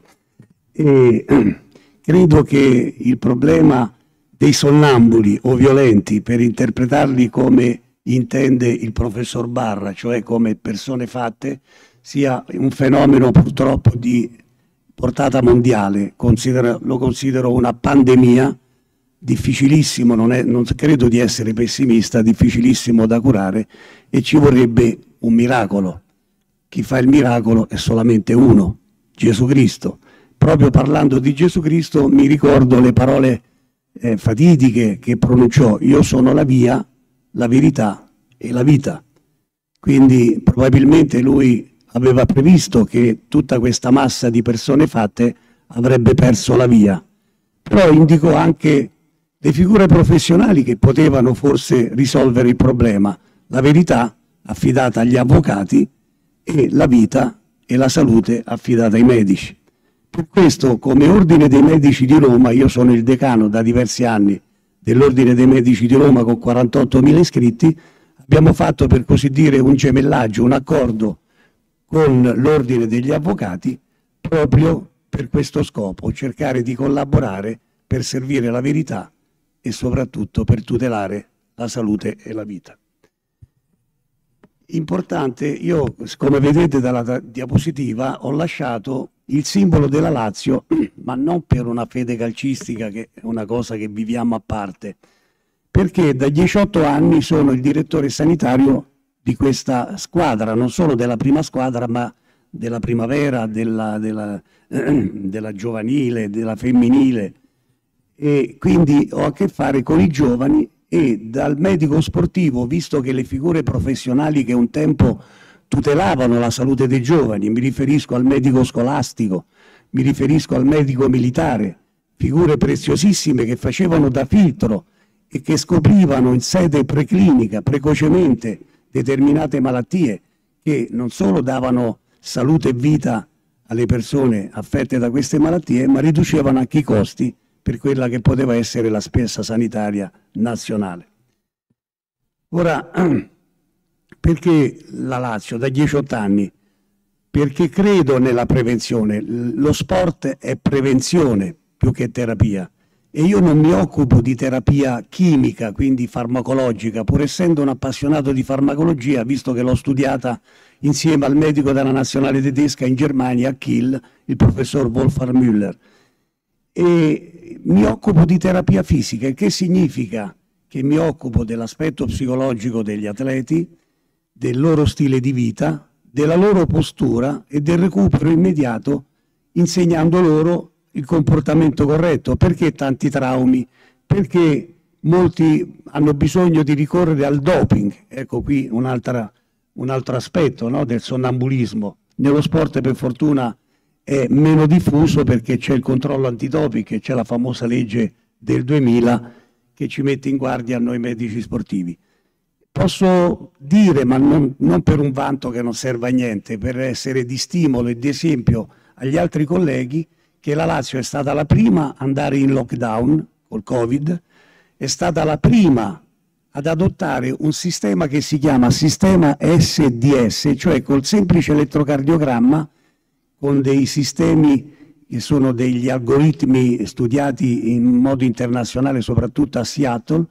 E credo che il problema dei sonnambuli o violenti, per interpretarli come intende il professor Barra, cioè come persone fatte, sia un fenomeno purtroppo di portata mondiale, considero, lo considero una pandemia, difficilissimo, non, è, non credo di essere pessimista, difficilissimo da curare e ci vorrebbe un miracolo. Chi fa il miracolo è solamente uno, Gesù Cristo. Proprio parlando di Gesù Cristo mi ricordo le parole eh, fatidiche che pronunciò, io sono la via, la verità e la vita. Quindi probabilmente lui aveva previsto che tutta questa massa di persone fatte avrebbe perso la via. Però indicò anche le figure professionali che potevano forse risolvere il problema, la verità affidata agli avvocati e la vita e la salute affidata ai medici. Per questo, come Ordine dei Medici di Roma, io sono il decano da diversi anni dell'Ordine dei Medici di Roma con 48.000 iscritti, abbiamo fatto per così dire un gemellaggio, un accordo con l'ordine degli avvocati proprio per questo scopo, cercare di collaborare per servire la verità e soprattutto per tutelare la salute e la vita. Importante, io come vedete dalla diapositiva ho lasciato il simbolo della Lazio, ma non per una fede calcistica che è una cosa che viviamo a parte, perché da 18 anni sono il direttore sanitario di questa squadra, non solo della prima squadra, ma della primavera, della, della, eh, della giovanile, della femminile. E quindi ho a che fare con i giovani e dal medico sportivo, visto che le figure professionali che un tempo tutelavano la salute dei giovani, mi riferisco al medico scolastico, mi riferisco al medico militare, figure preziosissime che facevano da filtro e che scoprivano in sede preclinica precocemente determinate malattie che non solo davano salute e vita alle persone affette da queste malattie, ma riducevano anche i costi per quella che poteva essere la spesa sanitaria nazionale. Ora, perché la Lazio da 18 anni? Perché credo nella prevenzione. Lo sport è prevenzione più che terapia e io non mi occupo di terapia chimica, quindi farmacologica, pur essendo un appassionato di farmacologia, visto che l'ho studiata insieme al medico della nazionale tedesca in Germania, a Kiel, il professor Wolfgang Müller. E mi occupo di terapia fisica, il che significa che mi occupo dell'aspetto psicologico degli atleti, del loro stile di vita, della loro postura e del recupero immediato, insegnando loro il comportamento corretto, perché tanti traumi, perché molti hanno bisogno di ricorrere al doping, ecco qui un altro aspetto no, del sonnambulismo. Nello sport per fortuna è meno diffuso perché c'è il controllo antidoping, c'è la famosa legge del 2000 che ci mette in guardia noi medici sportivi. Posso dire, ma non, non per un vanto che non serve a niente, per essere di stimolo e di esempio agli altri colleghi, che la Lazio è stata la prima ad andare in lockdown col Covid, è stata la prima ad adottare un sistema che si chiama sistema SDS, cioè col semplice elettrocardiogramma, con dei sistemi che sono degli algoritmi studiati in modo internazionale, soprattutto a Seattle,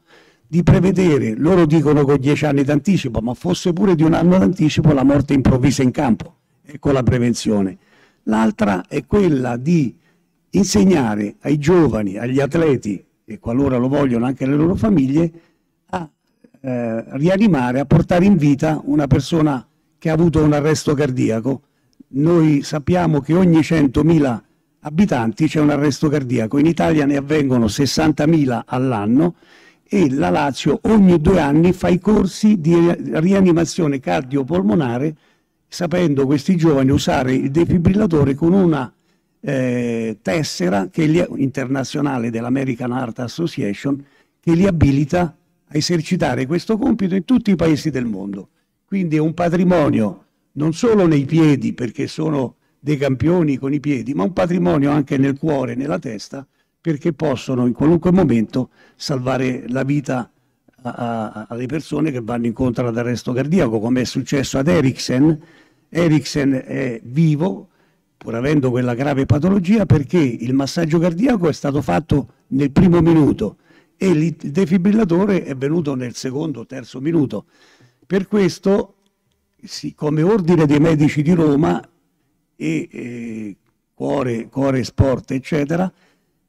di prevedere, loro dicono con dieci anni d'anticipo, ma fosse pure di un anno d'anticipo, la morte improvvisa in campo. e con la prevenzione l'altra è quella di insegnare ai giovani, agli atleti, e qualora lo vogliono anche alle loro famiglie, a eh, rianimare, a portare in vita una persona che ha avuto un arresto cardiaco. Noi sappiamo che ogni 100.000 abitanti c'è un arresto cardiaco, in Italia ne avvengono 60.000 all'anno e la Lazio ogni due anni fa i corsi di rianimazione cardiopolmonare sapendo questi giovani usare il defibrillatore con una eh, tessera li, internazionale dell'American Heart Association che li abilita a esercitare questo compito in tutti i paesi del mondo. Quindi è un patrimonio non solo nei piedi, perché sono dei campioni con i piedi, ma un patrimonio anche nel cuore, nella testa, perché possono in qualunque momento salvare la vita alle persone che vanno incontro ad arresto cardiaco, come è successo ad Eriksen. Eriksen è vivo, pur avendo quella grave patologia, perché il massaggio cardiaco è stato fatto nel primo minuto e il defibrillatore è venuto nel secondo o terzo minuto. Per questo, sì, come ordine dei medici di Roma e eh, cuore, cuore, sport, eccetera,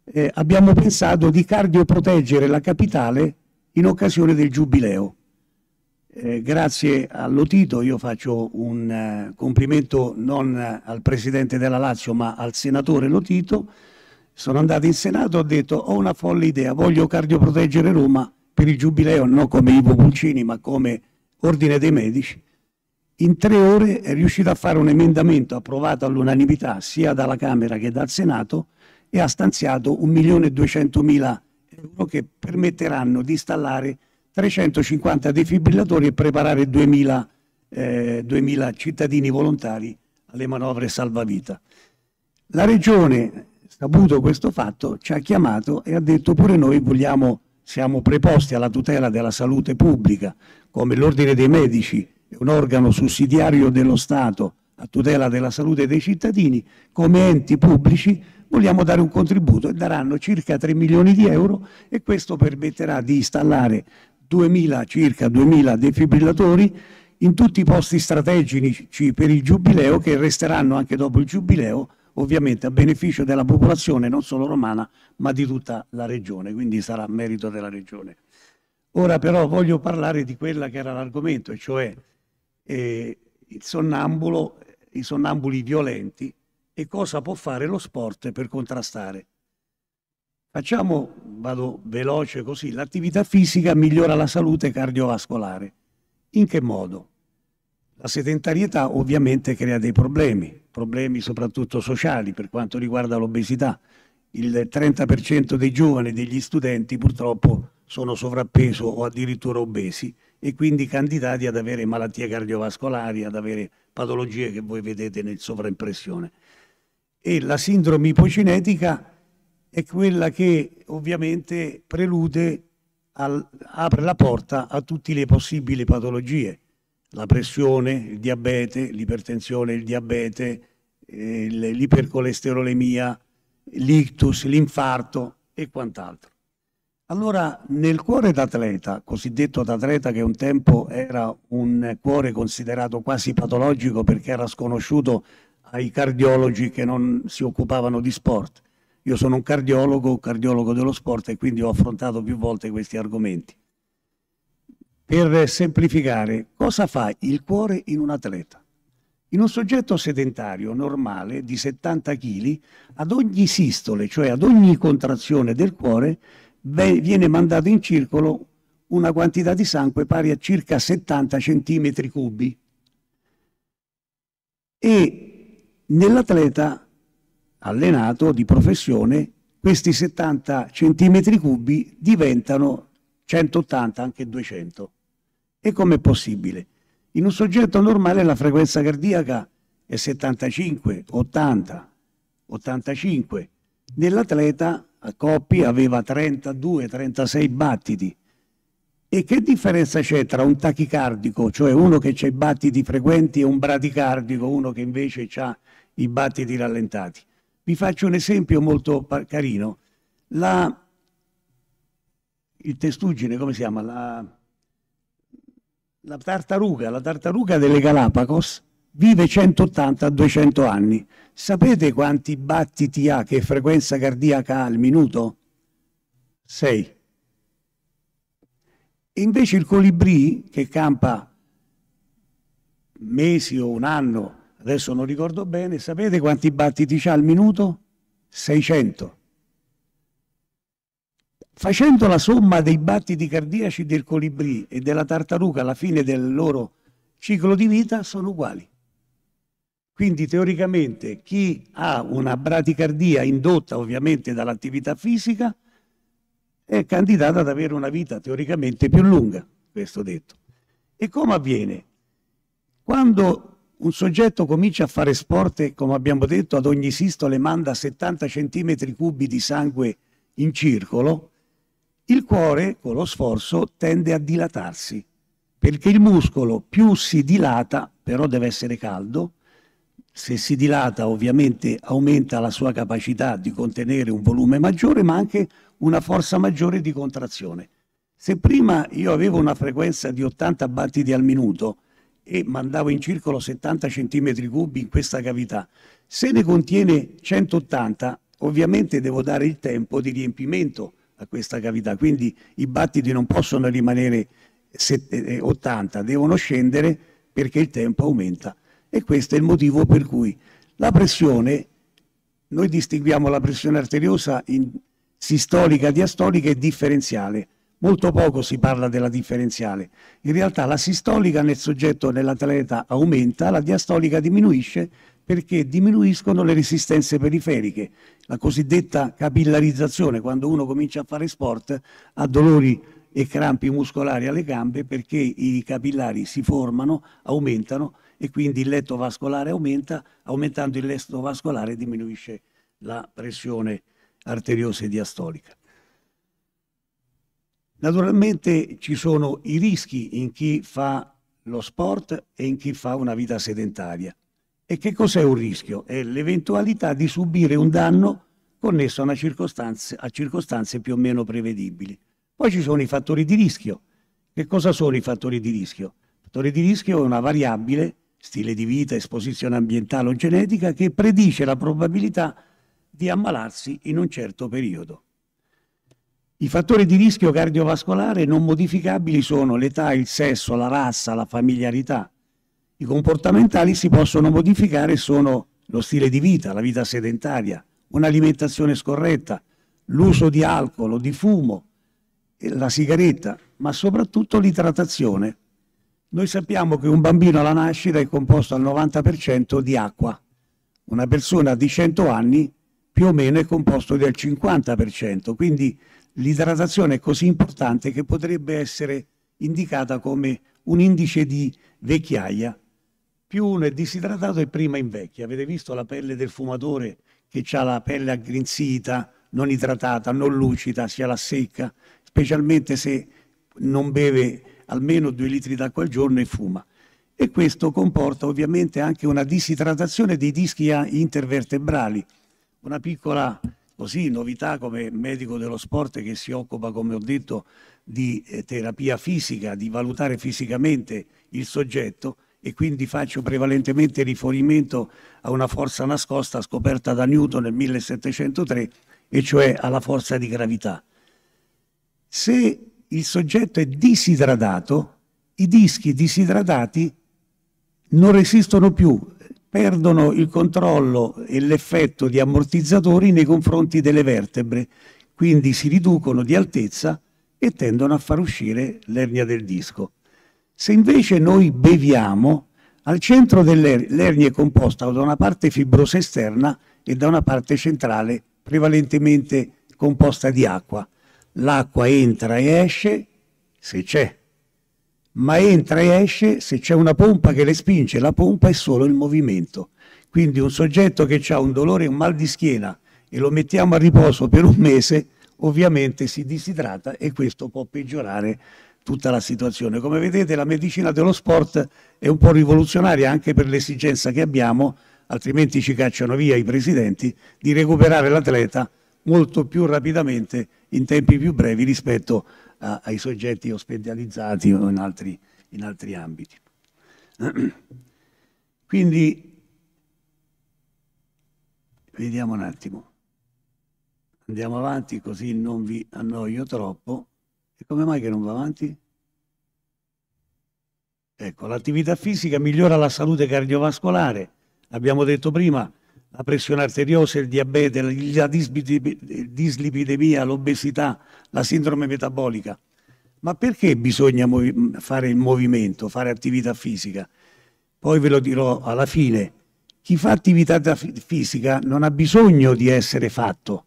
eh, abbiamo pensato di cardioproteggere la capitale in occasione del Giubileo. Eh, grazie all'Otito io faccio un uh, complimento non uh, al Presidente della Lazio ma al Senatore Lotito. Sono andato in Senato e ho detto ho una folle idea, voglio cardioproteggere Roma per il Giubileo, non come Ivo Pulcini ma come Ordine dei Medici. In tre ore è riuscito a fare un emendamento approvato all'unanimità sia dalla Camera che dal Senato e ha stanziato 1.200.000 euro euro che permetteranno di installare 350 defibrillatori e preparare 2000, eh, 2000 cittadini volontari alle manovre salvavita. La Regione, saputo questo fatto, ci ha chiamato e ha detto pure noi vogliamo, siamo preposti alla tutela della salute pubblica, come l'Ordine dei Medici un organo sussidiario dello Stato a tutela della salute dei cittadini, come enti pubblici vogliamo dare un contributo e daranno circa 3 milioni di euro e questo permetterà di installare 2000, circa 2000 defibrillatori in tutti i posti strategici per il giubileo che resteranno anche dopo il giubileo ovviamente a beneficio della popolazione non solo romana ma di tutta la regione, quindi sarà merito della regione. Ora però voglio parlare di quella che era l'argomento, e cioè eh, il sonnambulo, i sonnambuli violenti e cosa può fare lo sport per contrastare. Facciamo, vado veloce così, l'attività fisica migliora la salute cardiovascolare. In che modo? La sedentarietà ovviamente crea dei problemi, problemi soprattutto sociali per quanto riguarda l'obesità. Il 30% dei giovani e degli studenti purtroppo sono sovrappeso o addirittura obesi e quindi candidati ad avere malattie cardiovascolari, ad avere patologie che voi vedete nel sovraimpressione e la sindrome ipocinetica è quella che ovviamente prelude, al, apre la porta a tutte le possibili patologie, la pressione, il diabete, l'ipertensione, il diabete, eh, l'ipercolesterolemia, l'ictus, l'infarto e quant'altro. Allora, nel cuore d'atleta, cosiddetto d'atleta che un tempo era un cuore considerato quasi patologico perché era sconosciuto ai cardiologi che non si occupavano di sport. Io sono un cardiologo, cardiologo dello sport e quindi ho affrontato più volte questi argomenti. Per semplificare, cosa fa il cuore in un atleta? In un soggetto sedentario normale di 70 kg, ad ogni sistole, cioè ad ogni contrazione del cuore, viene mandato in circolo una quantità di sangue pari a circa 70 cm3. E nell'atleta allenato di professione questi 70 centimetri cubi diventano 180, anche 200. E com'è possibile? In un soggetto normale la frequenza cardiaca è 75, 80, 85. Nell'atleta a Coppi aveva 32, 36 battiti. E che differenza c'è tra un tachicardico, cioè uno che ha battiti frequenti, e un bradicardico, uno che invece ha di battiti rallentati. Vi faccio un esempio molto carino. La, il testuggine, come si chiama? La, la tartaruga, la tartaruga delle Galapagos vive 180-200 anni. Sapete quanti battiti ha, che frequenza cardiaca ha al minuto? 6. Invece il colibrì che campa mesi o un anno adesso non ricordo bene, sapete quanti battiti c'ha al minuto? 600. Facendo la somma dei battiti cardiaci del colibrì e della tartaruga alla fine del loro ciclo di vita sono uguali. Quindi teoricamente chi ha una braticardia indotta ovviamente dall'attività fisica è candidato ad avere una vita teoricamente più lunga, questo detto. E come avviene? Quando un soggetto comincia a fare sport e, come abbiamo detto, ad ogni sistole manda 70 cm cubi di sangue in circolo, il cuore, con lo sforzo, tende a dilatarsi, perché il muscolo più si dilata, però deve essere caldo, se si dilata ovviamente aumenta la sua capacità di contenere un volume maggiore, ma anche una forza maggiore di contrazione. Se prima io avevo una frequenza di 80 battiti al minuto, e mandavo in circolo 70 cm cubi in questa cavità. Se ne contiene 180, ovviamente devo dare il tempo di riempimento a questa cavità, quindi i battiti non possono rimanere 80, eh, devono scendere perché il tempo aumenta. E questo è il motivo per cui la pressione, noi distinguiamo la pressione arteriosa in sistolica, diastolica e differenziale. Molto poco si parla della differenziale. In realtà la sistolica nel soggetto nell'atleta aumenta, la diastolica diminuisce perché diminuiscono le resistenze periferiche, la cosiddetta capillarizzazione, quando uno comincia a fare sport ha dolori e crampi muscolari alle gambe perché i capillari si formano, aumentano e quindi il letto vascolare aumenta, aumentando il letto vascolare diminuisce la pressione arteriosa e diastolica. Naturalmente ci sono i rischi in chi fa lo sport e in chi fa una vita sedentaria. E che cos'è un rischio? È l'eventualità di subire un danno connesso a circostanze, a circostanze più o meno prevedibili. Poi ci sono i fattori di rischio. Che cosa sono i fattori di rischio? Il fattore di rischio è una variabile, stile di vita, esposizione ambientale o genetica, che predice la probabilità di ammalarsi in un certo periodo. I fattori di rischio cardiovascolare non modificabili sono l'età, il sesso, la razza, la familiarità. I comportamentali si possono modificare sono lo stile di vita, la vita sedentaria, un'alimentazione scorretta, l'uso di alcol, di fumo, la sigaretta, ma soprattutto l'idratazione. Noi sappiamo che un bambino alla nascita è composto al 90% di acqua. Una persona di 100 anni più o meno è composto del 50%, quindi l'idratazione è così importante che potrebbe essere indicata come un indice di vecchiaia. Più uno è disidratato e prima invecchia. Avete visto la pelle del fumatore che ha la pelle aggrinzita, non idratata, non lucida, sia la secca, specialmente se non beve almeno due litri d'acqua al giorno e fuma. E questo comporta ovviamente anche una disidratazione dei dischi intervertebrali. Una piccola Così novità come medico dello sport che si occupa, come ho detto, di eh, terapia fisica, di valutare fisicamente il soggetto e quindi faccio prevalentemente riferimento a una forza nascosta scoperta da Newton nel 1703, e cioè alla forza di gravità. Se il soggetto è disidratato, i dischi disidratati non resistono più perdono il controllo e l'effetto di ammortizzatori nei confronti delle vertebre, quindi si riducono di altezza e tendono a far uscire l'ernia del disco. Se invece noi beviamo, al centro dell'ernia è composta da una parte fibrosa esterna e da una parte centrale prevalentemente composta di acqua. L'acqua entra e esce, se c'è, ma entra e esce se c'è una pompa che le spinge, la pompa è solo il movimento. Quindi un soggetto che ha un dolore, un mal di schiena e lo mettiamo a riposo per un mese, ovviamente si disidrata e questo può peggiorare tutta la situazione. Come vedete la medicina dello sport è un po' rivoluzionaria anche per l'esigenza che abbiamo, altrimenti ci cacciano via i presidenti, di recuperare l'atleta molto più rapidamente in tempi più brevi rispetto ai soggetti ospedalizzati o in altri, in altri ambiti. Quindi, vediamo un attimo. Andiamo avanti così non vi annoio troppo. E come mai che non va avanti? Ecco, l'attività fisica migliora la salute cardiovascolare, l'abbiamo detto prima, la pressione arteriosa, il diabete, la dislipidemia, l'obesità, la sindrome metabolica. Ma perché bisogna fare il movimento, fare attività fisica? Poi ve lo dirò alla fine. Chi fa attività fisica non ha bisogno di essere fatto,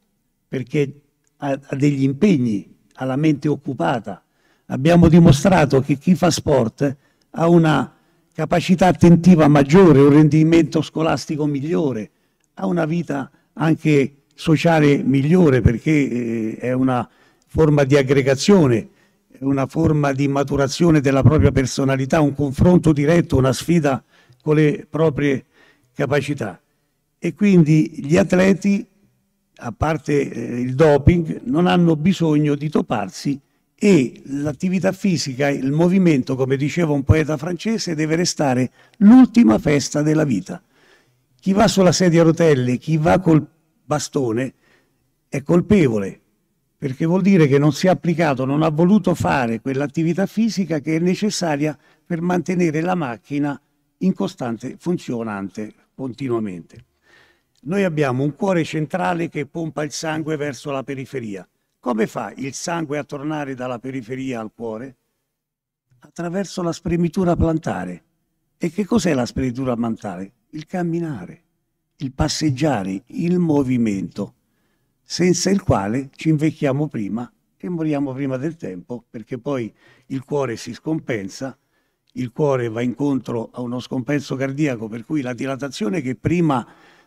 perché ha, degli impegni, ha la mente occupata. Abbiamo dimostrato che chi fa sport ha una capacità attentiva maggiore, un rendimento scolastico migliore, ha una vita anche sociale migliore perché eh, è una forma di aggregazione, una forma di maturazione della propria personalità, un confronto diretto, una sfida con le proprie capacità. E quindi gli atleti, a parte eh, il doping, non hanno bisogno di toparsi e l'attività fisica, il movimento, come diceva un poeta francese, deve restare l'ultima festa della vita. Chi va sulla sedia a rotelle, chi va col bastone, è colpevole, perché vuol dire che non si è applicato, non ha voluto fare quell'attività fisica che è necessaria per mantenere la macchina in costante funzionante continuamente. Noi abbiamo un cuore centrale che pompa il sangue verso la periferia. Come fa il sangue a tornare dalla periferia al cuore? Attraverso la spremitura plantare. E che cos'è la spremitura plantare? il camminare, il passeggiare, il movimento, senza il quale ci invecchiamo prima e moriamo prima del tempo, perché poi il cuore si scompensa, il cuore va incontro a uno scompenso cardiaco, per cui la dilatazione che prima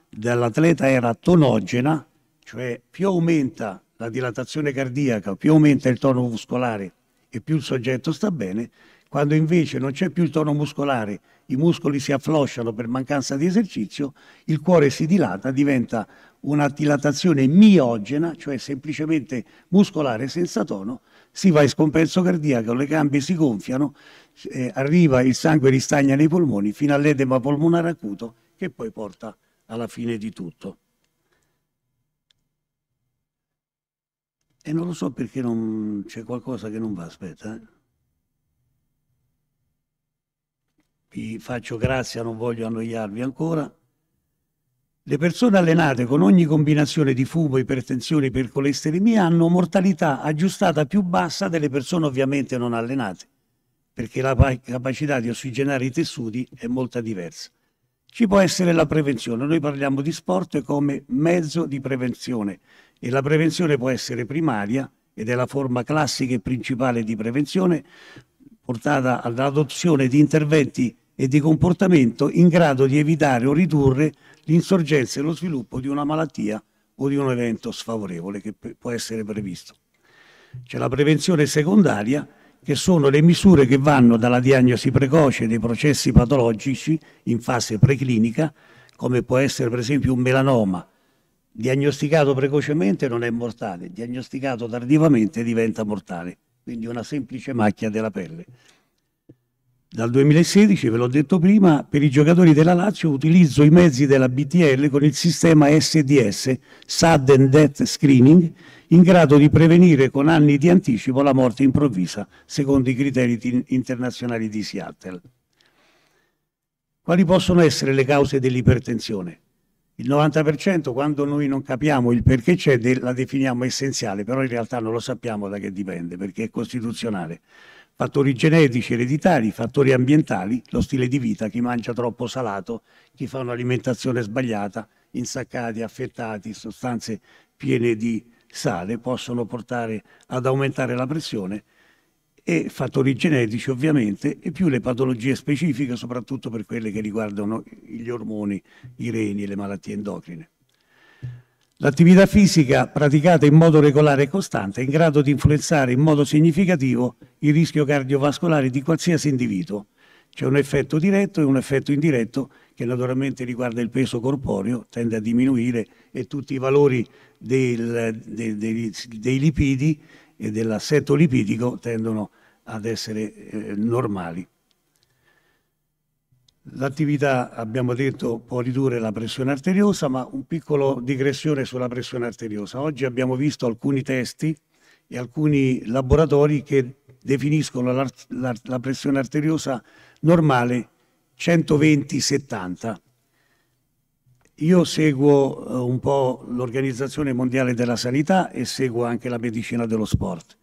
dell'atleta era tonogena, cioè più aumenta la dilatazione cardiaca, più aumenta il tono muscolare e più il soggetto sta bene, quando invece non c'è più il tono muscolare, i muscoli si afflosciano per mancanza di esercizio, il cuore si dilata, diventa una dilatazione miogena, cioè semplicemente muscolare senza tono, si va in scompenso cardiaco, le gambe si gonfiano, eh, arriva il sangue ristagna nei polmoni fino all'edema polmonare acuto che poi porta alla fine di tutto. E non lo so perché non... c'è qualcosa che non va, aspetta. Eh. vi faccio grazia, non voglio annoiarvi ancora. Le persone allenate con ogni combinazione di fumo, ipertensione, ipercolesterimia hanno mortalità aggiustata più bassa delle persone ovviamente non allenate, perché la capacità di ossigenare i tessuti è molto diversa. Ci può essere la prevenzione, noi parliamo di sport come mezzo di prevenzione e la prevenzione può essere primaria ed è la forma classica e principale di prevenzione portata all'adozione di interventi e di comportamento in grado di evitare o ridurre l'insorgenza e lo sviluppo di una malattia o di un evento sfavorevole che può essere previsto. C'è la prevenzione secondaria, che sono le misure che vanno dalla diagnosi precoce dei processi patologici in fase preclinica, come può essere per esempio un melanoma. Diagnosticato precocemente non è mortale, diagnosticato tardivamente diventa mortale, quindi una semplice macchia della pelle. Dal 2016, ve l'ho detto prima, per i giocatori della Lazio utilizzo i mezzi della BTL con il sistema SDS, Sudden Death Screening, in grado di prevenire con anni di anticipo la morte improvvisa, secondo i criteri internazionali di Seattle. Quali possono essere le cause dell'ipertensione? Il 90% quando noi non capiamo il perché c'è la definiamo essenziale, però in realtà non lo sappiamo da che dipende, perché è costituzionale fattori genetici, ereditari, fattori ambientali, lo stile di vita, chi mangia troppo salato, chi fa un'alimentazione sbagliata, insaccati, affettati, sostanze piene di sale possono portare ad aumentare la pressione e fattori genetici ovviamente e più le patologie specifiche soprattutto per quelle che riguardano gli ormoni, i reni e le malattie endocrine. L'attività fisica praticata in modo regolare e costante è in grado di influenzare in modo significativo il rischio cardiovascolare di qualsiasi individuo. C'è un effetto diretto e un effetto indiretto che naturalmente riguarda il peso corporeo, tende a diminuire e tutti i valori del, de, de, dei lipidi e dell'assetto lipidico tendono ad essere eh, normali. L'attività, abbiamo detto, può ridurre la pressione arteriosa, ma un piccolo digressione sulla pressione arteriosa. Oggi abbiamo visto alcuni testi e alcuni laboratori che definiscono la, la, la pressione arteriosa normale 120-70. Io seguo eh, un po' l'Organizzazione Mondiale della Sanità e seguo anche la medicina dello sport.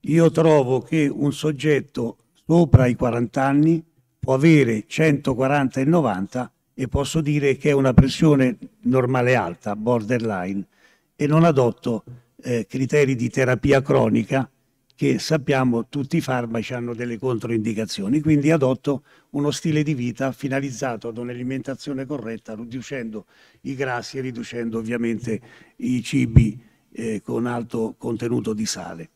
Io trovo che un soggetto sopra i 40 anni può avere 140 e 90 e posso dire che è una pressione normale alta, borderline, e non adotto eh, criteri di terapia cronica che sappiamo tutti i farmaci hanno delle controindicazioni, quindi adotto uno stile di vita finalizzato ad un'alimentazione corretta, riducendo i grassi e riducendo ovviamente i cibi eh, con alto contenuto di sale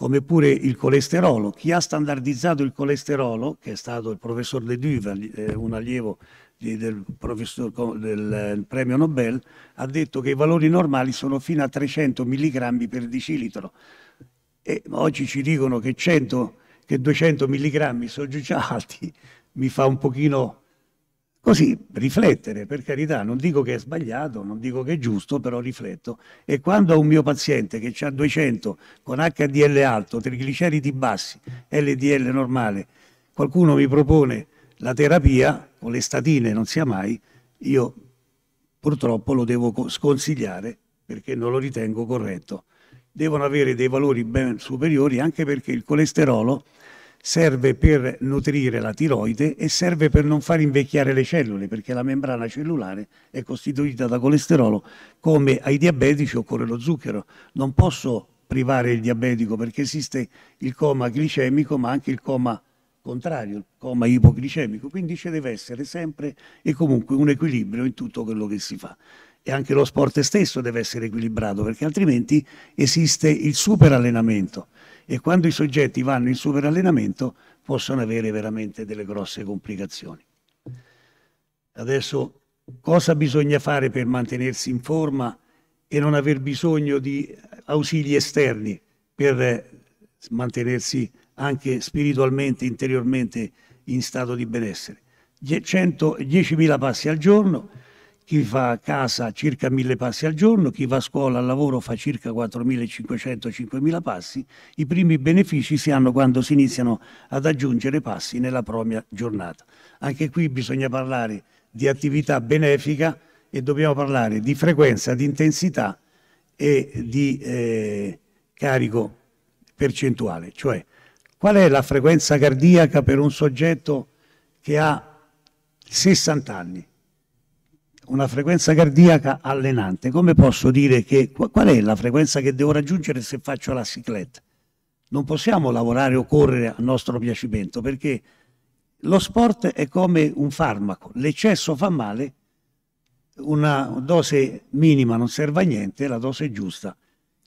come pure il colesterolo. Chi ha standardizzato il colesterolo, che è stato il professor De Duva, eh, un allievo del, del, eh, premio Nobel, ha detto che i valori normali sono fino a 300 mg per decilitro. E oggi ci dicono che, 100, che 200 mg sono già alti, mi fa un pochino Così riflettere, per carità, non dico che è sbagliato, non dico che è giusto, però rifletto. E quando a un mio paziente che ha 200 con HDL alto, trigliceridi bassi, LDL normale, qualcuno mi propone la terapia, con le statine non sia mai, io purtroppo lo devo sconsigliare perché non lo ritengo corretto. Devono avere dei valori ben superiori anche perché il colesterolo serve per nutrire la tiroide e serve per non far invecchiare le cellule, perché la membrana cellulare è costituita da colesterolo, come ai diabetici occorre lo zucchero. Non posso privare il diabetico perché esiste il coma glicemico, ma anche il coma contrario, il coma ipoglicemico, quindi ci deve essere sempre e comunque un equilibrio in tutto quello che si fa e anche lo sport stesso deve essere equilibrato perché altrimenti esiste il superallenamento e quando i soggetti vanno in superallenamento possono avere veramente delle grosse complicazioni. Adesso cosa bisogna fare per mantenersi in forma e non aver bisogno di ausili esterni per mantenersi anche spiritualmente, interiormente in stato di benessere? 10.000 passi al giorno, chi fa a casa circa 1000 passi al giorno, chi va a scuola al lavoro fa circa 4500-5000 passi, i primi benefici si hanno quando si iniziano ad aggiungere passi nella propria giornata. Anche qui bisogna parlare di attività benefica e dobbiamo parlare di frequenza, di intensità e di eh, carico percentuale, cioè qual è la frequenza cardiaca per un soggetto che ha 60 anni una frequenza cardiaca allenante, come posso dire che qual è la frequenza che devo raggiungere se faccio la cicletta? Non possiamo lavorare o correre a nostro piacimento perché lo sport è come un farmaco, l'eccesso fa male, una dose minima non serve a niente, la dose giusta.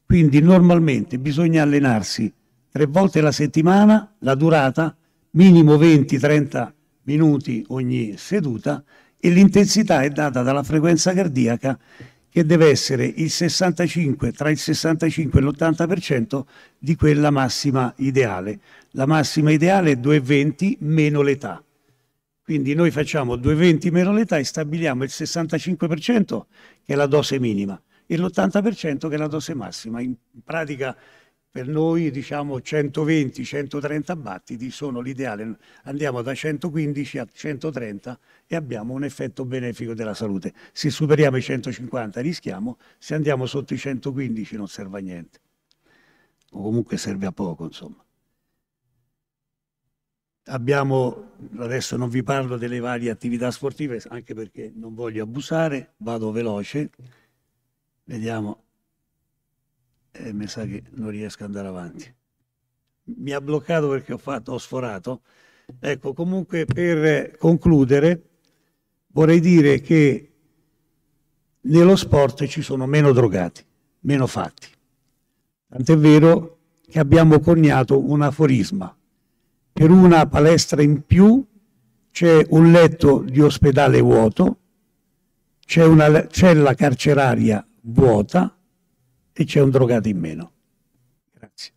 Quindi normalmente bisogna allenarsi tre volte la settimana, la durata minimo 20-30 minuti ogni seduta e l'intensità è data dalla frequenza cardiaca che deve essere il 65, tra il 65 e l'80% di quella massima ideale. La massima ideale è 2,20 meno l'età. Quindi noi facciamo 2,20 meno l'età e stabiliamo il 65% che è la dose minima e l'80% che è la dose massima. In pratica per noi diciamo 120-130 battiti sono l'ideale, andiamo da 115 a 130 e abbiamo un effetto benefico della salute. Se superiamo i 150 rischiamo, se andiamo sotto i 115 non serve a niente, o comunque serve a poco insomma. Abbiamo, adesso non vi parlo delle varie attività sportive, anche perché non voglio abusare, vado veloce, vediamo e mi sa che non riesco ad andare avanti. Mi ha bloccato perché ho, fatto, ho sforato. Ecco, comunque per concludere vorrei dire che nello sport ci sono meno drogati, meno fatti. Tant'è vero che abbiamo coniato un aforisma. Per una palestra in più c'è un letto di ospedale vuoto, c'è una cella carceraria vuota, e c'è un drogato in meno. Grazie.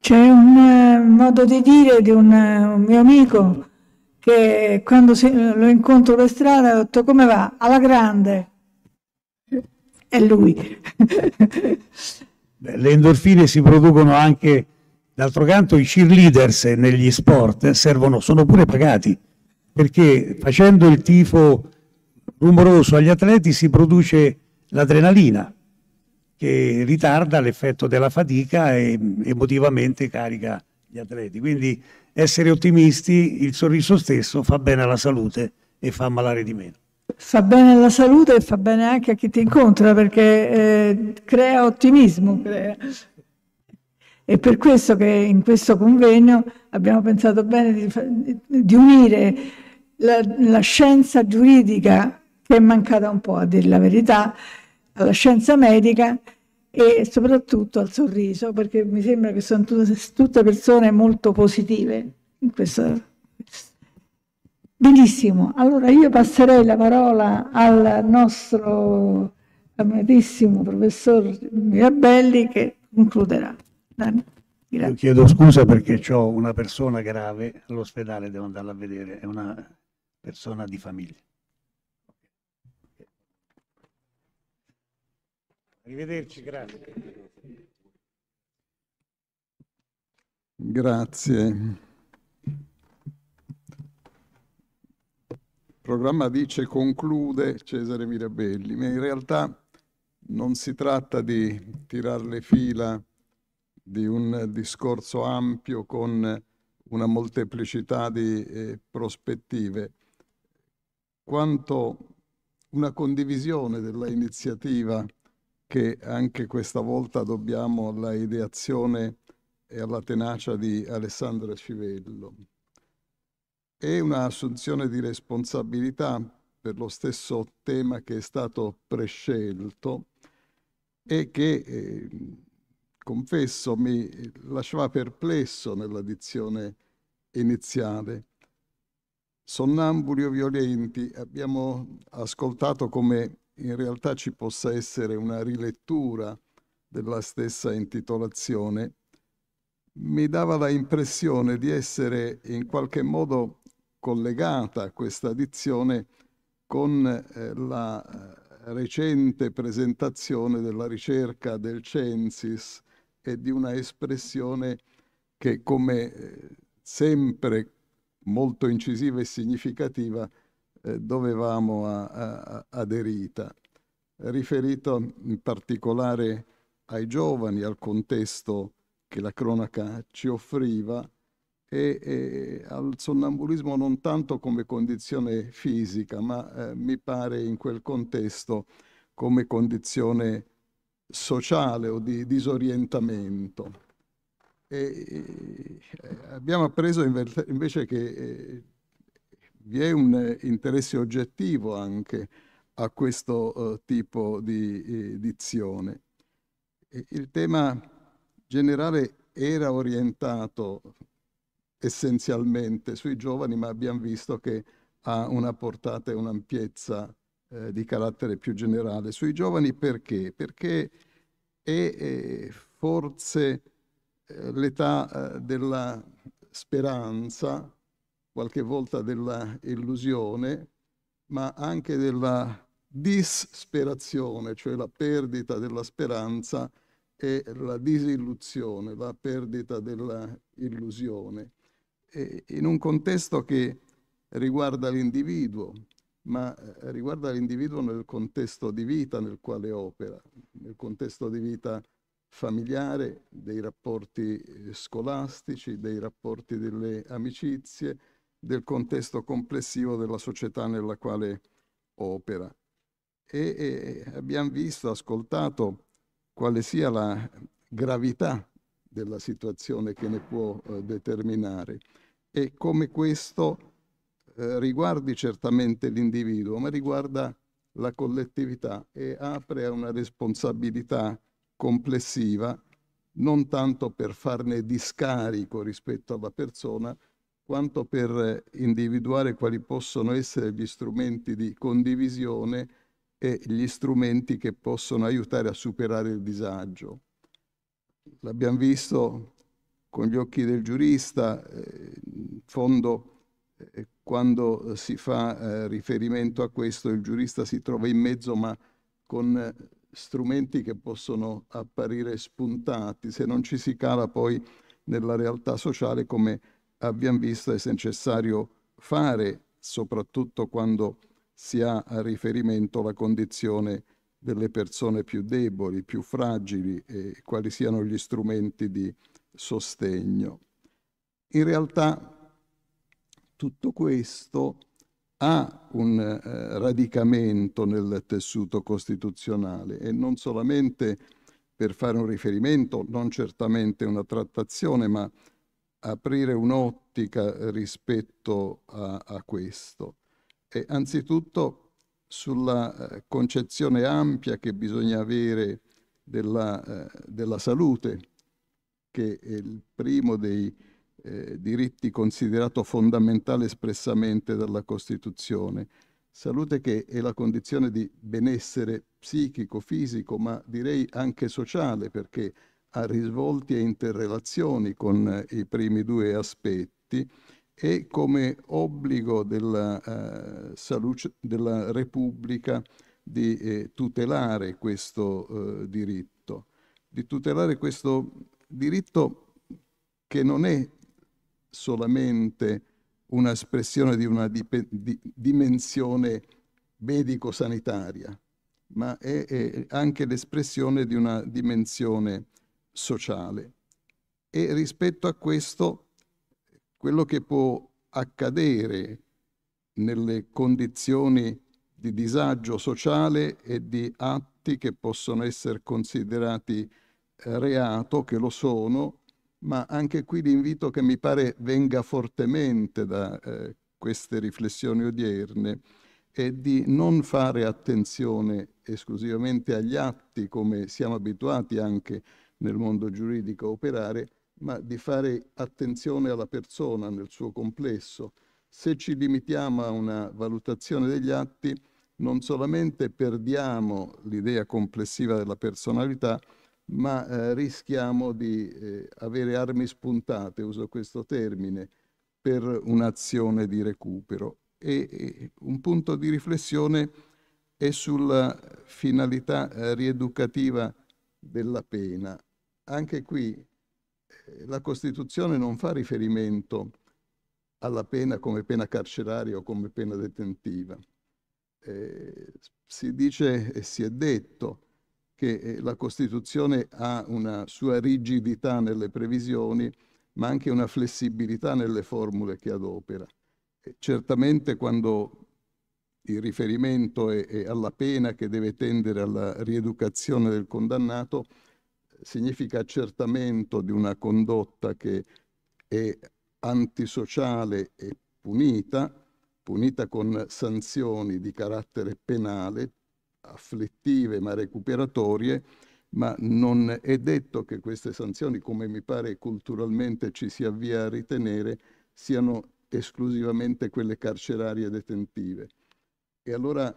C'è un eh, modo di dire di un, eh, un mio amico che quando si, lo incontro per strada ho detto come va? Alla grande. È lui. Beh, le endorfine si producono anche D'altro canto i cheerleaders negli sport servono, sono pure pagati, perché facendo il tifo rumoroso agli atleti si produce l'adrenalina che ritarda l'effetto della fatica e emotivamente carica gli atleti. Quindi essere ottimisti, il sorriso stesso fa bene alla salute e fa malare di meno. Fa bene alla salute e fa bene anche a chi ti incontra perché eh, crea ottimismo. Crea. È per questo che in questo convegno abbiamo pensato bene di, di unire la, la, scienza giuridica, che è mancata un po' a dire la verità, alla scienza medica e soprattutto al sorriso, perché mi sembra che sono tutte, tutte persone molto positive. in Questo... Benissimo, allora io passerei la parola al nostro amatissimo professor Mirabelli che concluderà. Bene. Io chiedo scusa perché ho una persona grave all'ospedale, devo andarla a vedere, è una persona di famiglia. Arrivederci, grazie. Grazie. Il programma dice conclude Cesare Mirabelli, ma in realtà non si tratta di tirarle fila di un discorso ampio con una molteplicità di eh, prospettive, quanto una condivisione dell'iniziativa che anche questa volta dobbiamo alla ideazione e alla tenacia di Alessandra Civello. È un'assunzione di responsabilità per lo stesso tema che è stato prescelto e che eh, confesso, mi lasciava perplesso nella dizione iniziale. Sonnambuli o violenti, abbiamo ascoltato come in realtà ci possa essere una rilettura della stessa intitolazione, mi dava la impressione di essere in qualche modo collegata a questa dizione con eh, la eh, recente presentazione della ricerca del Censis e di una espressione che come eh, sempre molto incisiva e significativa eh, dovevamo a, a, aderita, riferito in particolare ai giovani, al contesto che la cronaca ci offriva e, e al sonnambulismo non tanto come condizione fisica, ma eh, mi pare in quel contesto come condizione sociale o di disorientamento. E eh, abbiamo appreso invece che eh, vi è un eh, interesse oggettivo anche a questo tipo di dizione. Il tema generale era orientato essenzialmente sui giovani, ma abbiamo visto che ha una portata e un'ampiezza eh, di carattere più generale. Sui giovani perché? Perché è eh, forse eh, l'età eh, della speranza, qualche volta della illusione, ma anche della disperazione, cioè la perdita della speranza e la disillusione, la perdita dell'illusione, in un contesto che riguarda l'individuo, ma eh, riguarda l'individuo nel contesto di vita nel quale opera, nel contesto di vita familiare, dei rapporti eh, scolastici, dei rapporti delle amicizie, del contesto complessivo della società nella quale opera. E, e abbiamo visto, ascoltato quale sia la gravità della situazione che ne può eh, determinare e come questo eh, riguardi certamente l'individuo, ma riguarda la collettività e apre a una responsabilità complessiva, non tanto per farne discarico rispetto alla persona, quanto per individuare quali possono essere gli strumenti di condivisione e gli strumenti che possono aiutare a superare il disagio. L'abbiamo visto con gli occhi del giurista, eh, in fondo eh, eh, quando eh, si fa riferimento a questo il giurista si trova in mezzo ma con strumenti che possono apparire spuntati se non ci si cala poi nella realtà sociale come abbiamo visto è necessario fare soprattutto quando si ha a riferimento la condizione delle persone più deboli, più fragili e quali siano gli strumenti di sostegno. In realtà tutto questo ha un eh, radicamento nel tessuto costituzionale e non solamente per fare un riferimento, non certamente una trattazione, ma aprire un'ottica rispetto a, a questo. E anzitutto sulla eh, concezione ampia che bisogna avere della, eh, della salute, che è il primo dei eh, diritti considerato fondamentale espressamente dalla Costituzione. Salute che è la condizione di benessere psichico, fisico, ma direi anche sociale, perché ha risvolti e interrelazioni con eh, i primi due aspetti e come obbligo della, eh, della Repubblica di eh, tutelare questo eh, diritto, di tutelare questo diritto che non è solamente un'espressione di una dip- di dimensione medico-sanitaria, ma è, è anche l'espressione di una dimensione sociale. E rispetto a questo, quello che può accadere nelle condizioni di disagio sociale e di atti che possono essere considerati eh, reato, che lo sono, ma anche qui l'invito che mi pare venga fortemente da eh, queste riflessioni odierne è di non fare attenzione esclusivamente agli atti come siamo abituati anche nel mondo giuridico a operare, ma di fare attenzione alla persona nel suo complesso. Se ci limitiamo a una valutazione degli atti, non solamente perdiamo l'idea complessiva della personalità, ma eh, rischiamo di eh, avere armi spuntate, uso questo termine, per un'azione di recupero. E, e, un punto di riflessione è sulla finalità eh, rieducativa della pena. Anche qui eh, la Costituzione non fa riferimento alla pena come pena carceraria o come pena detentiva. Eh, si dice e si è detto che eh, la Costituzione ha una sua rigidità nelle previsioni, ma anche una flessibilità nelle formule che adopera. E certamente quando il riferimento è, è, alla pena che deve tendere alla rieducazione del condannato, significa accertamento di una condotta che è antisociale e punita, punita con sanzioni di carattere penale, afflettive ma recuperatorie, ma non è detto che queste sanzioni, come mi pare culturalmente ci si avvia a ritenere, siano esclusivamente quelle carcerarie detentive. E allora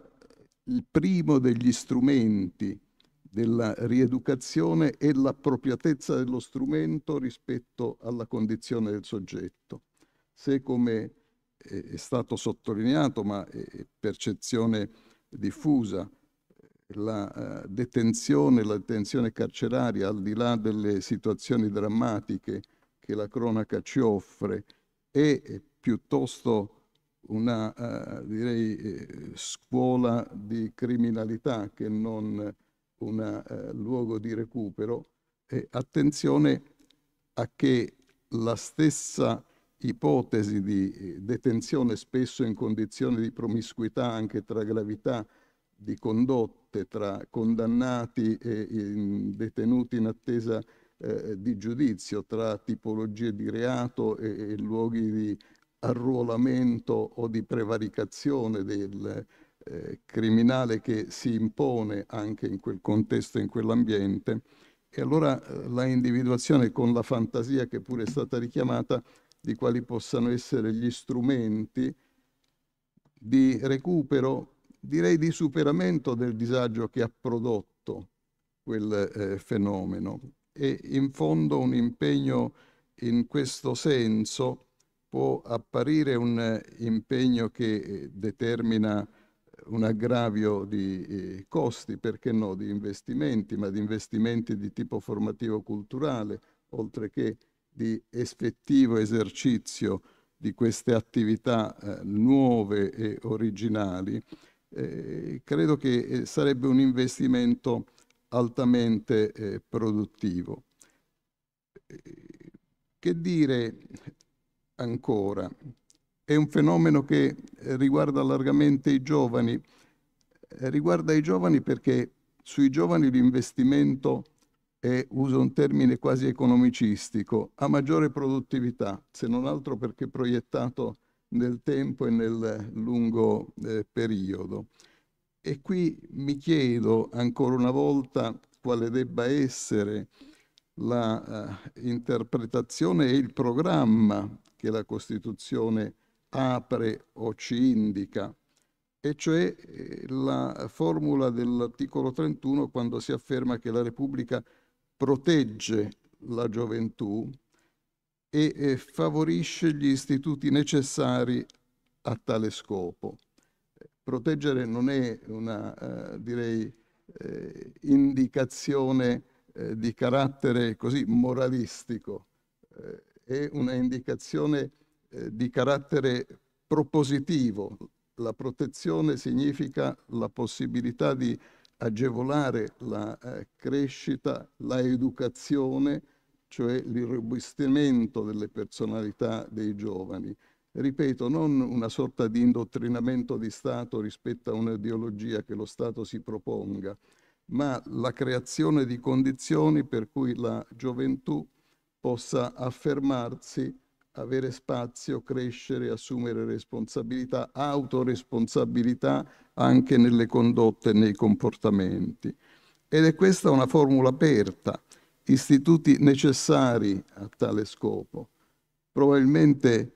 il primo degli strumenti della rieducazione è l'appropriatezza dello strumento rispetto alla condizione del soggetto. Se come è stato sottolineato, ma è percezione diffusa, la eh, detenzione, la detenzione carceraria, al di là delle situazioni drammatiche che la cronaca ci offre, è piuttosto una eh, direi, eh, scuola di criminalità che non un eh, luogo di recupero. E attenzione a che la stessa ipotesi di eh, detenzione spesso in condizioni di promiscuità anche tra gravità di condotte tra condannati e detenuti in attesa eh, di giudizio, tra tipologie di reato e, e luoghi di arruolamento o di prevaricazione del eh, criminale che si impone anche in quel contesto, in quell'ambiente. E allora eh, la individuazione con la fantasia che pure è stata richiamata di quali possano essere gli strumenti di recupero direi di superamento del disagio che ha prodotto quel eh, fenomeno e in fondo un impegno in questo senso può apparire un eh, impegno che eh, determina eh, un aggravio di costi, perché no, di investimenti, ma di investimenti di tipo formativo-culturale, oltre che di effettivo esercizio di queste attività eh, nuove e originali eh, credo che eh, sarebbe un investimento altamente eh, produttivo. Eh, che dire ancora? È un fenomeno che riguarda largamente i giovani. Riguarda i giovani perché sui giovani l'investimento è, uso un termine quasi economicistico, ha maggiore produttività, se non altro perché proiettato nel tempo e nel lungo eh, periodo. E qui mi chiedo ancora una volta quale debba essere l'interpretazione eh, uh, e il programma che la Costituzione apre o ci indica, e cioè eh, la formula dell'articolo 31 quando si afferma che la Repubblica protegge la gioventù e favorisce gli istituti necessari a tale scopo. Proteggere non è una, eh, direi, eh, indicazione eh, di carattere così moralistico, eh, è una indicazione eh, di carattere propositivo. La protezione significa la possibilità di agevolare la eh, crescita, la educazione, cioè l'irrobustimento delle personalità dei giovani. Ripeto, non una sorta di indottrinamento di Stato rispetto a un'ideologia che lo Stato si proponga, ma la creazione di condizioni per cui la gioventù possa affermarsi, avere spazio, crescere, assumere responsabilità, autoresponsabilità anche nelle condotte e nei comportamenti. Ed è questa una formula aperta istituti necessari a tale scopo. Probabilmente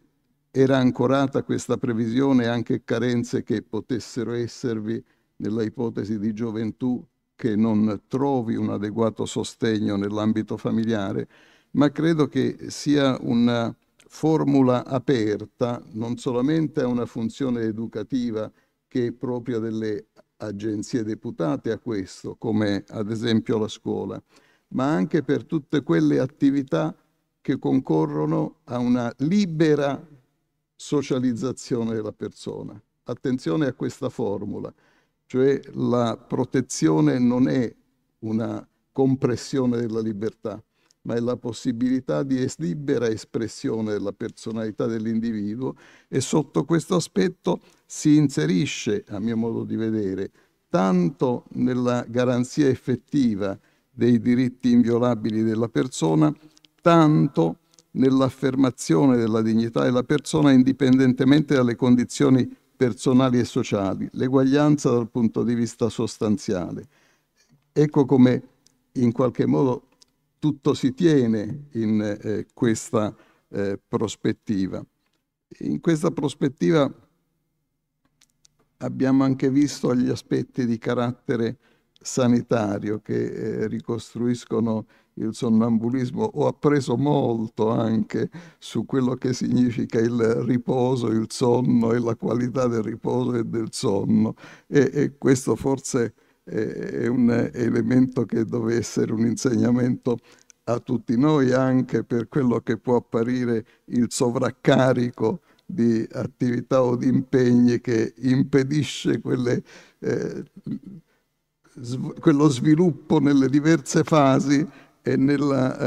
era ancorata questa previsione anche carenze che potessero esservi nella ipotesi di gioventù che non trovi un adeguato sostegno nell'ambito familiare, ma credo che sia una formula aperta non solamente a una funzione educativa che è propria delle agenzie deputate a questo, come ad esempio la scuola, ma anche per tutte quelle attività che concorrono a una libera socializzazione della persona. Attenzione a questa formula, cioè la protezione non è una compressione della libertà, ma è la possibilità di es libera espressione della personalità dell'individuo e sotto questo aspetto si inserisce, a mio modo di vedere, tanto nella garanzia effettiva dei diritti inviolabili della persona, tanto nell'affermazione della dignità della persona indipendentemente dalle condizioni personali e sociali, l'eguaglianza dal punto di vista sostanziale. Ecco come in qualche modo tutto si tiene in eh, questa eh, prospettiva. In questa prospettiva abbiamo anche visto gli aspetti di carattere sanitario che eh, ricostruiscono il sonnambulismo, ho appreso molto anche su quello che significa il riposo, il sonno e la qualità del riposo e del sonno e, e questo forse è un elemento che deve essere un insegnamento a tutti noi anche per quello che può apparire il sovraccarico di attività o di impegni che impedisce quelle eh, quello sviluppo nelle diverse fasi e nella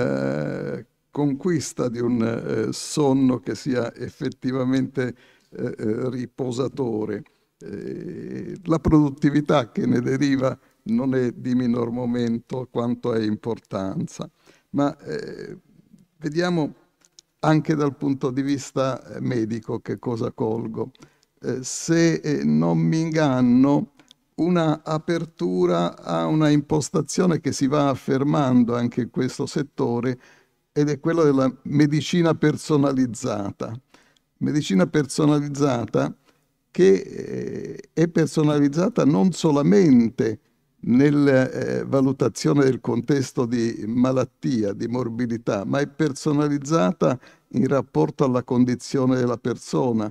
eh, conquista di un eh, sonno che sia effettivamente eh, eh riposatore. Eh, la produttività che ne deriva non è di minor momento quanto è importanza, ma eh, vediamo anche dal punto di vista medico che cosa colgo. se non mi inganno, una apertura a una impostazione che si va affermando anche in questo settore ed è quella della medicina personalizzata. Medicina personalizzata che eh, è personalizzata non solamente nella eh, valutazione del contesto di malattia, di morbidità, ma è personalizzata in rapporto alla condizione della persona,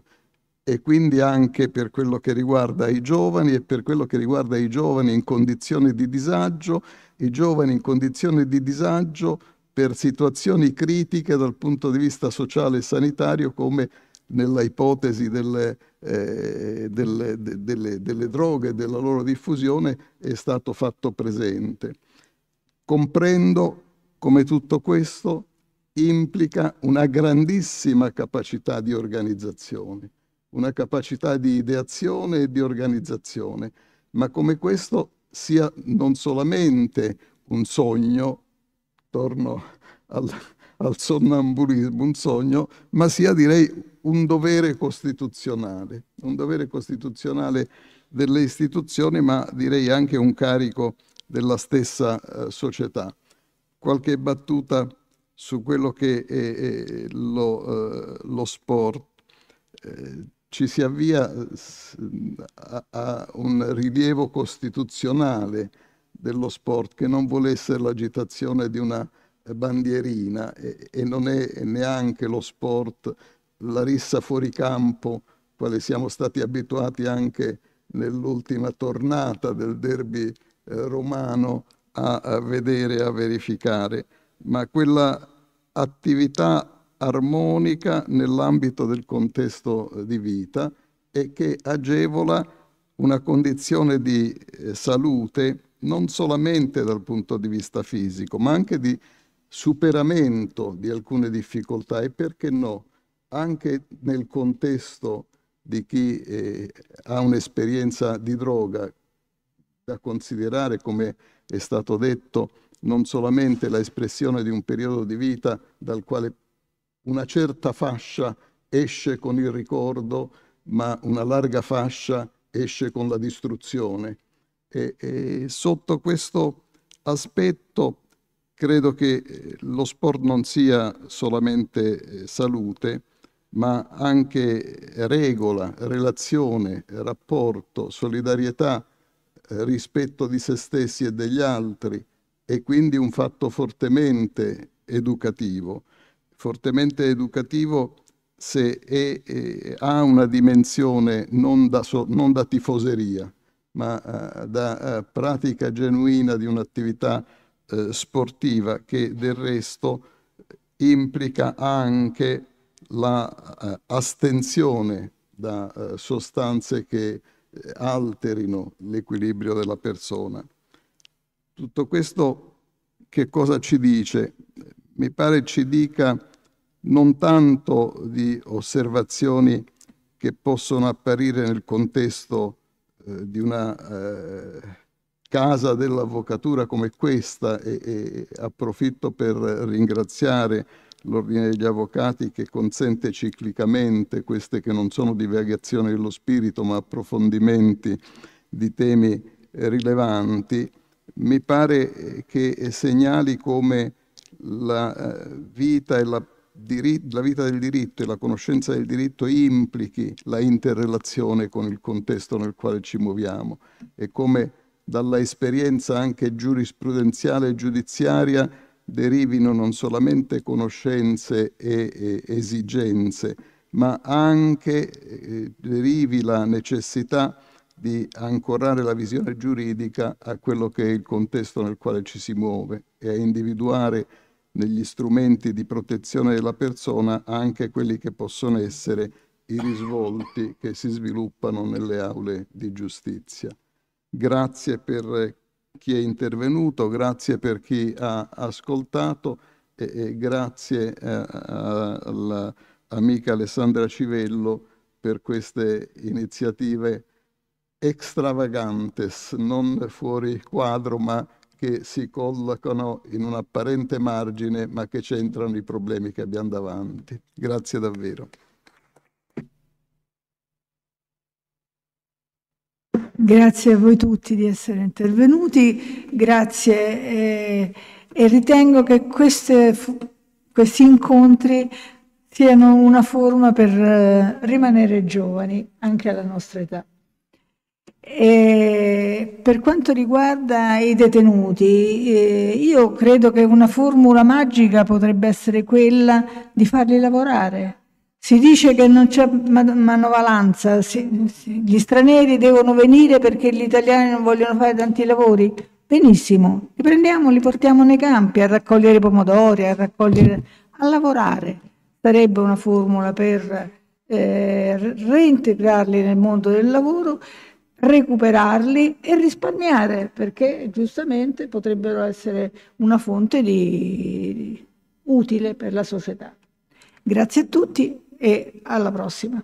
e quindi anche per quello che riguarda i giovani e per quello che riguarda i giovani in condizioni di disagio, i giovani in condizioni di disagio per situazioni critiche dal punto di vista sociale e sanitario come nella ipotesi delle, eh, delle, de, delle, delle droghe, della loro diffusione, è stato fatto presente. Comprendo come tutto questo implica una grandissima capacità di organizzazione una capacità di ideazione e di organizzazione, ma come questo sia non solamente un sogno, torno al, al sonnambulismo, un sogno, ma sia direi un dovere costituzionale, un dovere costituzionale delle istituzioni, ma direi anche un carico della stessa eh, società. Qualche battuta su quello che è, è lo, eh, lo, sport. Eh, ci si avvia eh, a, un rilievo costituzionale dello sport che non vuole essere l'agitazione di una bandierina e, non è neanche lo sport la rissa fuori campo, quale siamo stati abituati anche nell'ultima tornata del derby eh, romano a, vedere e a verificare, ma quella attività armonica nell'ambito del contesto eh, di vita e che agevola una condizione di eh, salute non solamente dal punto di vista fisico, ma anche di superamento di alcune difficoltà e perché no, anche nel contesto di chi eh, ha un'esperienza di droga da considerare, come è stato detto, non solamente l'espressione di un periodo di vita dal quale una certa fascia esce con il ricordo, ma una larga fascia esce con la distruzione. E, e sotto questo aspetto credo che eh, lo sport non sia solamente eh, salute, ma anche regola, relazione, rapporto, solidarietà, eh, rispetto di se stessi e degli altri e quindi un fatto fortemente educativo fortemente educativo se è, è, eh, ha una dimensione non da, so, non da tifoseria, ma uh, da uh, pratica genuina di un'attività uh, sportiva che del resto implica anche l'astenzione la, da sostanze che alterino l'equilibrio della persona. Tutto questo che cosa ci dice? mi pare ci dica non tanto di osservazioni che possono apparire nel contesto eh, di una eh, casa dell'avvocatura come questa e, e approfitto per ringraziare l'Ordine degli Avvocati che consente ciclicamente queste che non sono divagazioni dello spirito ma approfondimenti di temi eh, rilevanti, mi pare eh, che segnali come la eh, vita, la, la vita del diritto e la conoscenza del diritto implichi la interrelazione con il contesto nel quale ci muoviamo e come dalla esperienza anche giurisprudenziale e giudiziaria derivino non solamente conoscenze e, e esigenze, ma anche eh, derivi la necessità di ancorare la visione giuridica a quello che è il contesto nel quale ci si muove e a individuare negli strumenti di protezione della persona anche quelli che possono essere i risvolti che si sviluppano nelle aule di giustizia. Grazie per chi è intervenuto, grazie per chi ha ascoltato e, e grazie eh, all'amica Alessandra Civello per queste iniziative extravagantes, non fuori quadro ma che si collocano in un apparente margine ma che c'entrano i problemi che abbiamo davanti. Grazie davvero. Grazie a voi tutti di essere intervenuti, grazie eh, e ritengo che queste, questi incontri siano una forma per eh, rimanere giovani anche alla nostra età. E per quanto riguarda i detenuti, eh, io credo che una formula magica potrebbe essere quella di farli lavorare. Si dice che non c'è manovalanza, si, si, gli stranieri devono venire perché gli italiani non vogliono fare tanti lavori. Benissimo, li prendiamo, li portiamo nei campi a raccogliere pomodori, a, raccogliere, a lavorare. Sarebbe una formula per eh, reintegrarli nel mondo del lavoro recuperarli e risparmiare, perché giustamente potrebbero essere una fonte di, di, utile per la società. Grazie a tutti e alla prossima.